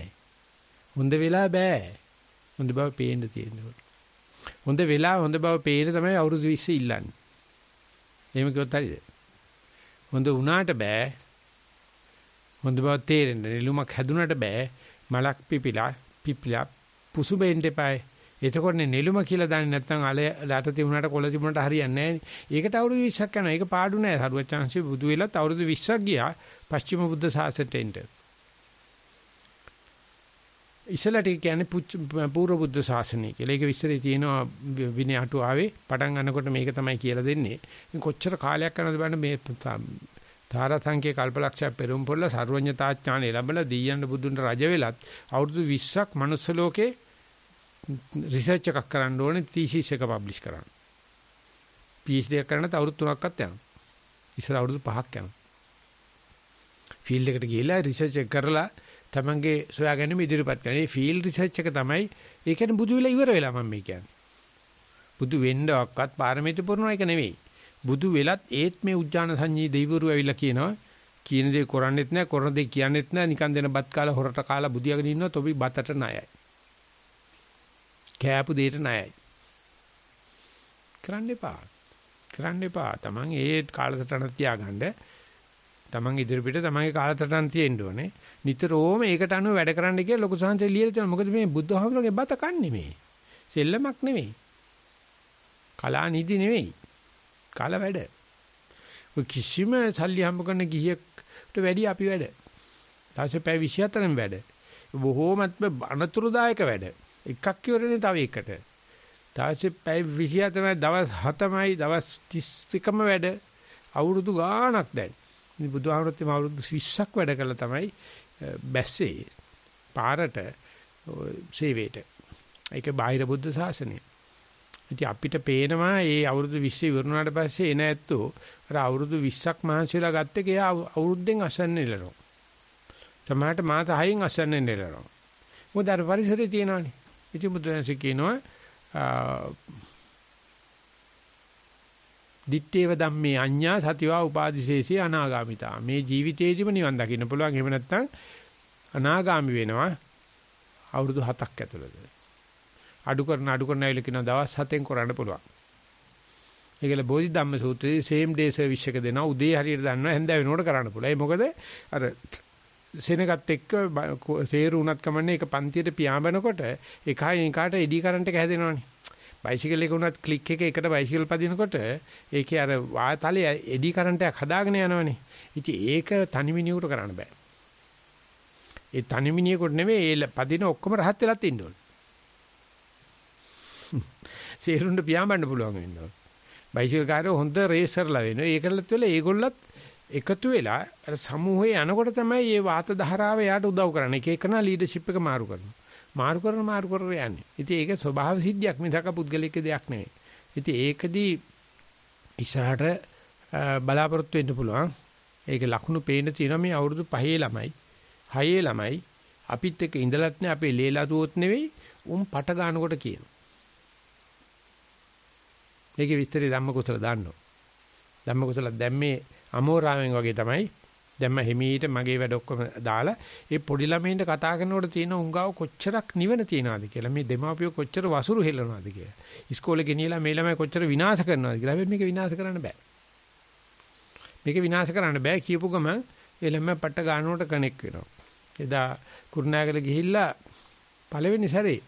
හොඳ වෙලා බෑ. හොඳ බව පේන්න තියෙනවා. හොඳ වෙලා හොඳ බව පේන තමයි අවුරුදු 20 ඉල්ලන්නේ. එහෙම කිව්වොත් හරිද? හොඳ වුණාට බෑ. හොඳ බව තේරෙන්න. නිලුමක් හැදුනට බෑ. මලක් පිපිලා පිපිලා පුසු බෙන්ඩ එපායි. එතකොට නෙළුම කියලා දන්නේ නැත්නම් අල ලට තිබුණාට කොළ තිබුණාට හරියන්නේ නැහැ. ඒකට අවුරුදු 20ක් යනවා. ඒක පාඩු නෑ. සරුවචාන්සි බුදු වෙලත් අවුරුදු 20ක් ගියා පස්චිම බුද්ධ ශාසනයට එන්න. ඉසලට කියන්නේ පූර්ව බුද්ධ ශාසනය කියලා. ඒක විස්තරේ තියෙනවා විනය අටුවාවේ. පටන් ගන්නකොට මේක තමයි කියලා දෙන්නේ. කොච්චර කාලයක් යනවද බලන්න මේ තාරාසංකේ කල්පලක්ෂය පෙරම් පොළ සර්වඥතා ඥානෙ ලැබලා දීයන් බුදුන් රජ වෙලත් අවුරුදු 20ක් manuss ලෝකේ රිසර්ච් එකක් කරන්න ඕනේ තීසිස් එක පබ්ලිෂ් කරන්න. PhD එකක් කරන්නත් අවුරුදු 3ක්වත් යනවා. ඉස්සර අවුරුදු 5ක් යනවා. ෆීල්ඩ් එකට ගිහිලා රිසර්ච් එක කරලා තමන්ගේ සොයාගැනීම ඉදිරිපත් කරන. මේ ෆීල්ඩ් රිසර්ච් එක තමයි ඒ කියන්නේ බුදු වෙලා ඉවර වෙලා මම මේ කියන්නේ. බුදු වෙන්නවක්වත් පාරමිත පුරන එක නෙවෙයි. බුදු වෙලත් ඒත් මේ උජ්ජාන සංඤී දෙවිවරු ඇවිල්ලා කියනවා කියන දේ කරන්නේත් නැහැ, කරන දේ කියන්නේත් නැහැ, නිකන් දෙන බත් කාලා හොරට කාලා බුදියාගෙන ඉන්නවා, තොපි බතට ණයයි. කෑපු දෙයට ණයයි. කරන්න එපා. කරන්න එපා. Taman ඒ කාලසටහන තියාගන්න. Taman ඉදිරියට Tamanගේ කාලසටහන තියෙන්න ඕනේ. නිතරම ඒකට අනුව වැඩ කරන්න කියලා ලොකු සංසය ලියලා තියෙනවා. මොකද මේ බුදුහාමුදුරගේ බත කන්නේ මේ. සෙල්ලමක් නෙමෙයි. කලා නිදි නෙමෙයි. කාල වැඩ. ඔය කිසිම සල්ලි හම්බ කරන ගිහියෙක්ට වැඩි අපි වැඩ. දවසේ පැය 24ම වැඩ. බොහෝමත්ම අනතුරුදායක වැඩ. එකක් ඉවරනේ තව එකට. තාසේ පැය 24යි දවස් 7මයි දවස් 31ම වැඩ අවුරුදු ගාණක් දැන්. මේ බුදුහාමුදුරුවෝ තම අවුරුදු 20ක් වැඩ කළා තමයි බැස්සේ පාරට සේවයට. ඒක බාහිර බුද්ධ ශාසනය. ඉතින් අපිට පේනවා මේ අවුරුදු 20 ඉවරුණාට පස්සේ එන ඇත්තෝ අර අවුරුදු 20ක් මහන්සිලා ගත්තේ කියා අවුරුද්දෙන් අසන්නේ ඉලනවා. සමහරට මාස 6න් අසන්නේ ඉලනවා. මොකද අර පරිසරය තියෙනවානේ. ඉති මුද්‍රණසේ කියනවා දිත්තේව ධම්මේ අඤ්ඤා සතිවා උපාදිශේෂේ අනාගාමිතා මේ ජීවිතේදිම නිවන් දකින්න පුළුවන් එහෙම නැත්නම් අනාගාමි වෙනවා අවුරුදු 7ක් ඇතුළත අඩු කරන අඩු කරන අයල කියන දවස් 7න් කරන්න පුළුවන් ඒකල බෝධිධම්ම සූත්‍රයේ same day service එක දෙනවා උදේ හරියට දන්නවා හැන්දෑව වෙනකොට කරන්න පුළුවන් ඒ මොකද අර සෙනගත් එක්ක සේරු උනත් කමන්නේ ඒක පන්තියට පියාඹනකොට එකයි එකාට එඩි කරන්ට් එක හැදෙනවනේ. බයිසිකල් එක උනත් ක්ලික් එක එකට බයිසිකල් පදිනකොට ඒකේ අර වාතලයේ එඩි කරන්ට් එකක් හදාගෙන යනවනේ. ඉතින් ඒක තනි මිනිහෙකුට කරන්න බෑ. ඒ තනි මිනිහෙකුට නෙමෙයි ඒ පදින ඔක්කොම රහත් වෙලා තින්න ඕන. සේරුන්ට පියාඹන්න පුළුවන් වෙනවා. බයිසිකල් කාරෝ හොඳ රේසර්ලා වෙනවා. ඒකලත් වෙලා ඒගොල්ලත් එකතු වෙලා අර සමූහයේ යනකොට තමයි මේ වාත ධාරාව එයාට උදව් කරන්නේ. එක එකනා ලීඩර්ෂිප් එක මාරු කරනවා. මාරු කරන මාරු කරන යන්නේ. ඉතින් ඒක ස්වභාව සිද්ධියක් මිසක පුද්ගලික දෙයක් නෙවෙයි. ඉතින් ඒකදී ඉස්සරහට බලාපොරොත්තු වෙන්න පුළුවන්. ඒක ලකුණු පේන්න තියෙනවා මේ අවුරුදු 5 ළමයි, 6 ළමයි අපිත් එක්ක ඉඳලත් නෑ අපේ ලේලා දුවොත් නෙවෙයි උන් පට ගන්නකොට කියනවා. මේකේ විස්තරي ධම්ම කුසල දාන්නවා. ධම්ම කුසල දැම්මේ අමෝරාවෙන් වගේ තමයි දැන් මම හිමීට මගේ වැඩ ඔක්කොම දාලා ඒ පොඩි ළමයින්ට කතා කරනකොට තියෙන උංගාව කොච්චරක් නිවන තියනවාද කියලා මේ දෙමාපියෝ කොච්චර වසුරු හෙලනවාද කියලා. ඉස්කෝලේ ගෙනියලා මේ ළමයි කොච්චර විනාශ කරනවාද කියලා. හැබැයි මේක විනාශ කරන්න බෑ. මේක විනාශ කරන්න බෑ කියපු ගම ඒ ළමයා පට්ට ගන්නකොට කනෙක් වෙනවා. එදා කුරුණෑගල ගිහිල්ලා පළවෙනි සැරේ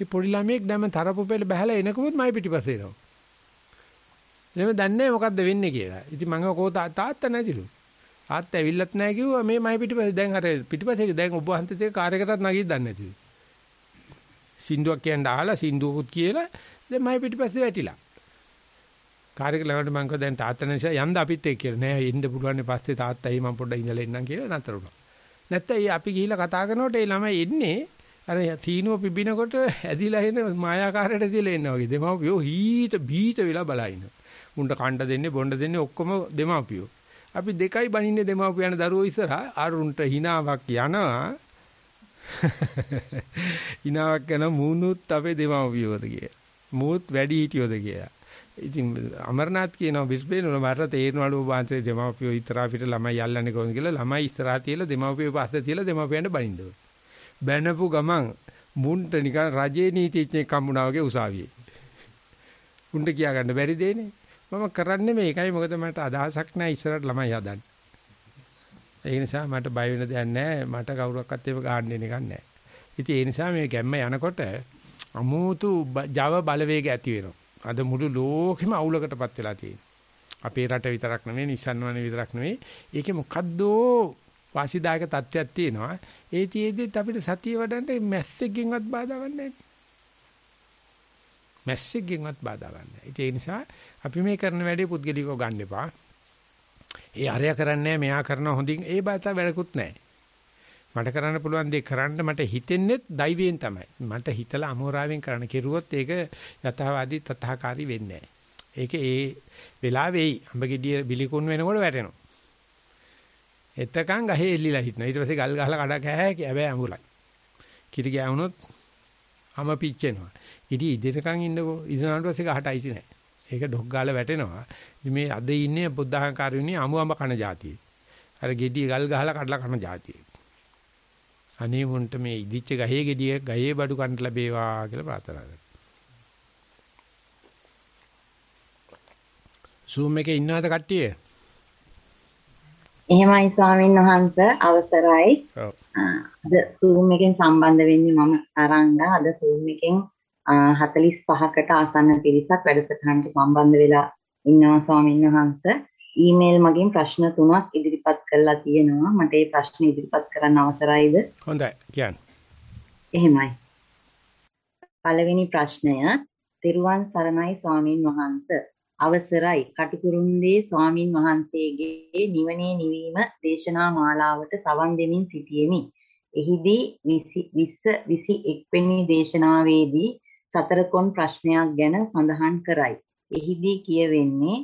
ඒ පොඩි ළමයෙක් දැම තරපු පෙළ බහැලා එනකොත් මයි පිටිපස්සේ එනවා. එළම දන්නේ මොකද්ද වෙන්නේ කියලා. ඉතින් මම කෝ තාත්තා නැතිලු. තාත්තා ඇවිල්ලත් නැහැ කිව්වා මේ මයි පිටිපස්සේ දැන් අර පිටිපස්සේ දැන් ඔබ හන්තේ කාර් එකටත් නැගී දන්නේ නැතිලු. සින්දුවක් කියන්න අහලා සින්දුවකුත් කියලා දැන් මයි පිටිපස්සේ වැටිලා. කාර් එක ළඟට මම කිව්වා දැන් තාත්තා නිසා යන්න අපිත් එක්ක කියලා. නෑ එන්න පුළුවන් පස්සේ තාත්තා එයි මම පොඩ්ඩක් ඉඳලා ඉන්නම් කියලා නතර වුණා. නැත්නම් අපි ගිහිල්ලා කතා කරනකොට ඒ ළමයි එන්නේ අර තීනුව පිබිනකොට ඇදිලා එන මායාකාරයට ඇදිලා එනවා වගේ. දෙමව්පියෝ හීත බීත වෙලා බලනවා. උන්ට කණ්ඩ දෙන්නේ බොණ්ඩ දෙන්නේ ඔක්කොම දෙමාපියෝ. අපි දෙකයි බනින්නේ දෙමාපියන දරුවෝ ඉස්සරහා අරුන්ට hinaවක් යනවා. hinaවක් යන මූණුත් අපේ දෙමාපියෝද කිය. මූත් වැඩි හිටියෝද කියලා. ඉතින් අමරනාත් කියනවා බිස්බේන මට තේරෙනවලු වාන්සේ දෙමාපියෝ ඉස්සරහා පිට ළමයි යල්ලන්නේ කොහොමද කියලා ළමයි ඉස්සරහා තියලා දෙමාපියෝ පස්සේ තියලා දෙමාපියන්ට බනින්න ඕනේ. බැනපු ගමන් මුන්ට නිකන් රජේ නීතිඥයෙක් හම්බුණා වගේ උසාවියේ. උන්ට කියා ගන්න බැරි දෙන්නේ. මම කරන්නේ මේකයි මොකද මට අදහසක් නැහැ ඉස්සරහට ළමයි හදන්න. ඒ නිසා මට බය වෙන දෙයක් නැහැ. මට කවුරක්වත් ඒව ගන්න දෙන එකක් නැහැ. ඉතින් ඒ නිසා මේ ගැම්ම යනකොට අමුතු Java බලවේග ඇති වෙනවා. අද මුළු ලෝකෙම අවුලකටපත් වෙලා තියෙනවා. අපේ රට විතරක් නෙමෙයි, Nissan වනේ විතරක් නෙමෙයි. ඒකේ මොකද්දෝ වාසිදායක තත්ත්වයක් තියෙනවා. ඒ තියේදීත් අපිට සතිය වඩන්න මැස්සෙක්ගෙන්වත් බාධා වෙන්නේ නැහැ. මැස්සෙක්ගෙන්වත් බාධා ගන්න. ඉතින් ඒ නිසා අපි මේ කරන වැඩේ පුද්ගලිකව ගන්න එපා. ඒ අරයා කරන්නේ මෙයා කරන හොඳින් ඒ බාධා වැඩකුත් නැහැ. මට කරන්න පුළුවන් දේ කරන්න මට හිතෙන්නේත් දෛවයෙන් තමයි. මට හිතලා අමෝරාවෙන් කරන්න කෙරුවොත් ඒක යථාවාදී තථාකාරී වෙන්නේ නැහැ. ඒක ඒ වෙලාවේයි අඹගෙඩිය බිලිකුණු වෙනකොට වැටෙනවා. එතකන් ගහේ එල්ලිලා හිටනවා. ඊට පස්සේ ගල් ගහලා කඩක් ඇහැ හැබැයි අඹුලයි. කිරි ගෑවුනොත් අම පිච්චෙනවා. ඉතින් ඉදිරකන් ඉන්නකෝ ඉදනාට පස්සේ ගහට අයිති නැහැ. ඒක ඩොක් ගාලා වැටෙනවා. ඉතින් මේ අද ඉන්නේ බුද්ධහංකාරියුනේ අමුඹ කන જાතියේ. අර ගෙඩිය ගල් ගහලා කඩලා කන જાතියේ. අනේ වොන්ට මේ ඉදිච්ච ගහේ ගෙඩිය ගහේ බඩු කන්න ලැබේවා කියලා ප්‍රාර්ථනා කරනවා. Zoom එකේ ඉන්නවද කට්ටිය? එහෙමයි ස්වාමීන් වහන්ස අවසරයි. ඔව්. අද Zoom එකෙන් සම්බන්ධ වෙන්නේ මම තරංගා. අද Zoom එකෙන් 45කට ආසන්න පිරිසක් වැඩසටහනට සම්බන්ධ වෙලා ඉන්නවා ස්වාමීන් වහන්සේ. ඊමේල් මගින් ප්‍රශ්න තුනක් ඉදිරිපත් කරලා තියෙනවා. මට ඒ ප්‍රශ්න ඉදිරිපත් කරන්න අවසරයිද? හොඳයි. කියන්න. එහෙමයි. පළවෙනි ප්‍රශ්නය තිරුවන් සරණයි ස්වාමින් වහන්සේ. අවසරයි කටිකුරුන්දී ස්වාමින් වහන්සේගේ නිවනේ නිවීම දේශනා මාලාවට සවන් දෙමින් සිටියෙමි. එහිදී 20 21 වෙනි දේශනාවේදී සතරකොන් ප්‍රශ්නයක් ගැන සඳහන් කරයි. එහිදී කියවෙන්නේ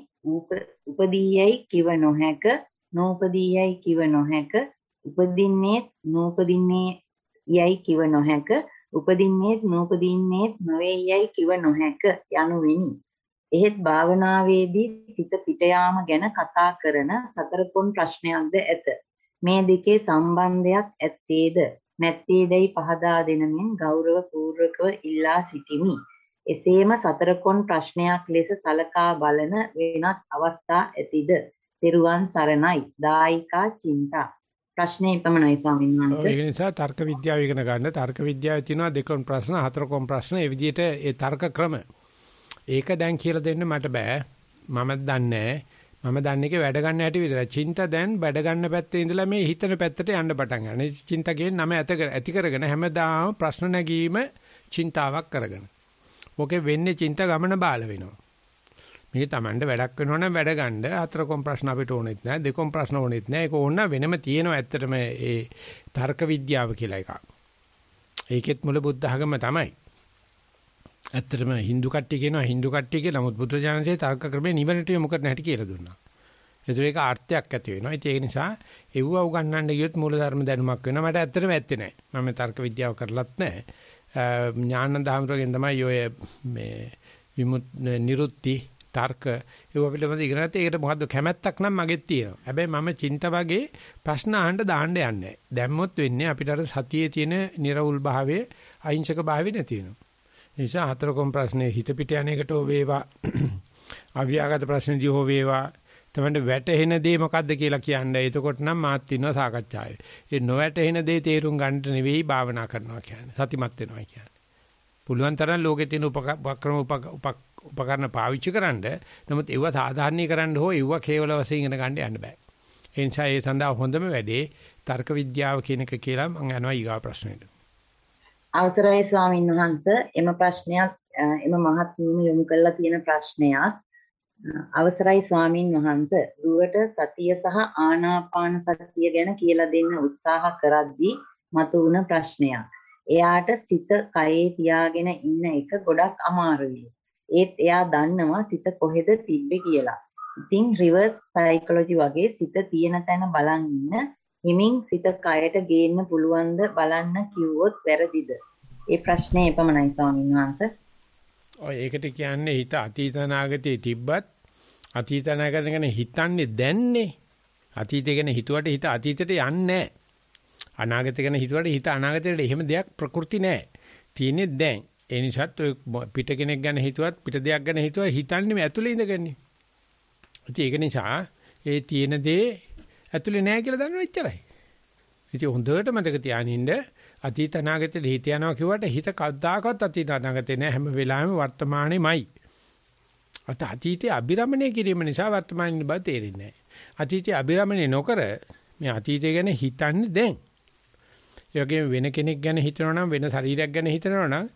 උපදීයයි කිව නොහැක, නූපදීයයි කිව නොහැක, උපදින්නේ නූපදින්නේ යයි කිව නොහැක, උපදින්නේ නූපදින්නේ නොවේ යයි කිව නොහැක යනුවෙනි. එහෙත් භාවනාවේදී සිත පිට ගැන කතා කරන සතරකොන් ප්‍රශ්නයක්ද ඇත. මේ දෙකේ සම්බන්ධයක් ඇත්තේද? නැත්තේදැයි පහදා දෙනමින් ගෞරව පූර්වකව ඉල්ලා සිටිමි. එසේම සතරකොන් ප්‍රශ්නයක් ලෙස සලකා බලන වෙනත් අවස්ථා ඇතිද? තෙරුවන් සරණයි. දායිකා චින්තා. ප්‍රශ්නේ එපමණයි ස්වාමීන් වහන්සේ. ඒ නිසා තර්ක විද්‍යාව ඉගෙන ගන්න. තර්ක විද්‍යාවේ තියෙනවා දෙකොන් ප්‍රශ්න, හතරකොන් ප්‍රශ්න. ඒ විදිහට ඒ තර්ක ක්‍රම. ඒක දැන් කියලා දෙන්න මට බෑ. මම දන්නේ මම දන්නේ ඒක වැඩ ගන්න හැටි විතරයි. චින්ත දැන් වැඩ ගන්න පැත්තේ ඉඳලා මේ හිතන පැත්තට යන්න පටන් ගන්න. චින්තකේ නම ඇති කරගෙන හැමදාම ප්‍රශ්න නැගීම චින්තාවක් කරගෙන. මොකේ වෙන්නේ චින්ත ගමන බාල වෙනවා. මේක Tamanට වැඩක් වෙනවනම් වැඩ ගන්න හතරකම් ප්‍රශ්න අපිට ඕනෙත් නැහැ. දෙකම් ප්‍රශ්න ඕනෙත් නැහැ. ඒක ඕන වෙනම තියෙනවා ඇත්තටම ඒ තර්ක විද්‍යාව කියලා එකක්. ඒකෙත් මුල බුද්ධ ධර්ම තමයි. ඇත්තටම Hindu කට්ටිය කියනවා Hindu කට්ටිය කියලා. නමුත් බුදුජානසේ තර්ක ක්‍රමේ නිවනට යොමු කරන හැටි කියලා දුන්නා. ඒතර ඒක ආර්ථයක් ඇති වෙනවා. ඉතින් ඒ නිසා එව්ව උගන්වන්න ගියොත් මූලධර්ම දැනුමක් වෙනවා. මට ඇත්තටම ඇත්තේ නැහැ. මම තර්ක විද්‍යාව කරලත් නැහැ. ඥානන්ද හාමුදුරගෙන් තමයි ඔය මේ විමුත් නිරුත්ති තර්ක ඒව පිළිබඳ ඉගෙන ගත්තේ ඒකට මොකද්ද කැමැත්තක් නම් මගෙත් තියෙනවා. හැබැයි මම චින්ත වගේ ප්‍රශ්න අහන්න දාන්න යන්නේ. දැම්මොත් වෙන්නේ අපිට අර සතියේ තියෙන નિරවුල් භාවයේ අහිංසක භාවය නැති වෙනවා. නිසා හතරකොම් ප්‍රශ්නේ හිත පිට යන එකට හෝ වේවා අව්‍යාගත ප්‍රශ්නදී හෝ වේවා තමන්ට වැටහෙන දේ මොකද්ද කියලා කියන්න. එතකොට නම් මාත් ඉන්නවා සාකච්ඡාවේ. ඒ නොවැටහෙන දේ තේරුම් ගන්නට නෙවෙයි භාවනා කරනවා කියන්නේ. සතිමත් වෙනවා කියන්නේ. පුළුවන් තරම් ලෝකේ තියෙන උපක්‍රම උපකරණ පාවිච්චි කරන්න. නමුත් ඒවා සාධාරණීකරන්න හෝ ඒවා කේවල වශයෙන් ඉගෙන ගන්න යන්න බෑ. ඒ නිසා ඒ සඳහා හොඳම වැඩේ තර්ක විද්‍යාව කියන එක කියලා මම යනවා ඊගා ප්‍රශ්නෙට. අවසරයි ස්වාමීන් වහන්ස එම ප්‍රශ්නයක් එම මහත්මියම යොමු කළා තියෙන ප්‍රශ්නයක් අවසරයි ස්වාමින් වහන්ස රුවට සතිය සහ ආනාපාන සතිය ගැන කියලා දෙන්න උත්සාහ කරද්දී මතු වුණ ප්‍රශ්නයක් එයාට සිත කයේ තියාගෙන ඉන්න එක ගොඩක් අමාරුයි ඒත් එයා දන්නවා සිත කොහෙද තිබ්බේ කියලා ඉතින් රිවර්ස් සයිකොලොජි වගේ සිත තියෙන තැන බලන් ඉන්න හිමින් සිත කයට ගේන්න පුළුවන්ද බලන්න කිව්වොත් වැරදිද? ඒ ප්‍රශ්නේ එපමණයි ස්වාමීන් වහන්සේ. ඔය ඒකට කියන්නේ හිත අතීතනාගතයේ තිබ්බත් අතීතනාගත ගැන හිතන්නේ දැන්නේ. අතීතය ගැන හිතුවට හිත අතීතයට යන්නේ නැහැ. අනාගතය ගැන හිතුවට හිත අනාගතයට එහෙම දෙයක් ප්‍රකෘති නැහැ. තියෙන්නේ දැන්. ඒ නිසාත් ඔය පිට කෙනෙක් ගැන හිතුවත් පිට දෙයක් ගැන හිතුවා හිතන්නේ ඇතුළේ ඉඳගන්නේ. ඉතින් ඒක නිසා ඒ තියෙන දේ ඇතුලේ නැහැ කියලා දන්නව එච්චරයි. ඉතින් හොඳට මතක තියානින්න අතීත අනාගතේ හිත යනවා කිව්වට හිත කවදාකවත් අතීත අනාගතේ නැහැ හැම වෙලාවෙම වර්තමානෙමයි. අත අතීතයේ අබිරමණය කිරීම නිසා වර්තමානින් බව තේරෙන්නේ නැහැ. අතීතයේ අබිරමණය නොකර මේ අතීතය ගැන හිතන්නේ දැන්. ඒ වගේම වෙන කෙනෙක් ගැන හිතනවා නම් වෙන ශරීරයක් ගැන හිතනවා නම්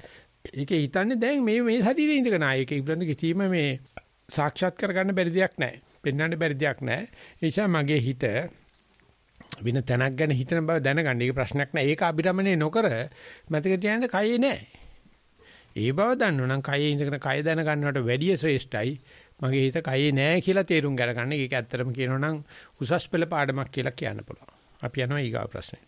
ඒකේ හිතන්නේ දැන් මේ මේ ශරීරයේ ඉඳගෙන ආයේ ඒක ඉබ්‍රන්ද කිසිම මේ සාක්ෂාත් කරගන්න බැරි දෙයක් නැහැ. පෙන්වන්න බැරි දෙයක් නැහැ. ඒ නිසා මගේ හිත වෙන තැනක් ගැන හිතන බව දැනගන්න. ඒක ප්‍රශ්නයක් නෑ. ඒක අභිරමණය නොකර මතක තියාගන්න කයේ නෑ. ඒ බව දන්නෝ නම් කයේ ඉඳගෙන කය දැනගන්නවට වැඩිය ශ්‍රේෂ්ඨයි. මගේ හිත කයේ නෑ කියලා තේරුම් ගන්න. ඒක ඇත්තටම කියනවා නම් උසස් පෙළ පාඩමක් කියලා කියන්න පුළුවන්. අපි යනවා ඊගාව ප්‍රශ්නේ.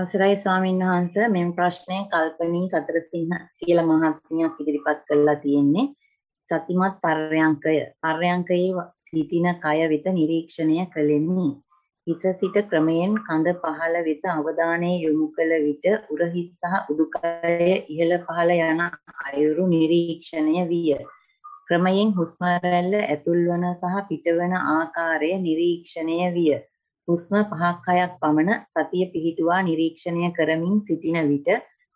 අවසරයි ස්වාමීන් වහන්ස මෙම ප්‍රශ්නය කල්පනී සතර සිංහ කියලා මහත්මියක් ඉදිරිපත් කළා තියෙන්නේ. සතිමත් පර්යංකය පර්යංකයේ සිටින කය වෙත නිරීක්ෂණය කළෙමි. හිස සිට ක්‍රමයෙන් කඳ පහළ වෙත අවධානය යොමු කළ විට උරහිස් සහ උඩුකය ඉහළ පහළ යන අයුරු නිරීක්ෂණය විය. ක්‍රමයෙන් හුස්ම රැල්ල ඇතුල්වන සහ පිටවන ආකාරය නිරීක්ෂණය විය. හුස්ම පහක් හයක් පමණ සතිය පිහිටුවා නිරීක්ෂණය කරමින් සිටින විට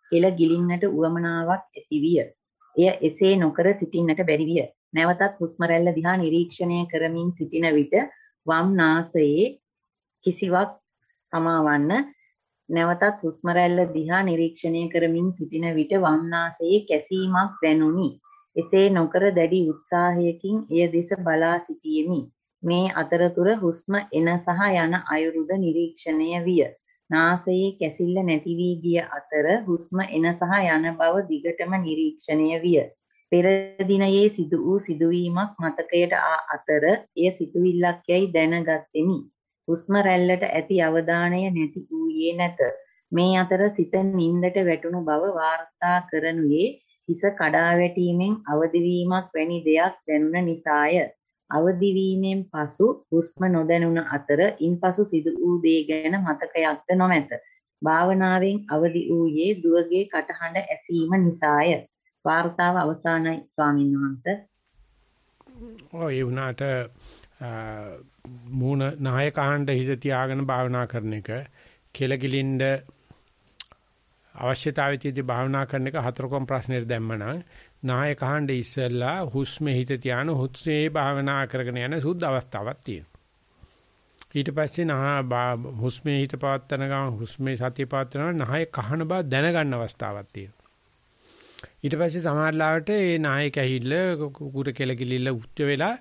කෙළ ගිලින්නට උවමනාවක් ඇති විය. එය එසේ නොකර සිටින්නට බැරි විය. නැවතත් හුස්ම රැල්ල දිහා නිරීක්ෂණය කරමින් සිටින විට වම් නාසයේ කිසිවක් සමාවන්න නැවතත් හුස්ම රැල්ල දිහා නිරීක්ෂණය කරමින් සිටින විට වම් නාසයේ කැසීමක් දැනුනි. එසේ නොකර දැඩි උත්සාහයකින් එය දෙස බලා සිටියෙමි. මේ අතරතුර හුස්ම එන සහ යන අයුරුද නිරීක්ෂණය විය. නාසයේ කැසිල්ල නැති වී ගිය අතර හුස්ම එන සහ යන බව දිගටම නිරීක්ෂණය විය. පෙර දිනයේ සිදු වූ සිදුවීමක් මතකයට ආ අතර එය සිතුවිල්ලක් යයි දැනගත්ෙමි. හුස්ම රැල්ලට ඇති අවධානය නැති වූයේ නැත. මේ අතර සිත නින්දට වැටුණු බව වාර්තා කරනුයේ හිස කඩා වැටීමෙන් අවදි වීමක් වැනි දෙයක් දැනුණ නිසාය. අවදි වීමෙන් පසු හුස්ම නොදැනුණ අතර ඉන්පසු සිදු වූ දේ ගැන මතකයක්ද නොමැත. භාවනාවෙන් අවදි වූයේ දුවගේ කටහඬ ඇසීම නිසාය. වාර්තාව අවසానයි ස්වාමීන් වහන්සේ. ඔය වුණාට මූණ නායකහඬ හිත තියාගෙන භාවනා කරන එක කෙලගිලින්ද අවශ්‍යතාවයේදී භාවනා කරන එක හතරකම් ප්‍රශ්නෙට දැම්මනම් නායක හඬ ඉස්සෙල්ලා හුස්මේ හිත තියාන හුස්මේ භාවනා කරගෙන යන සුද්ධ අවස්ථාවක් තියෙනවා. ඊට පස්සේ නහා හුස්මේ හිත පවත්තන ගමන් හුස්මේ සතිය පවත්තන නහය කහන බව දැනගන්න අවස්ථාවක් තියෙනවා. ඊට පස්සේ සමහරලාවට ඒ නායක ඇහිල්ල කුකුර කෙලගිලිල්ල උච්ච වෙලා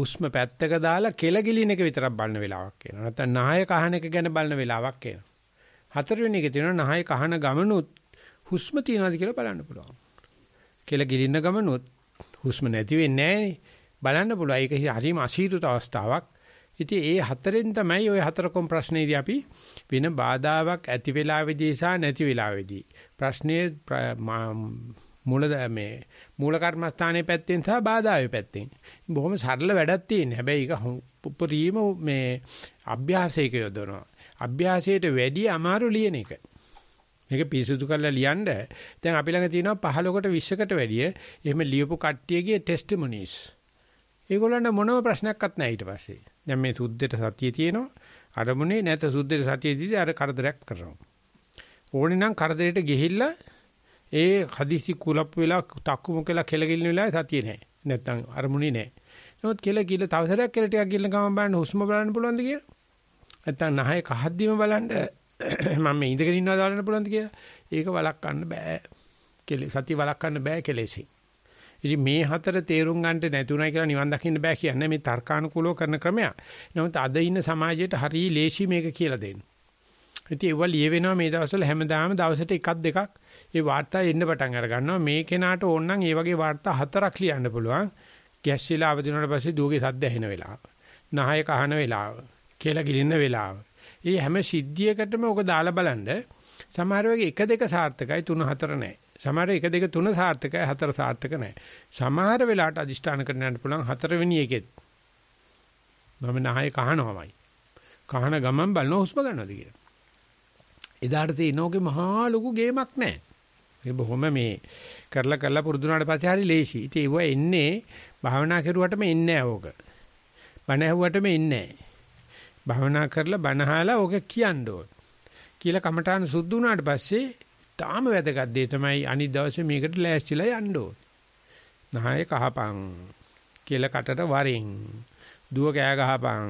හුස්ම පැත්තක දාලා කෙලගිලින එක විතරක් බලන වෙලාවක් එනවා. නැත්නම් නහය කහන එක ගැන බලන වෙලාවක් එනවා. හතරවෙනි එකේ තියෙනවා නහය කහන ගමනුත් හුස්ම තියනවාද කියලා බලන්න පුළුවන්. කියලා ගිලින්න ගමනොත් හුස්ම නැති වෙන්නේ බලන්න පුළුවන්. ඒක හරිම අසීරුත අවස්ථාවක්. ඉතින් ඒ හතරෙන් තමයි ওই හතරකම් ප්‍රශ්නේදී අපි වෙන බාධාවක් ඇති වෙලාවේදී සහ නැති වෙලාවේදී ප්‍රශ්නේ මූල මේ මූල කර්මස්ථානයේ පැත්තෙන් සහ බාධාවේ පැත්තෙන් බොහොම සරල වැඩක් තියෙන හැබැයි ඒක උපරිම මේ අභ්‍යාසයක යොදවනවා අභ්‍යාසයට වැඩි අමාරු ලියන එක මේක පිරිසුදු කරලා ලියන්න. දැන් අපි ළඟ තියෙනවා 15කට 20කට වැඩිය එහෙම ලියපු කට්ටියගේ ටෙස්ටිමොනිස්. ඒගොල්ලන්ට මොනම ප්‍රශ්නයක්වත් නැහැ ඊට පස්සේ. දැන් මේ සුද්දෙට සතිය තියෙනවා. අරමුණේ නැත සුද්දෙට සතිය දීදී අර කරදරයක් කරනවා. ඕනේ නම් කරදරයට ගිහිල්ලා ඒ හදිසි කුලප්පු වෙලා තක්කුමු කියලා කෙලගිලින වෙලාවේ සතිය නැහැ. නැත්තම් අරමුණේ නැහැ. නමුත් කියලා කියලා තව සැරයක් කියලා ටිකක් ගිල්ල ගමන් බලන්න හුස්ම බලන්න පුළුවන්ද කියලා? නැත්තම් නහය කහද්දිම බලන්න මම මේ ඉඳගෙන ඉන්නවා දාන්න පුළුවන්ද කියලා. ඒක වළක්වන්න බෑ. කෙලෙ සතිය වළක්වන්න බෑ කෙලෙසි. ඉතින් මේ හතර තේරුම් ගන්නට නැතුණයි කියලා නිවන් දකින්න බෑ කියන්නේ මේ තර්කානුකූලව කරන ක්‍රමයක්. නමුත් අද ඉන්න සමාජයට හරිය ලේසි මේක කියලා දෙන්න. ඉතින් ඒවා ලියවෙනවා මේ දවස්වල හැමදාම දවසට එකක් දෙකක් ඒ වාර්තා එන්න පටන් අර ගන්නවා. මේ කෙනාට ඕන නම් ඒ වගේ වාර්තා හතරක් ලියන්න පුළුවන්. ගැස් වෙලා අවදිනවට පස්සේ දුවගේ සද්ද ඇහෙන වෙලාව. නහය කහන වෙලාව. කියලා ගිලින්න වෙලාව. ඒ හැම සිද්ධියකටම ඔක දාලා බලන්න සමහර වෙලාවක 1 2 සාර්ථකයි 3 4 නැහැ. සමහර 1 2 3 සාර්ථකයි 4 සාර්ථක නැහැ. සමහර වෙලාවට අදිෂ්ඨාන කරන්න පුළුවන් හතරවෙනි එකෙත්. මම නහය කහනවාමයි. කහන ගමන් බලන හුස්ම ගන්නවද කියලා. එදාට තියෙනෝගේ මහා ලොකු ගේමක් නැහැ. ඒ බොහොම මේ කරලා කරලා පුරුදුනාට පස්සේ හරි ලේසි. ඉතින් ඒව එන්නේ භාවනා කරුවටම එන්නේ නැහැ ඕක. බණ ඇහුවටම එන්නේ නැහැ. භවනා කරලා බණහාලා ඕක කියන්න ඕන. කියලා කමඨාන සුද්ධ වුණාට පස්සේ තාම වැදගත් දේ තමයි අනිත් දවසේ මේකට ලෑස්තිලා යන්න ඕන. නහය කහපන් කියලා කටට වරින් දුව කෑ ගහපන්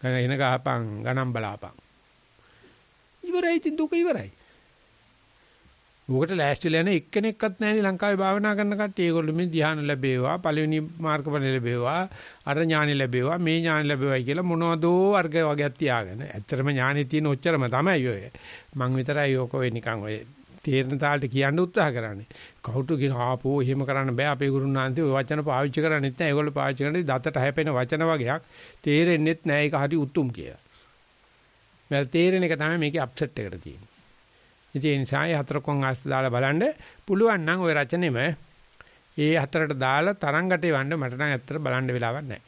ගණ එන ගහපන් ගණන් බලාපන්. ඉවරයි දුක ඉවරයි. ඌකට ලෑස්තිලා යන එක්කෙනෙක්වත් නැහැ නේ ලංකාවේ භාවනා කරන කට්ටිය. ඒගොල්ලෝ මේ ධ්‍යාන ලැබේවා, පළවෙනි මාර්ගඵල ලැබේවා, අර ඥානෙ ලැබේවා, මේ ඥානෙ ලැබේවයි කියලා මොනවදෝ වර්ග වගේක් තියාගෙන. ඇත්තටම ඥානෙ තියෙන ඔච්චරම තමයි ඔය. මං විතරයි ඕක ඔය නිකන් ඔය තේරෙන තාලට කියන්න උත්සාහ කරන්නේ. කවුරු කියන ආපෝ එහෙම කරන්න බෑ අපේ ගුරුනාන්ති ඔය වචන පාවිච්චි කරන්නේ නැහැ. ඒගොල්ලෝ පාවිච්චි කරන්නේ දතට හැපෙන වචන වගේක් තේරෙන්නෙත් නැහැ. ඒක හරි උතුම් කියලා. මම තේරෙන එක තමයි මේකේ අප්සෙට් එකට තියෙන්නේ. ඉතින් ඒ නිසා ඒ හතරකම් ආස්ත දාලා බලන්න පුළුවන් නම් ওই රචනෙම ඒ හතරට දාලා තරංගට එවන්න මට නම් ඇත්තට බලන්න වෙලාවක් නැහැ.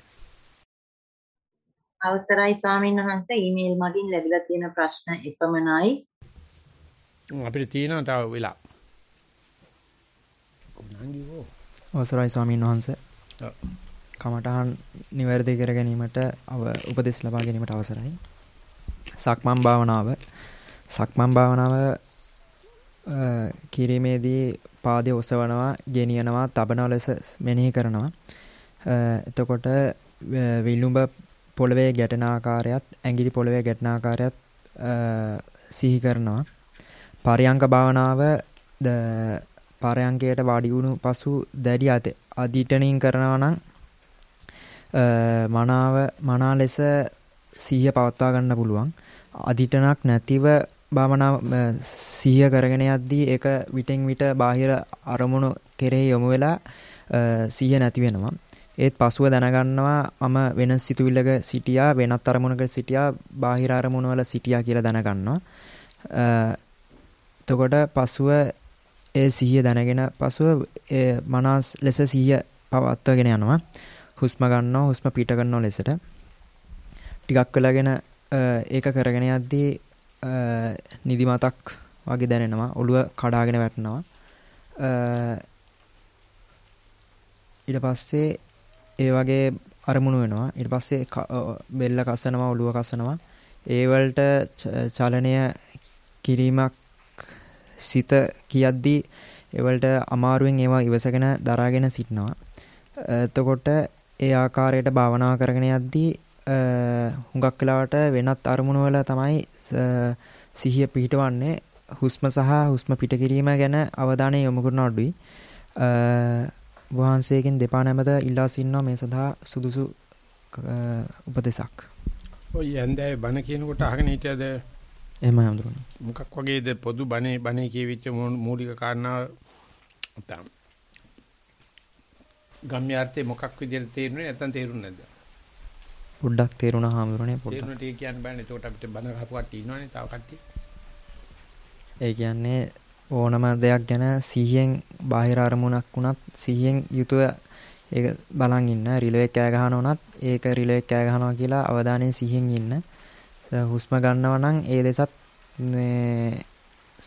අවතරයි ස්වාමීන් වහන්සේ ඊමේල් මගින් ලැබිලා තියෙන ප්‍රශ්න එපමණයි. අපිට තියෙනවා තව වෙලා. නංගිවෝ. අවසරයි ස්වාමීන් වහන්සේ. කමඨහන් නිවැරදි කර ගැනීමට උපදෙස් ලබා ගැනීමට අවසරයි. සක්මන් භාවනාව සක්මන් භාවනාව කිරීමේදී පාදය ඔසවනවා ගෙනියනවා තබන ලෙස මෙනෙහි කරනවා එතකොට විල්ලුඹ පොළවේ ගැටෙන ආකාරයත් ඇඟිලි පොළවේ ගැටෙන ආකාරයත් සිහි කරනවා පරයංක භාවනාව ද පරයංකයට වාඩි වුණු පසු දැඩි අත අධිටනින් කරනවා නම් මනාව මනා ලෙස සිහිය පවත්වා ගන්න පුළුවන් අධිටනක් නැතිව භාවනා සිහිය කරගෙන යද්දී ඒක විටෙන් විට බාහිර අරමුණු කෙරෙහි යොමු වෙලා සිහිය නැති වෙනවා. ඒත් පසුව දැනගන්නවා මම වෙන සිතුවිල්ලක සිටියා වෙනත් අරමුණක සිටියා බාහිර අරමුණ වල සිටියා කියලා දැනගන්නවා. එතකොට පසුව ඒ සිහිය දැනගෙන පසුව ඒ මනස් ලෙස සිහිය පවත්වාගෙන යනවා. හුස්ම ගන්නවා හුස්ම පිට කරනවා ලෙසට. ටිකක් වෙලාගෙන ඒක කරගෙන යද්දී නිදිමතක් වගේ දැනෙනවා ඔළුව කඩාගෙන වැටනවා ඊට පස්සේ ඒ වගේ අරමුණු වෙනවා ඊට පස්සේ බෙල්ල කසනවා ඔළුව කසනවා ඒවලට චලනය කිරීමක් සිත කියද්දී ඒවලට අමාරුවෙන් ඒවා ඉවසගෙන දරාගෙන සිටිනවා එතකොට ඒ ආකාරයට භාවනා කරගෙන යද්දී හුඟක් වෙලාවට වෙනත් අරමුණු වල තමයි සිහිය පිහිටවන්නේ හුස්ම සහ හුස්ම පිට කිරීම ගැන අවධානය යොමු කරන අඩුයි. වහන්සේගෙන් දෙපා නැමත ඉල්ලා සිටිනවා මේ සඳහා සුදුසු උපදේශක්. ඔය යන්දේ බණ කියනකොට අහගෙන හිටියද? එහෙම හඳුනන. මොකක් වගේද පොදු බණේ බණේ කියවිච්ච මූලික කාරණා තම්. ගම්ම්‍ය අර්ථේ මොකක් විදිහට තේරුණේ නැත්නම් තේරුන්නේ නැද්ද? පොඩ්ඩක් තේරුණා හාමුදුරනේ පොඩ්ඩක් තේරුණා ටික කියන්න බෑනේ ඒකට අපිට බන ගහපු කට්ටිය ඉන්නවනේ තව කට්ටිය ඒ කියන්නේ ඕනම දෙයක් ගැන සිහියෙන් බාහිර අරමුණක් වුණත් සිහියෙන් යුතුව ඒක බලන් ඉන්න රිලෙව් එක කෑ ගහන උනත් ඒක රිලෙව් එක කෑ ගහනවා කියලා අවධානයෙන් සිහියෙන් ඉන්න හුස්ම ගන්නවා නම් ඒ දෙසත් මේ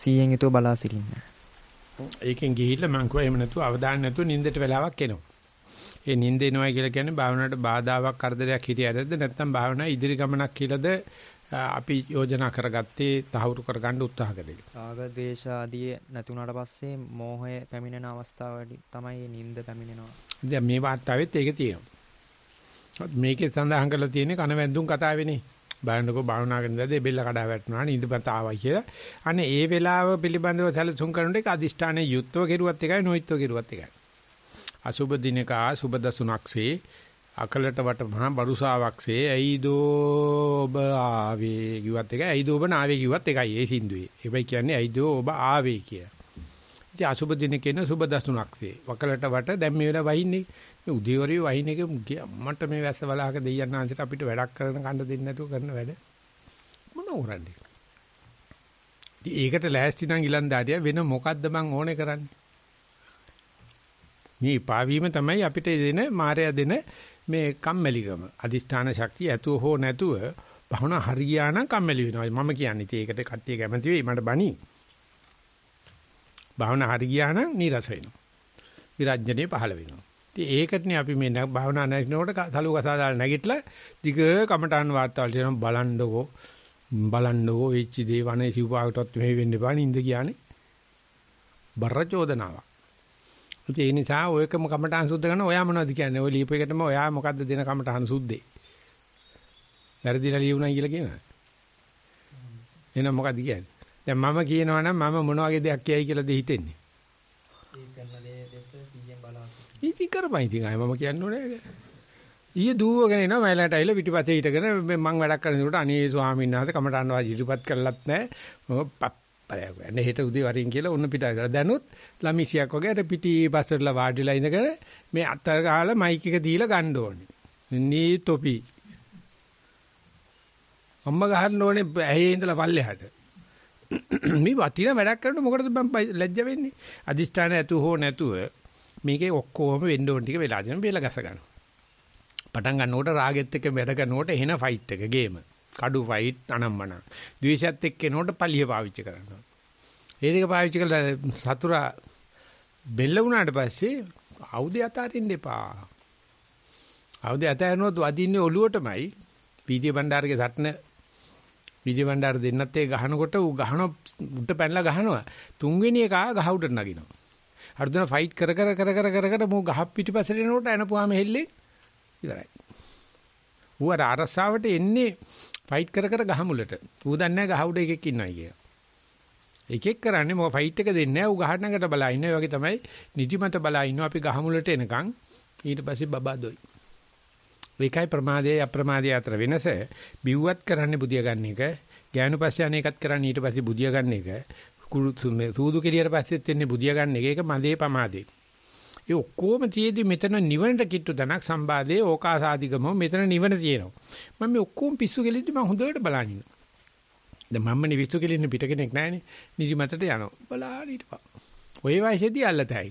සිහියෙන් යුතුව බලා සිටින්න ඒකෙන් ගිහිල්ලා මං කිව්වා එහෙම නැතුව අවධානය නැතුව නිින්දට වෙලාවක් එනවා ඒ නිින්ද එනවා කියලා කියන්නේ භාවනාවට බාධාවක් කරදරයක් හිටියද නැත්නම් භාවනාව ඉදිරි ගමනක් කියලාද අපි යෝජනා කරගත්තේ තහවුරු කරගන්න උත්සාහ කළේ. රාග ද්වේෂ ආදී නැතුණාට පස්සේ මෝහය පැමිණෙන අවස්ථාවදී තමයි නිින්ද පැමිණෙනවා. දැන් මේ වාතාවෙත් ඒක තියෙනවා. මේකේ සඳහන් කරලා තියෙන්නේ කනවැන්දුන් කතාවේනේ. බලන්නකො භාවනා කරන දේ බෙල්ල කඩා වැටුණා නිදිමත ආවා කියලා. අනේ ඒ වෙලාව පිළිබඳව සැලසුම් කරන එක අදිෂ්ඨානයේ යුත්ව කෙරුවත් එකයි නොයුත්ව කෙරුවත් එකයි. අසුබ දිනකා සුබ දසුණක්සේ අකලට වටමහා බරුසාවක්සේ ඇයි දෝ ඔබ ආවේ කිව්වත් එකයි ඇයි දෝ ඔබ නාවේ කිව්වත් එකයි ඒ සින්දුවේ. ඒබයි කියන්නේ ඇයි දෝ ඔබ ආවේ කියලා. ඉතින් අසුබ දින කියන සුබ දසුණක්සේ වකලට වට දැන් මේ වෙලාව වහින්නේ. මේ උදේවරු වහින එක මට මේ වැස්ස වලාහක දෙයයන් ආන්සට අපිට වැඩක් කරන කන්න දෙන්නේ නැතුව කරන වැඩ. මොන උරන්නේ? ඒකට ලෑස්ති නම් ඊළඳ ආටිය වෙන මොකද්ද මං ඕනේ කරන්නේ? මේ පාවීම තමයි අපිට දෙන මායя දෙන මේ කම්මැලිකම. අදිෂ්ඨාන ශක්තිය ඇතුව හෝ නැතුව භවණ හරියානම් කම්මැලි වෙනවා. මම කියන්නේ ඉතින් ඒකට කට්ටිය කැමති වෙයි මට බණි. භවණ හරියානම් නීරස වෙනවා. විරාජ්‍යනේ පහළ වෙනවා. ඉතින් ඒකටනේ අපි මේ භවනා නැතිනකොට සලුව කසා දාලා නැගිටලා දිග කමටහන් වාර්තාවල තියෙනවා බලන්නකෝ බලන්නකෝ වෙච්ච දේ වනේ සිව්පාවටවත් මේ වෙන්න එපා නින්ද කියන්නේ බරචෝදනාව. ඒ නිසා ඔයකම කමටහන් සුද්ධ කරන ඔයා මොනවද කියන්නේ? ඔය ලියපු එකටම ඔයා මොකද්ද දෙන කමටහන් සුද්ධේ? වැරදිලා ලියුණා කියලා කියනවා. එහෙනම් මොකද්ද කියන්නේ? දැන් මම කියනවා නම් මම මොන වගේ දෙයක් කියයි කියලාද හිතෙන්නේ? ඉතින් කරපන් ඉතින් අය මම කියන්න ඕනේ ඒක. ඊයේ දුවගෙන එනවා මයිලට ඇවිල්ලා පිටිපස්සේ හිටගෙන මම වැඩක් කරන දේ උඩ අනේ ස්වාමීන් වහන්සේ කමටහන් වාජි ඉතිපත් කරලත් නැහැ. බලයක් ගන්න හෙට උදේ වරින් කියලා ඔන්න පිටා කරා දැනුත් ළමිසියක් වගේ අර පිටි පස්සටලා වාඩිලා ඉඳගෙන මේ අත ගහලා මයික් එක දීලා ගන්න ඕනේ නී තොපි අම්ම ගහන්න ඕනේ ඇහි ඉඳලා පල්ලෙහාට මේ වටින වැඩක් කරන්න මොකටද මම ලැජ්ජ වෙන්නේ අදිෂ්ඨාන ඇතුව හෝ නැතුව මේකේ ඔක්කොම වෙන්න ඕන ටික වෙලා දෙනවා බේලා ගස ගන්න පටන් ගන්නකොට රාගෙත් එක්ක වැඩ කරනකොට එන ෆයිට් එක ගේම කඩු වයිට් අනම්මන. ද්වේෂයත් එක්ක එනකොට පලිය පාවිච්චි කරනවා. ඒ දෙක පාවිච්චි කළා සතුරා බෙල්ල වුණාට පස්සේ ආයුධය අතාරින්න එපා. ආයුධය අතාරිනොත් වදින්නේ ඔලුවටමයි. පීජේ බණ්ඩාරගේ සටන පීජේ බණ්ඩාර දෙන්නත් ඒ ගහනකොට ඌ ගහන උඩ පැනලා ගහනවා. තුන්වෙනි එක ආ ගහ උඩට නගිනවා. අර්ධන ෆයිට් කර කර කර කර කර කර මෝ ගහ පිටිපස්සට එනකොට එනපුවාම හෙල්ලේ ඉවරයි. ඌ අර අරසාවට එන්නේ ෆයිට් කර කර ගහමුලට. ඌ දන්නේ නැහැ ගහ උඩ එකෙක් ඉන්නවා කියලා. එකෙක් කරන්නේ මොකද ෆයිට් එක දෙන්නේ නැහැ. ඌ ගහනකට බලා ඉන්නවා. ඒ වගේ තමයි නිදිමත බලා ඉන්නවා. අපි ගහමුලට එනකන් ඊට පස්සේ බබා දොයි. ඒකයි ප්‍රමාදයේ අප්‍රමාදයේ අතර වෙනස. බිව්වත් කරන්නේ බුදිය ගන්න එක. ගෑනු පස්සේ අනේකත් කරන්නේ ඊට පස්සේ බුදිය ගන්න එක. කුරු සූදු කෙලියට පස්සෙත් එන්නේ බුදිය ගන්න එක. ඒක මදේ ප්‍රමාදේ. ඒ ඔක්කොම තියේදී මෙතන නිවනට කිට්ටු දනක් සම්බාධයේ ඕකාසාදිගම මෙතන නිවන තියෙනවා. මම මේ ඔක්කොම පිස්සු කෙලිද්දි මම හොඳට බලන් ඉන්නවා. දැන් මම්මනේ පිස්සු කෙලින්න පිට කෙනෙක් නැහනේ. නිදිමතට යනවා. බලාන හිටපන්. ඔය වයසේදී අල්ලතයි.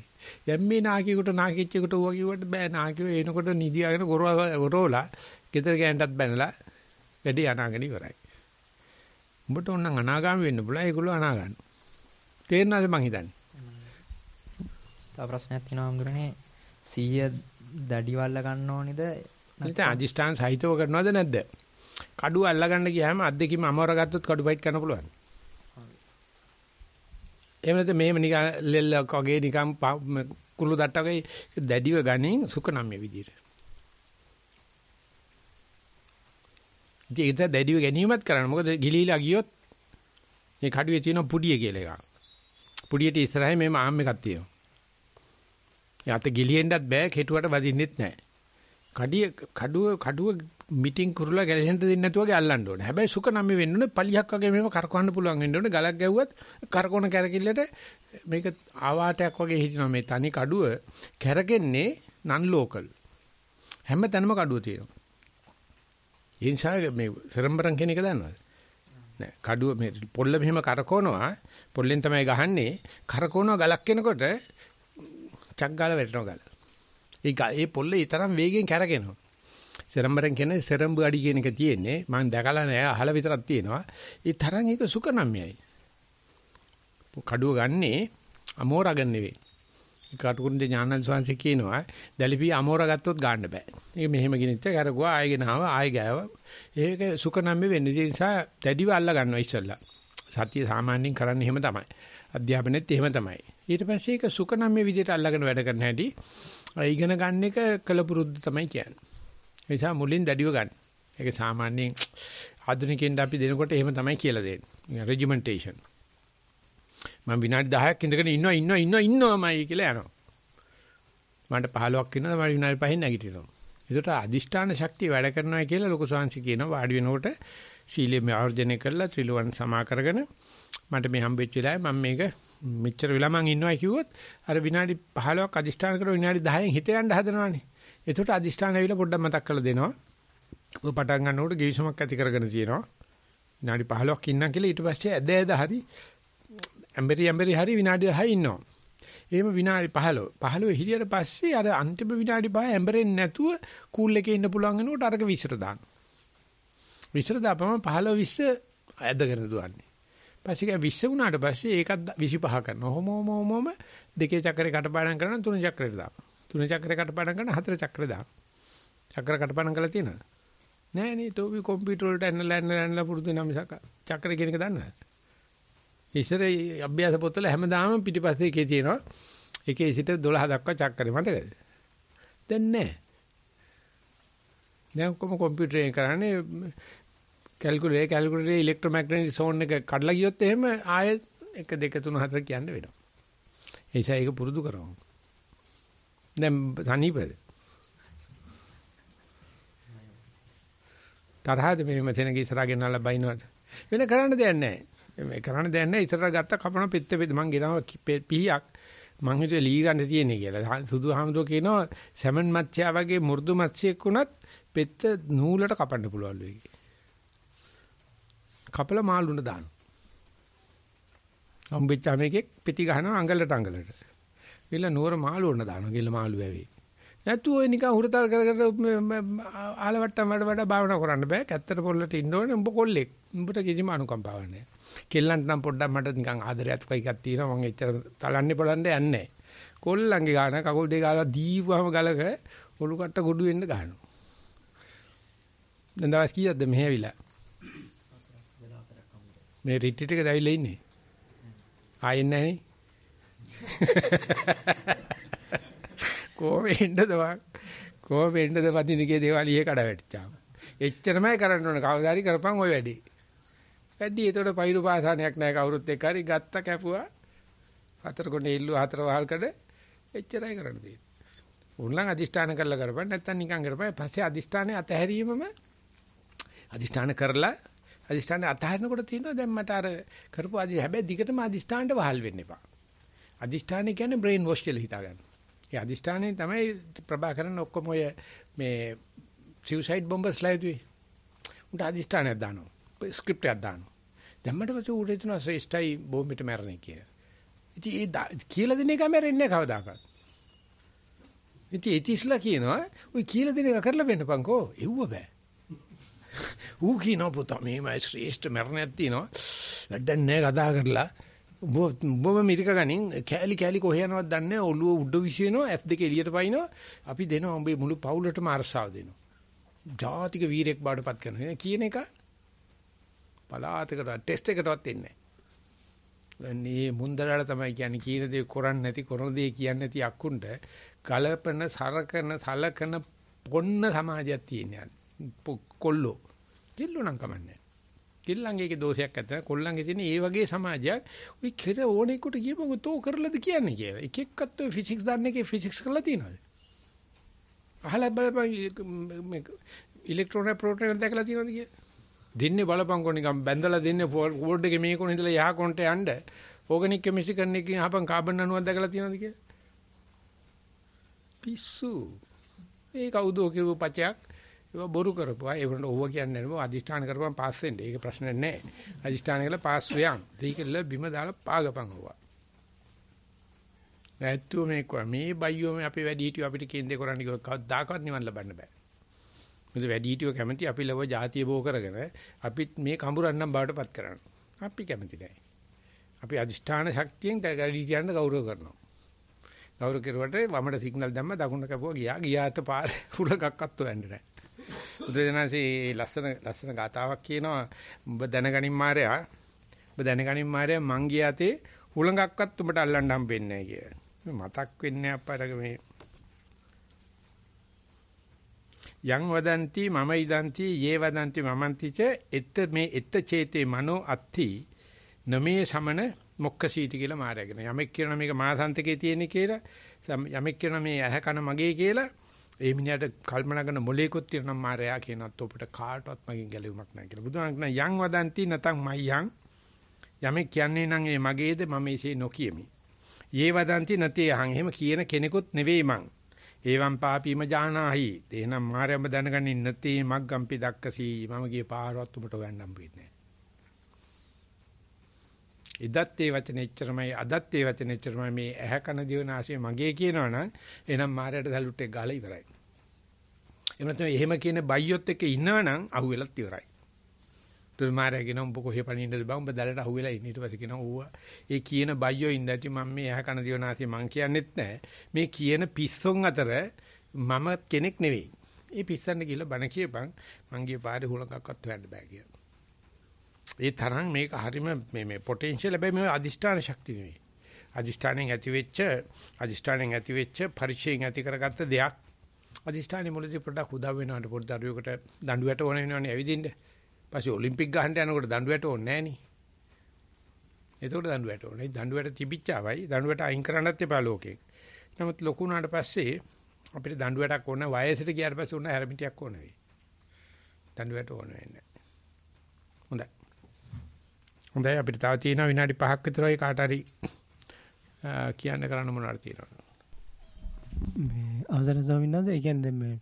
දැන් මේ නාකියෙකුට නාකිච්චෙකුට ඌව කිව්වට බෑ නාකියෝ එනකොට නිදියාගෙන ගොරවලා ගෙදර ගෑනටත් බැනලා වැඩි අනාගෙන ඉවරයි. උඹට ඕන නම් අනාගාමී වෙන්න බුණා ඒගොල්ලෝ අනාගන්න. තේරෙනවද මං හිතන්නේ? තව ප්‍රශ්නයක් තියෙනවා හඳුරන්නේ සීය දඩිවල්ල ගන්න ඕනිද නැත්නම් අදිෂ්ඨාන සහිතව කරනවද නැද්ද කඩුව අල්ල ගන්න ගියාම අත් දෙකම අමවර ගත්තොත් කඩු බයිට් කරන්න පුළුවන් එහෙම නැත්නම් මේම නිකන් ලෙල්ලක් වගේ නිකන් කුළු දට්ට වගේ දැඩිව ගනින් සුකනම්ය විදියට ඉතින් ඒක දැඩිව ගැනීමත් කරන්න මොකද ගිලීලා ගියොත් මේ කඩුවේ තියෙන පුඩිය කියලා එකක් පුඩියට ඉස්සරහේ මේ මාම් එකක් තියෙනවා යාත ගෙලියෙන්නත් බෑ කෙටුවට වදින්නෙත් නෑ. කඩිය කඩුව කඩුව මිටින් කුරුලා ගැලෙන්න දෙන්නේ නැතුව වගේ අල්ලන්න ඕනේ. හැබැයි සුක නම් මේ වෙන්න ඕනේ පලියක් වගේ මේව කරකවන්න පුළුවන් වෙන්න ඕනේ. ගලක් ගැව්වත් කරකවන කැරකිල්ලට මේක ආවාටයක් වගේ හිටිනවා මේ තනි කඩුව කැරකෙන්නේ නන් ලෝකල්. හැම තැනම කඩුව තියෙනවා. ඒ නිසා මේ සරම්බරම් කියන එක දන්නවද? නෑ කඩුව මේ පොල්ල මෙහෙම කරකවනවා පොල්ලෙන් තමයි ගහන්නේ කරකවනවා ගලක් කෙනකොට ටක් ගාලා වැටෙනවා ගල. ඒ ඒ පොල්ල ඒ තරම් වේගෙන් කැරගෙනවා. සරම්බරෙන් කියන්නේ සරම්බු අඩි කියන එක තියෙන්නේ මම දැකලා නෑ අහලා විතරක් තියෙනවා. ඒ තරම් ඒක සුකනම්යයි. කඩුව ගන්නේ අමෝරගන් නෙවෙයි. කටුකුරුන්ගේ ඥානන් සංසය කියනවා දැලිපි අමෝර ගත්තොත් ගන්න බෑ. ඒක මෙහෙම ගිනිච්ච කරගුවා ආයෙ ගෙනාව ආයෙ ගෑව. ඒක සුකනම්ම වෙන්නේ. ඒ නිසා දැඩිව අල්ල ගන්නවා ඉස්සල්ලා. සතිය සාමාන්‍යයෙන් කරන්නේ එහෙම තමයි. අධ්‍යාපනයේත් එහෙම තමයි. ඊට පස්සේ ඒක සුඛ නම් මේ විදිහට අල්ලගෙන වැඩ කරන හැටි ඉගෙන ගන්න එක කලපුරුද්ද තමයි කියන්නේ. ඒ නිසා මුලින් දැඩිව ගන්න. ඒක සාමාන්‍යයෙන් ආධුනිකෙන්ද අපි දෙනකොට එහෙම තමයි කියලා දෙන්නේ. රෙජිමෙන්ටේෂන්. මම විනාඩි 10ක් ඉඳගෙන ඉන්නවා ඉන්නවා ඉන්නවා ඉන්නවාමයි කියලා යනවා. මන්ට 15ක් ඉන්නවා මම විනාඩි 5න් නැගිටිනවා. ඒකට අදිෂ්ඨාන ශක්තිය වැඩ කරනවා කියලා ලොකු ශාංශි කියනවා වාඩි වෙනකොට සීලයේ ආවර්ජනය කරලා ත්‍රිලුවන් සමා කරගෙන මට මේ හම්බෙච්ච වෙලාවේ මම මේක මෙච්චර වෙලා මං ඉන්නවා කිව්වොත් අර විනාඩි 15ක් අදිෂ්ඨාන කරලා විනාඩි 10න් හිත යන්න හදනවානේ. ඒකට අදිෂ්ඨාන ඇවිල්ලා පොඩ්ඩක් මතක් කරලා දෙනවා. ඔය පටන් ගන්නකොට ගිවිසුමක් ඇති කරගෙන තියෙනවා. විනාඩි 15ක් ඉන්නම් කියලා ඊට පස්සේ ඇද ඇද හරි ඇම්බරි ඇම්බරි හරි විනාඩි 10 ඉන්නවා. එහෙම විනාඩි 15 15 හිරියට පස්සේ අර අන්තිම විනාඩි 5 ඇම්බරෙන් නැතුව කූල් එකේ ඉන්න පුළුවන් වෙනකොට අරක 20ට දානවා. 20ට දාපම 15 20 ඇදගෙන දුවන්නේ. පස්සේ ගියා 20 වුණාට පස්සේ ඒකත් 25 කරනවා. ඔහොම ඔහොම ඔහොම දෙකේ චක්‍රේ කටපාඩම් කරනවා තුන චක්‍රේට දානවා. තුන චක්‍රේ කටපාඩම් කරනවා හතර චක්‍රේ දානවා. චක්‍ර කටපාඩම් කරලා තියෙනවද? නෑ නේ තෝවි කම්පියුටර් වලට ඇනලා ඇනලා ඇනලා පුරුදු වෙනා මිසක චක්‍රේ කියන එක දන්නේ නැහැ. ඉස්සර අභ්‍යාස පොතල හැමදාම පිටිපස්සේ එකේ තියෙනවා. එකේ සිට 12 දක්වා චක්‍රේ මතකද? දැන් නෑ. දැන් කොහොම කම්පියුටරේ කරන්නේ කැල්කියුලේ කැල්කියුලේ ඉලෙක්ට්‍රොමැග්නටික් සෝන් එක කඩලා ගියොත් එහෙම ආයෙ 1 2 3 4 කියන්න වෙනවා. ඒ නිසා ඒක පුරුදු කරවමු. දැන් තනිපද. තරහද මේ මෙතන ගිසරා ගෙනල්ලා බයින්නවද? වෙන කරන්න දෙයක් නැහැ. මේ කරන්න දෙයක් නැහැ. ඉස්සරහ ගත්ත කපන පෙත්ත පෙත් මං ගෙනාව පිහියක්. මං හිතුවේ ලීරන්න තියෙන්නේ කියලා. සුදු හාමුදුරුවෝ කියනවා සැමන් මත්ස්‍යා වගේ මු르දු මත්ස්‍යෙක් වුණත් පෙත්ත නූලට කපන්න පුළුවන්ලු කියලා. කපලා මාළුන දානවා. හම්බෙච්ච මේකෙක් පිටි ගහනවා අඟලට අඟලට. ගිහලා නුවර මාළුවන දානවා ගිහලා මාළු වැවේ. නැතු ඔය නිකන් හුරතල් කර කර ආලවට්ටම් වැඩ වැඩ භාවනා කරන්න බෑ. ඇත්තට පොල්ලට ඉන්න ඕනේ උඹ කොල්ලෙක්. උඹට කිසිම අනුකම්පාවක් නැහැ. කෙල්ලන්ට නම් පොඩ්ඩක් මට නිකන් ආදරයක් එකක් තියෙනවා. මම එච්චර තලන්නේ බලන්න යන්නේ නැහැ. කොල්ලන්ගේ ගාන කකුල් දෙක ගාලා දීවම ගලක ඔලු කට්ට ගොඩු වෙන්න ගන්නවා. දැන් දවස් කීයක්ද මෙහෙවිලා? මේ රිට්ටිට එක දැවිලා ඉන්නේ. ආයෙ නැහැ. කොහෙන්ද දවා? කොහෙන්ද දවදිනගේ දේවාලිය කඩ වැටිච්චා. එච්චරමයි කරන්න ඕන කවදාරි කරපන් ওই වැඩේ. වැඩි ඒතකොට පයිරු පාසානයක් නැහැ කවුරුත් එක්ක හරි ගත්ත කැපුවා. හතර කොනේ ඉල්ලුව හතර වහල් කඩ එච්චරයි කරන්න තියෙන්නේ. උන්ලං අදිෂ්ඨාන කරලා කරපන් නැත්තම් නිකන් කරපන්. පස්සේ අදිෂ්ඨානේ අතහැරීමම අදිෂ්ඨාන කරලා අදිෂ්ඨාන අතහරිනකොට තියෙනවා දැන් මට අර කරපු අදි හැබැයි දිගටම අදිෂ්ඨානට වහල් වෙන්න එපා. අදිෂ්ඨාන කියන්නේ බ්‍රේන් වොෂ් කියලා හිතා ගන්න. ඒ අදිෂ්ඨානේ තමයි ප්‍රභාකරන් ඔක්කොම ඔය මේ සිව්සයිඩ් බොම්බර්ස්ලා යුතුයි. උන්ට අදිෂ්ඨානයක් දානවා. ස්ක්‍රිප්ට් එකක් දානවා. දැන් මට පස්සේ ඌට හිතනවා ශ්‍රේෂ්ඨයි බොම්බෙට මැරෙන්නේ කියලා. ඉතින් ඒ කියලා දෙන එක මැරෙන්නේ කවදාකවත්. ඉතින් ඒ තිස්ලා කියනවා ඔය කියලා දෙන එක කරලා වෙන්නපන්කෝ. එව්ව බෑ. ඌ කියනවා පුතා මේමයි ශ්‍රේෂ්ඨ මරණයක් තියෙනවා. වැඩක් නැහැ කතා කරලා. බොම මිරික ගනින් කෑලි කෑලි කොහේ යනවද දන්නේ නැහැ. ඔළුව උඩ විසිනවා, ඇස් දෙක එළියට පයින්නවා. අපි දෙනවා උඹේ මුළු පවුලටම අරසාව දෙනවා. ජාතික වීරයෙක් බාටපත් කරනවා කියන එක පලාතකට ටෙස්ට් එකටවත් එන්නේ නැහැ. මේ මුන්දරාල තමයි කියන්නේ කීන දේ කරන්නේ නැති කරන දේ කියන්නේ නැති අක්කුන්ට ගලපන සරකන සලකන පොන්න සමාජයක් තියෙනවා. කොල්ලෝ. කෙල්ලෝ නම් කමන්නේ. කෙල්ලන්ගේ ඒකේ දෝෂයක් නැත්නම් කොල්ලන්ගේ තියෙන ඒ වගේ සමාජයක් ඔයි කෙර ඕනෙකට කියපුවා තෝ කරලාද කියන්නේ කියලා. එක එක්කත් ඔය ෆිසික්ස් දන්න එකේ ෆිසික්ස් කරලා තියනවාද? අහලා බලපන් මේ ඉලෙක්ට්‍රෝන ප්‍රෝටෝන දැකලා තියෙනවද කිය? දෙන්නේ බලපන්කො නිකන් බැඳලා දෙන්නේ බෝඩ් එකේ මේක උන ඉඳලා යහකොන්ට යන්න ඕගනික් කෙමිස්ට්‍රි කරන එකකින් අහපන් කාබන් අණුවක් දැකලා තියෙනවද කිය? පිස්සු. ඒ කවුදෝ කියව පචයක් ඒක බොරු කරපුවා. ඒ වුණාට ඕවා කියන්නේ නෑ. අදිෂ්ඨාන කරපුවම පාස් වෙන්න. ඒක ප්‍රශ්න නෑ. අදිෂ්ඨාන කළා පාස් වෙයන්. දීකල බිම දාලා පාගපන් ඕවා. ඇත්තෝ මේ කෝ මේ බයියෝ මේ අපේ වැඩි හිටියෝ අපිට කේන්දේ කරන්න කිව්ව කවදාකවත් නිවන් ලබන්න බෑ. මොකද වැඩි හිටියෝ කැමති අපි ලව ජාතිය බෝ කරගෙන අපිත් මේ කඹරන්නම් බාටපත් කරන්න. අපි කැමති නැහැ. අපි අදිෂ්ඨාන ශක්තියෙන් වැඩි හිටියන්ට ගෞරව කරනවා. ගෞරව කෙරුවට වමට සිග්නල් දැම්ම දකුණට කැපුවා ගියා ගියාට පාර හුලකක්වත් හොයන්නේ නැහැ. බුදුරජාණන්සේ ලස්සන ලස්සන ගාතාවක් කියනවා ඔබ දැනගනින් මාරයා ඔබ දැනගනින් මාරයා මං ගියාතේ හුලඟක්වත් උඹට අල්ලන්න හම්බෙන්නේ නැහැ කිය. මතක් වෙන්නේ අපරග මේ යං වදಂತಿ මම ඉදಂತಿ යේ වදಂತಿ මමන්ති ච එත් මේ එත් චේතේ මනෝ අත්ති නමේ සමන මොක්කසීති කියලා මාරගෙන යමෙක් කියන මේක මාසන්තකේ තියෙන කියලා යමෙක් කියන මේ ඇහ කන මගේ කියලා ඒ මිනිහට කල්පනා කරන මොලේකුත් තියෙනවා මාරයා කියනත් ඔබට කාටවත් මගෙන් ගැලවීමක් නැහැ කියලා. බුදුහාම කියන යං වදන්ති නැතං මයං යමෙක් කියන්නේ නම් ඒ මගේද මම ඒසේ නොකියමි. යේ වදන්ති නැතේ අහං එහෙම කියන කෙනෙකුත් නෙවෙයි මං. ඒවම් පාපීම ජානාහි. එහෙනම් මාරයම දැනගන්නේ නැතේ මග්ගම්පි දක්කසී මම ගියේ පාරවත් උඹට හොයන්නම් වෙන්නේ එදත් ඒ වචනේ එච්චරමයි අදත් ඒ වචනේ එච්චරමයි මේ ඇහැ කන දිවනාසය මගේ කියනවනම් එහෙනම් මාරයට සලුට් එක ගහලා ඉවරයි. එහෙම නැත්නම් එහෙම කියන බයියොත් එක ඉන්නවනම් අහුවෙලත් ඉවරයි. තුල් මාරයා කියනවා උඹ කොහේ පණින්නද බං උඹ දැලට අහුවෙලා ඉන්න ඊට පස්සේ කියනවා ඌවා ඒ කියන බයියෝ ඉන්න ඇති මම මේ ඇහ කන දිවනාසය මං කියන්නෙත් නැහැ. මේ කියන පිස්සොන් අතර මම කෙනෙක් නෙවෙයි. ඒ පිස්සන්න කියලා බණ කියපන් මං ගිය පාරේ හුලඟක්වත් හොයන්න බෑ කියලා. ඒ තරම් මේක හරීම මේ මේ පොටෙන්ෂල් හැබැයි මේ අදිෂ්ඨාන ශක්තිය නෙවෙයි. අදිෂ්ඨානෙන් ඇති වෙච්ච අදිෂ්ඨානෙන් ඇති වෙච්ච පරිචයෙන් ඇති කරගත්ත දෙයක් අදිෂ්ඨානෙ මුලදී පොඩ්ඩක් උදව් වෙනවට පොඩි දරුවෙකුට දඬුවට ඕන වෙනවනේ ඇවිදින්න. පස්සේ ඔලිම්පික් ගහන්න යනකොට දඬුවට ඕනේ නෑනේ. එතකොට දඬුවට ඕනේ. දඬුවට තිබිච්චාවයි දඬුවට අයින් කරන්නත් එපා ලෝකේ. නමුත් ලොකු වුණාට පස්සේ අපිට දඬුවටක් ඕන වයසට ගියාට පස්සේ උන හැරමිටියක් ඕන වෙයි. දඬුවට ඕන වෙන්නේ. හොඳයි. හොඳයි අපිට තව තියෙනවා විනාඩි 5ක් විතර ඒ කාට හරි කියන්න කරන්න මොනවාර තියෙනවා මේ අවසර ස්වාමීන් වහන්සේ ඒ කියන්නේ මේ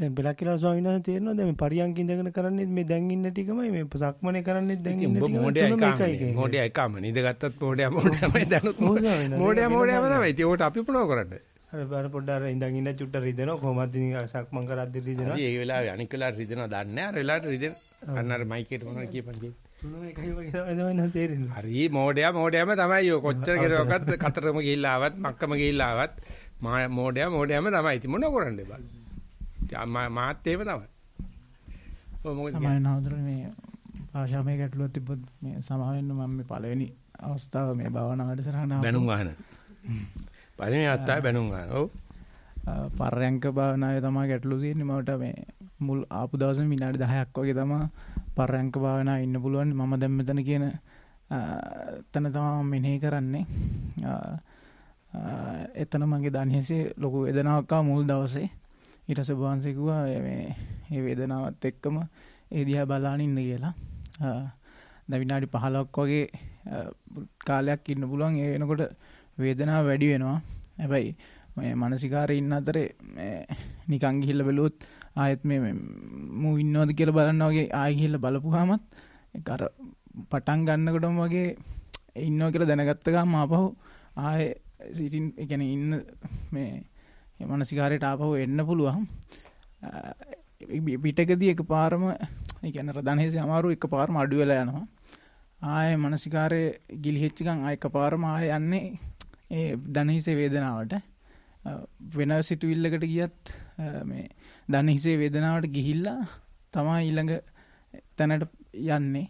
දැන් බෙලක් කියලා ස්වාමීන් වහන්සේ තේරෙනවා දැන් මේ පරියන්ක ඉඳගෙන කරන්නේ මේ දැන් ඉන්න ටිකමයි මේ සක්මනේ කරන්නේ දැන් ඉන්න ටිකම මොඩේ එකම මොඩේ එකම ඉඳගත්තත් මොඩේ මොඩේමයි දැනුත් මොඩේ මොඩේම තමයි ඉතින් ඕකට අපි මොනව කරන්නේ අර පොඩ්ඩක් අර ඉඳන් ඉන්න චුට්ට රිදෙනවා කොහොමද ඉතින් සක්මන් කරද්දි රිදෙනවා ඒ වෙලාවේ අනික් වෙලාවට රිදෙනවා දන්නේ අර වෙලාවට රිදෙන අන්න අර මයිකේට මොනවද කියපන් කියන්නේ හරි මෝඩයා මෝඩයාම තමයි ඔය කොච්චර කෙරුවක්වත් කතරම ගිහිල්ලා ආවත් මක්කම ගිහිල්ලා ආවත් මෝඩයා මෝඩයාම තමයි. ඉතින් මොන කරන්නේ බං? මාත් ඒව තමයි. ඔය මොකද කියන්නේ? සමාවෙන්න හඳුරන්නේ මේ භාෂාමය ගැටලුවක් තිබ්බොත් මේ සමාවෙන්න මම මේ පළවෙනි අවස්ථාව මේ භාවනා වැඩසටහන බැනුම් අහන. පළවෙනි අවස්ථාවේ බැනුම් අහන. ඔව්. පරයන්ක භාවනාවේ තමයි ගැටලුව තියෙන්නේ මට මේ මුල් ආපු දවසේ විනාඩි 10ක් වගේ තමයි පරයංක භාවනා ඉන්න පුළුවන් මම දැන් මෙතන කියන තන තමයි මෙනෙහි කරන්නේ එතන මගේ දණහිසේ ලොකු වේදනාවක් ආවා මුල් දවසේ ඊට පස්සේ වහන්සේ කිව්වා මේ මේ වේදනාවත් එක්කම ඒ දිහා බලන ඉන්න කියලා දැන් විනාඩි 15ක් වගේ කාලයක් ඉන්න පුළුවන් ඒ වෙනකොට වේදනාව වැඩි වෙනවා හැබැයි මේ මානසිකාරේ ඉන්න අතරේ නිකන් ගිහිල්ලා බැලුවොත් ආයෙත් මේ මූ ඉන්නවද කියලා බලන්න වගේ ආයෙ ගිහිල්ලා බලපුවාමත් අර පටන් ගන්නකොටම වගේ ඉන්නව කියලා දැනගත්ත ගමන් ආපහු ආයෙ සිටින් يعني ඉන්න මේ මනසිකාරයට ආපහු එන්න පුළුවන් පිටකදී එකපාරම ඒ කියන්නේ රදණෙහි අමාරු එකපාරම අඩු වෙලා යනවා ආය මනසිකාරය ගිලිහිච්චිකං අයක පාරම ආය යන්නේ ඒ දනහිසේ වේදනාවට වෙන සිතුවිල්ලකට ගියත් මේ දන්න හිසේ වේදනාවට ගිහිල්ලා තමා ඊළඟ තැනට යන්නේ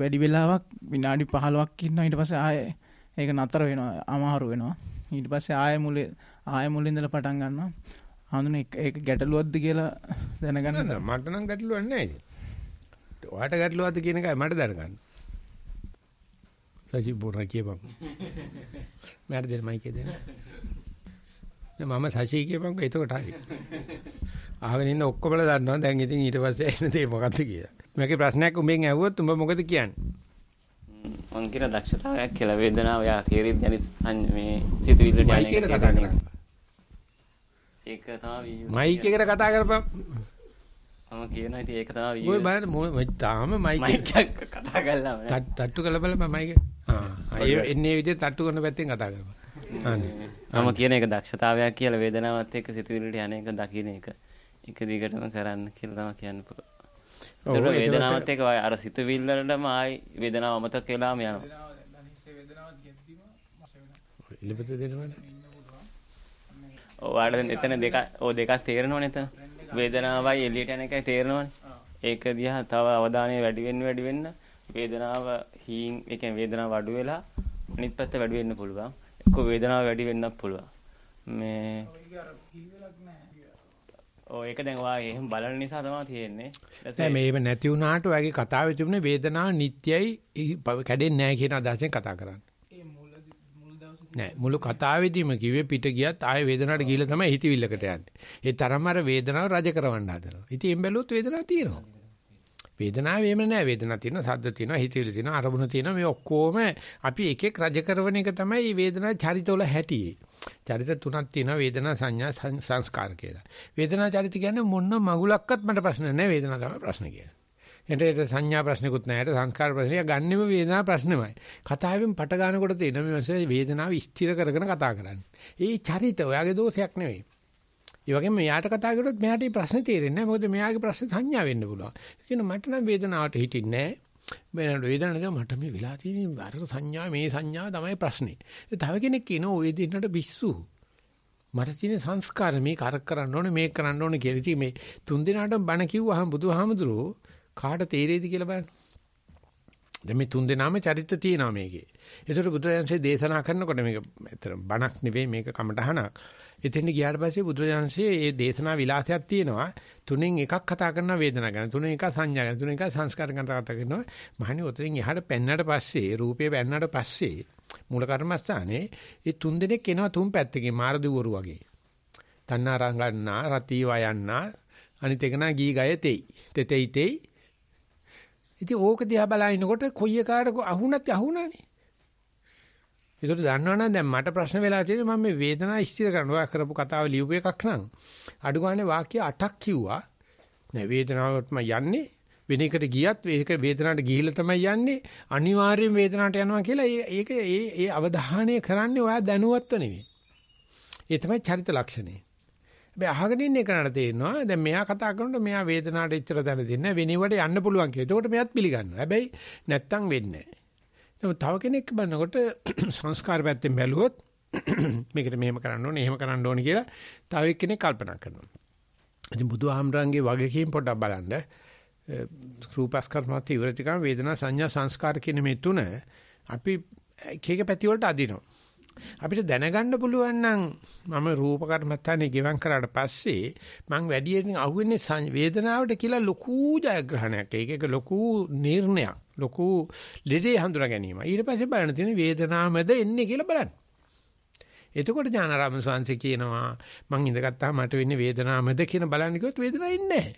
වැඩි වෙලාවක් විනාඩි පහලුවක් ඉන්න ඊට පස්සේ ආය ඒක නතර වෙනවා අමාරු වෙනවා ඊට පස්සේ ආය මුලේ ආය මුලින්දල පටන් ගන්නවා හඳුන ඒක ගැටලුවක්ද කියලා දැනගන්න මට නම් ගැටලුවක් නැහැ ඉතින් ඔයාට ගැටලුවක්ද කියන එකයි මට දැනගන්න සජි බොරා කියපන් මට දෙන්න මයිකේ දෙන්න මම සසී කියපන්කෝ එතකොට හරි. ආගෙන ඉන්න ඔක්කොමල දන්නවා. දැන් ඉතින් ඊට පස්සේ එන දේ මොකද්ද කියලා. මගේ ප්‍රශ්නයක් උඹෙන් ඇහුවොත් උඹ මොකද කියන්නේ? මං කියන දක්ෂතාවයක් කියලා වේදනාව යා තේරෙත් යන මේ සිතුවිල්ල යන එක කතා කරන්නේ. ඒක තමයි මයික් එකට කතා කරපම්. මම කියනවා ඉතින් ඒක තමයි ඔය බලන්න මම තාම මයික් එක කතා කරලා තට්ටු කළ බලපන් මයික්. ආ අය එන්නේ විදිහට තට්ටු කරන පැත්තෙන් කතා කරපන්. මම කියන එක දක්ෂතාවයක් කියලා වේදනාවත් එක්ක සිතුවිල්ලට යන එක දකින්න එක එක දිගටම කරන්න කියලා තමයි කියන්න පුළුවන්. ඒක වේදනාවත් එක්ක අර සිතුවිල්ල වලටම ආයි වේදනාව අමතක කළාම යනවා. ඉලපත දෙනවනේ. ඔයාලද එතන දෙක ඔය දෙකක් තේරෙනවනේ එතන. වේදනාවයි එළියට යන එකයි තේරෙනවනේ. ඒක දිහා තව අවධානය වැඩි වෙන්න වැඩි වෙන්න වේදනාව හීන් ඒ කියන්නේ වේදනාව අඩු වෙලා අනිත් පැත්ත වැඩි වෙන්න පුළුවන්. එක්ක වේදනාව වැඩි වෙන්නත් පුළුවන්. මේ ඔය ඒක දැන් ඔයා එහෙම බලන නිසා තමයි තියෙන්නේ. නෑ මේ නැති වුණාට ඔයගේ කතාවේ තිබුණේ වේදනාව නිට්යයි කැඩෙන්නේ නැහැ කියන අදහසෙන් කතා කරන්නේ. නෑ මුළු කතාවේදීම කිව්වේ පිට ගියත් ආයේ වේදනාවට ගිහිල්ලා තමයි හිතවිල්ලකට යන්නේ. ඒ තරම්ම අර වේදනාව රජ කරවන්න හදනවා. ඉතින් එම් බැලුවොත් වේදනාව තියෙනවා. වේදනාව එහෙම නෑ වේදනාව තියෙනවා සද්ද තියෙනවා හිතවිලි තියෙනවා අරමුණු තියෙනවා මේ ඔක්කොම අපි එක එක රජ කරන එක තමයි මේ වේදනා චරිතවල හැටි. චරිත තුනක් තියෙනවා වේදනා සංඥා සංස්කාර කියලා. වේදනා චරිත කියන්නේ මොන මගුලක්වත් මට ප්‍රශ්න නෑ වේදනාව තමයි ප්‍රශ්න කියන්නේ. එතකොට සංඥා ප්‍රශ්නකුත් නැහැ. ඒට සංස්කාර ප්‍රශ්නය ගන්නෙම වේදනා ප්‍රශ්නමයි. කතාවෙන් පට ගන්නකොට තියෙන මේ වේදනාව ස්ථිර කරගෙන කතා කරන්නේ. ඒ චරිත ඔයාගේ දෝෂයක් නෙවෙයි. ඒ වගේම මෙයාට කතා කරොත් මෙයාට මේ ප්‍රශ්නේ තේරෙන්නේ නැහැ. මොකද මෙයාගේ ප්‍රශ්නේ සංඥා වෙන්න පුළුවන්. කියන මට නම් වේදනාවට හිටින්නේ නැහැ. මම වේදනාව නේද මට මේ වෙලා තියෙන අර සංඥා මේ සංඥා තමයි ප්‍රශ්නේ. තව කෙනෙක් කියනවා ওই දිනට පිස්සු. මට තියෙන සංස්කාර මේ කරක් කරන්න ඕනේ මේක කරන්න ඕනේ කියලා. ඉතින් මේ තුන් දිනාටම බණ කිව්වහම බුදුහාමුදුරුවෝ කාට තේරෙයිද කියලා බලන්න. දැන් මේ තුන් දෙනාම චරිත තියෙනවා මේකේ. ඒතර බුදුරජාන්සේ දේශනා කරනකොට මේක ඇත්තට බණක් නෙවෙයි මේක කමටහනක්. එතෙන්ට ගියාට පස්සේ බුදුරජාන්සේ මේ දේශනා විලාසයක් තියෙනවා. තුනෙන් එකක් කතා කරන වේදනා ගැන, තුනෙන් එකක් සංඥා ගැන, තුනෙන් එකක් සංස්කාර ගැන කතා කරනවා. මහණි ඔතෙන් එහාට පෙන්නට පස්සේ, රූපේ පෙන්නට පස්සේ මූල කර්මස්ථානේ මේ තුන් දෙනෙක් එනවා තුන් පැත්තකින් මාර දිවරු වගේ. තණ්හා රංගන්නා, රති වයන්නා, අනිත් එක නා ගී ගය තෙයි. තෙතෙයි තෙයි. ඉතින් ඕක දිහා බලනකොට කොයි එකාට අහුණත් අහුණානේ. ඒකට දන්නවනම් දැන් මට ප්‍රශ්න වෙලා තියෙන්නේ මම මේ වේදනාව ස්ථිර කරනවා කරපු කතාව ලියුපු එකක් නං අඩු ගානේ වාක්‍ය 8ක් කිව්වා නෑ වේදනාවටම යන්නේ වෙන එකට ගියත් ඒක වේදනාවට ගිහිල්ලා තමයි යන්නේ අනිවාර්යයෙන් වේදනාවට යනවා කියලා ඒක ඒ ඒ අවධානය කරන්නේ ඔයා දැනුවත්ව නෙවෙයි ඒ තමයි චරිත ලක්ෂණය හැබැයි අහගෙන ඉන්න එකට තේරෙනවා දැන් මෙයා කතා කරනකොට මෙයා වේදනාවට ඉච්චර දැන දෙන්නේ වෙනවට යන්න පුළුවන් කියලා. එතකොට මෙයාත් පිළිගන්නවා. හැබැයි නැත්තම් වෙන්නේ නැහැ. නමුත් තව කෙනෙක් බලනකොට සංස්කාර පැත්තෙන් බැලුවොත් මේකට මෙහෙම කරන්න ඕනේ, එහෙම කරන්න ඕනේ කියලා තව එක්කෙනෙක් කල්පනා කරනවා. ඉතින් බුදුහාමරංගේ වගකීම් පොඩ්ඩක් බලන්න. රූපස්කර් මාත්‍ය විරතිකම් වේදනා සංඥා සංස්කාර කියන මේ තුන අපි එක එක පැති වලට අදිනවා. අපිට දැනගන්න පුළුවන් නම් මම රූප කර්මත්තානේ ගෙවම් කරාට පස්සේ මං වැඩියෙන් අහුවෙන්නේ වේදනාවට කියලා ලොකු ජයග්‍රහණයක්. ඒක එක ලොකු නිර්ණයක්. ලොකු ලෙඩේ හඳුනා ගැනීම. ඊට පස්සේ බලන්න තියෙන වේදනාවමද එන්නේ කියලා බලන්න. එතකොට ඥානාරාම සංසය කියනවා මං ඉඳගත්තාම මට වෙන්නේ වේදනාවමද කියන බලන්න කිව්වොත් වේදනාවක් ඉන්නේ නැහැ.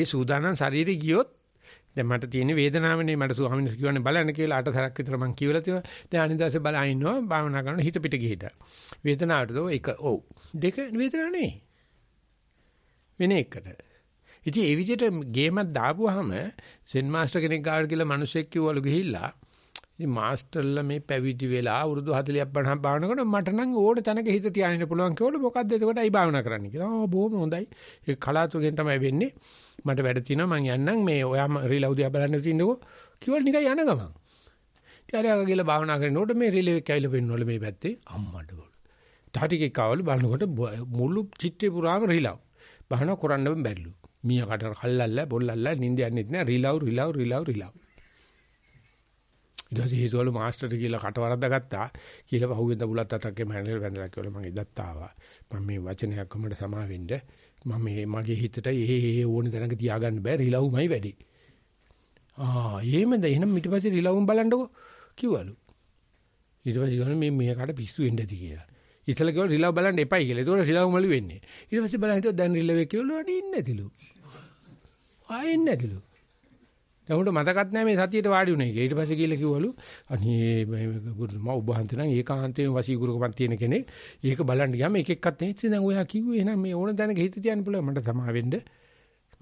ඒ සූදානම් ශරීරය ගියොත් දැන් මට තියෙන වේදනාවනේ මට ස්වාමීන් වහන්සේ කියන්නේ බලන්න කියලා අට සැරයක් විතර මං කියවලා තියෙනවා. දැන් අනිදාසේ බලා ඉන්නවා භාවනා කරන හිත පිට ගිහිලා. වේදනාවට දෝ එක ඔව්. දෙක වේදනාවක් නෙවෙයි. වෙන එකට. ඉතින් ඒ විදිහට ගේමක් දාපුවාම සෙන් මාස්ටර් කෙනෙක් ගාවට කියලා මිනිස්සෙක් කිව්වලු ගිහිල්ලා ඉතින් මාස්ටර්ලා මේ පැවිදි වෙලා අවුරුදු 40ක් 50ක් භාවනකට මට නම් ඕන තැනක හිත තියාගෙන පුළුවන් කියලා මොකද්ද එතකොටයි භාවනා කරන්න කියලා. ආ බොහොම හොඳයි. ඒක කලාතුරකින් තමයි වෙන්නේ. මට වැඩ තියෙනවා මං යන්නම් මේ ඔයාම රිලව් දිහා බලන්න තින්නකෝ කිව්වල නිකන් යන ගමන්. ඉතියාරයා ගිහලා භාවනා කරනකොට මේ රිලෙව් එක ඇවිල්ලා පෙන්නවල මේ පැත්තේ අම්මට බොළු. තාටිකේ කාවල බලනකොට මුළු චිත්‍රේ පුරාම රිලව්. භාවනා කරන්න බැරිලු. මීයකට කල්ලල්ලා බොල්ලල්ලා නිින්ද යන්නේත් නෑ රිලව් රිලව් රිලව් රිලව් ඊට පස්සේ හේතුවල මාස්ටර්ට කියලා කට වරද්දා ගත්තා කියලා පහුවෙන්ද බුලත් අතක්ගේ මැනේජර් වැඳලා කිව්වල මම ඉදත් ආවා මම මේ වචනයක් කොහමද සමා වෙන්නේ මම මේ මගේ හිතට ඒ ඒ ඕන තැනක තියාගන්න බෑ රිලව්මයි වැඩි ආ එහෙමද එහෙනම් ඊට පස්සේ රිලව්ම බලන්නකෝ කිව්වලු ඊට පස්සේ ගොන මේ මේකට පිස්සු වෙන්න ඇති කියලා ඉතල කිව්වල රිලව් බලන්න එපයි කියලා ඒතකොට රිලව් මලු වෙන්නේ ඊට පස්සේ බලන් හිතුවා දැන් රිලව් එක කියලා ඉන්නේ නැතිලු ආයෙත් නැතිලු. දැන් උන්ට මතකත් නැහැ මේ සතියේට වාඩි වුණ එක. ඊට පස්සේ ගිහලා කිව්වලු අනේ ගුරුතුමා ඔබ වහන්සේ නම් ඒකාන්තයෙන් වසීගුරුකමක් තියෙන කෙනෙක්. ඒක බලන්න ගියාම එක එක්කත් නැහැ. ඉතින් දැන් ඔයා කිව්වේ එහෙනම් මේ ඕන දැනක හිත තියන්න පුළුවන් මට තමා වෙන්න.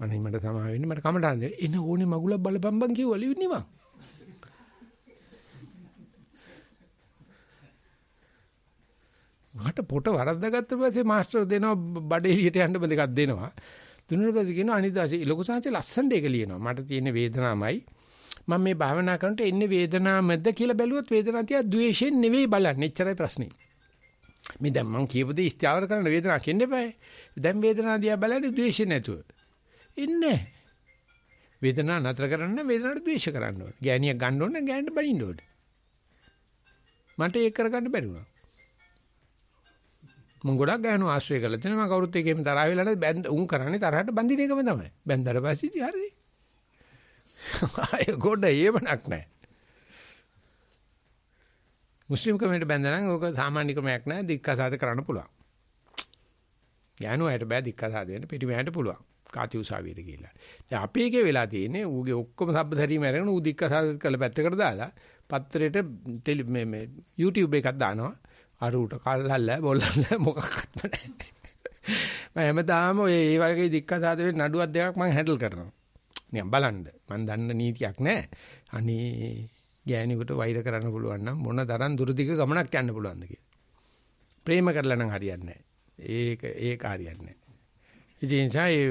අනේ මට තමා වෙන්න මට කමටහන් දෙන්න. එන ඕනේ මගුලක් බලපම් බං කිව්වලු නිවන්. මට පොට වරද්දාගත්ත පස්සේ මාස්ටර් දෙනවා බඩ එළියට යන්න බඳ එකක් දෙනවා. දුන්නා පස්සේ කියනවා අනිදාසේ ලොකු සංහසේ ලස්සනට ඒක ලියනවා. මට තියෙන වේදනාවමයි මම මේ භාවනා කරනට එන්නේ වේදනාවමද කියලා බැලුවොත් වේදනාව තියා ද්වේෂයෙන් නෙවෙයි බලන්නේ. එච්චරයි ප්‍රශ්නේ. මේ දැන් මම කියපු දේ ස්ථාවර කරන වේදනාවක් එන්න එපායි. දැන් වේදනාව දිහා බලන්නේ ද්වේෂයෙන් නැතුව. ඉන්නේ වේදනාව නතර කරන්න වේදනාවට ද්වේෂ කරන්න ඕනේ. ගෑණියක් ගන්න ඕන ගෑනට බනින්න ඕනේ. මට ඒක කරගන්න බැරි වුණා. මම ගොඩක් ගහනවා ආශ්‍රය කරලා තියෙනවා මම කවුරුත් එකේම තරහ වෙලා නැහැ බැඳ උන් කරන්නේ තරහට බඳින එකම තමයි බැඳලා පස්සේ ඉතින් හරි අය ගොඩ ඒවණක් නැහැ මුස්ලිම් කමිට බැඳනනම් ඕක සාමාන්‍ය ක්‍රමයක් නෑ දික්කසාද කරන්න පුළුවන්. යano අයට බෑ දික්කසාද වෙන්න පිටිමෑට පුළුවන්. කාති උසාවියට ගිහිල්ලා. දැන් අපි එකේ වෙලා තියෙන්නේ ඌගේ ඔක්කොම සබ්බතරීම අරගෙන ඌ දික්කසාද කරලා පැත්තකට දාලා පත්‍රයට මේ මේ YouTube එකක් දානවා. අරුට කල්ලල්ලා බොල්ලල්ලා මොකක්වත් නැහැ. මම හැමදාම ඔය ඒ වගේ දික්කසාද වෙන්න නඩුවක් දෙකක් මම හැන්ඩල් කරනවා. නිකන් බලන්න. මම දන්න නීතියක් නැහැ. අනේ ගෑණියෙකුට වෛර කරන්න පුළුවන් නම් මොන තරම් දුරදිග ගමනක් යන්න පුළුවන්ද කියලා. ප්‍රේම කරලා නම් හරියන්නේ නැහැ. ඒක ඒක හරියන්නේ නැහැ. ඉතින් ඒ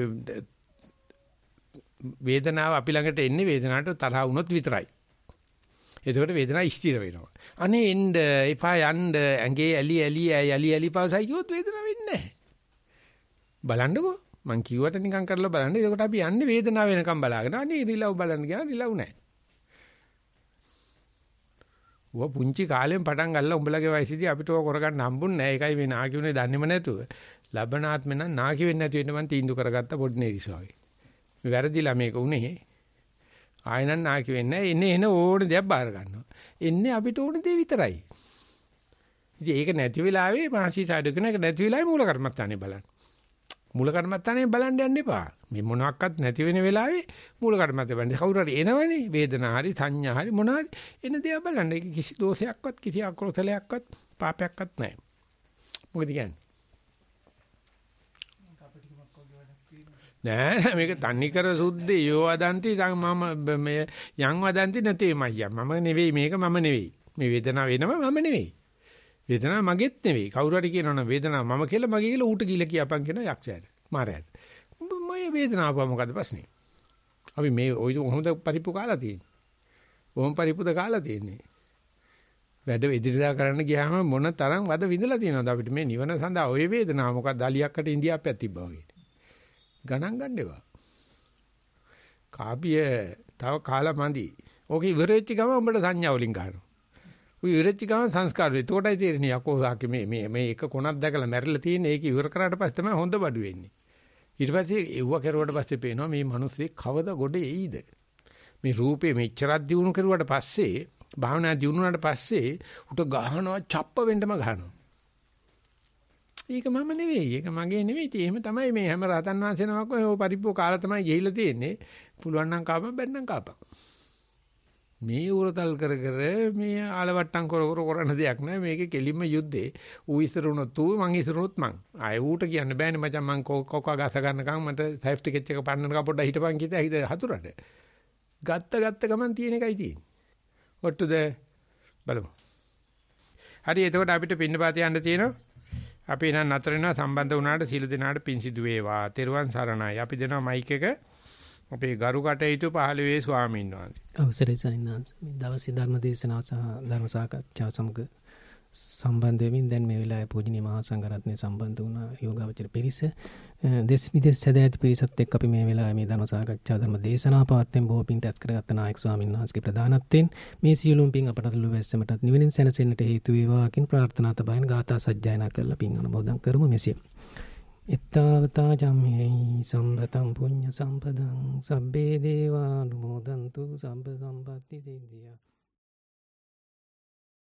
වේදනාව අපි ළඟට එන්නේ වේදනාවට තරහ වුණොත් විතරයි. එතකොට වේදනාව ස්ථිර වෙනවා. අනේ එන්න එපා යන්න ඇඟේ ඇලි ඇලි ඇලි ඇලි පාසයි කියොත් වේදනාව වෙන්නේ නැහැ. බලන්නකෝ මං කිව්වට නිකන් කරලා බලන්න. එතකොට අපි යන්නේ වේදනාව වෙනකම් බලාගෙන. අනේ රිලව් බලන්න ගියා රිලව් නැහැ. ඌ පුංචි කාලෙන් පටන් ගල්ලා උඹලගේ වයසේදී අපිට ඕක කරගන්න හම්බුන්නේ නැහැ. ඒකයි මේ නාකි උනේ දන්නේම නැතුව. ලබනාත්ම නම් නාකි වෙන්නේ නැති වෙන්න මං තීන්දුව කරගත්ත පොඩි නේරිසාවේ. වැරදිලා මේක උනේ. ආයෙනම් නාකි වෙන්නේ එන්නේ එන ඕන දෙයක් බාර ගන්නවා. එන්නේ අපිට ඕන දේ විතරයි. ඉතින් ඒක නැති වෙලාවේ මාසි සාඩු කෙනෙක් නැති වෙලාවේ මූල කර්මත්තානේ බලන්න. මූල කර්මත්තානේ බලන්න යන්න එපා. මේ මොනවත් නැති වෙන වෙලාවේ මූල කර්මත්තා බලන්න. කවුරු හරි එනවනේ වේදනා හරි සංඥා හරි මොනවා හරි එන දේ බලන්න. ඒක කිසි දෝෂයක්වත් කිසි අකුසලයක්වත් පාපයක්වත් නැහැ. මොකද කියන්නේ? නෑ මේක තන්නේ කර සුද්ධි යෝ වදන්ති මම මේ යන් වදන්ති නැතේ මයියා මම නෙවෙයි මේක මම නෙවෙයි මේ වේදනාව වෙනම මම නෙවෙයි වේදනාව මගෙත් නෙවෙයි කවුරු හරි කියනවනම් වේදනාව මම කියලා මගේ කියලා ඌට කියලා කියපන් කියන යක්ෂයාට මාරයට මේ වේදනාව මොකද ප්‍රශ්නේ අපි මේ ওই කොහොමද පරිප්පු කාලා තියෙන්නේ කොහොම පරිප්පුද කාලා තියෙන්නේ වැඩ ඉදිරියට කරන්න ගියාම මොන තරම් වද විඳලා තියෙනවද අපිට මේ නිවන සඳහා ওই වේදනාව මොකක්ද අලියක්කට ඉන්දියාප්පයක් තිබ්බා වගේ ගණන් ගන්නවා. කාපිය තව කාලමදි. ඕක ඉවර වෙච්ච ගමන් උඹට සංඥා වලින් ගන්නවා. උයි ඉවර වෙච්ච ගමන් සංස්කාර වේ. ඒකටයි තේරෙන්නේ යකෝ සාකි මේ මේ මේ එක කොනක් දැකලා මැරිලා තියෙන ඒක ඉවර කරාට පස්සේ තමයි හොඳ බඩු වෙන්නේ. ඊට පස්සේ එව්ව කරුවට පස්සේ පේනවා මේ මිනිස්සේ කවද ගොඩ එයිද? මේ රූපේ මෙච්චරක් දිනු කරුවට පස්සේ භාවනා දිනුනාට පස්සේ උට ගහනවා චප්ප වෙන්නම ගහනවා. ඒක මම නෙවෙයි. ඒක මගේ නෙවෙයි. ඉතින් එහෙම තමයි මේ හැම රහතන් වහන්සේ නමක් ඔය පරිප්පෝ කාලා තමයි ගිහිලා තියෙන්නේ. පුළුවන් නම් කාපම් බැන්නම් කාපම්. මේ උරතල් කර කර මේ ආලවට්ටම් කර කර කරන දෙයක් නෑ. මේකේ කෙලින්ම යුද්ධේ. ඌ ඉස්සරුණොත් ඌ මං ඉස්සරුණොත් මං. ආය ඌට කියන්න බෑනේ මචං මං කොක්ක ගස ගන්නකම් මට සේෆ්ටි කෙච් එක පන්නනකම් පොඩ්ඩක් හිටපන් කිත හිත හතුරට. ගත්ත ගත්ත ගමන් තියෙන එකයි තියෙන්නේ. ඔට්ටුද බලමු. හරි එතකොට අපිට පින්නපාත යන්න තියෙනවා. අපි එනන් නතර වෙනවා සම්බන්ධ වුණාට සීල දෙනාට පිං සිදු වේවා. තෙරුවන් සරණයි. අපි දෙනවා මයික් එක අපේ ගරු කටයුතු 15 ස්වාමීන් වහන්සේ. අවසරයි සයින්නාන්ස්. මේ දවසේ ධර්ම දේශනාව සහ ධර්ම සාකච්ඡාව සමග සම්බන්ධ වෙමින් දැන් මේ වෙලාවේ පූජනීය මහා සංඝරත්නය සම්බන්ධ වුණා යෝගාවචර පිරිස. දෙස් විදෙස් සැදැති පිරිසත් එක් අපි මේ වෙලා මේ ධන සාකච්ඡා ධර්ම දේශනා පාත්තෙන් බොහෝ පින් රැස් කරගත් නායක ස්වාමීන් වහන්සේගේ ප්‍රධානත්වයෙන් මේ සියලුම පින් අපට ලු වැස්සමටත් නිවෙනින් සැනසෙන්නට හේතු වේවා කින් ප්‍රාර්ථනා තබයන් ගාථා සජ්ජායනා කරලා පින් අනුමෝදන් කරමු මෙසේ. ittavata jammhei sambatam punya sampadang sabbe deva anumodantu sabba sampatti siddhiya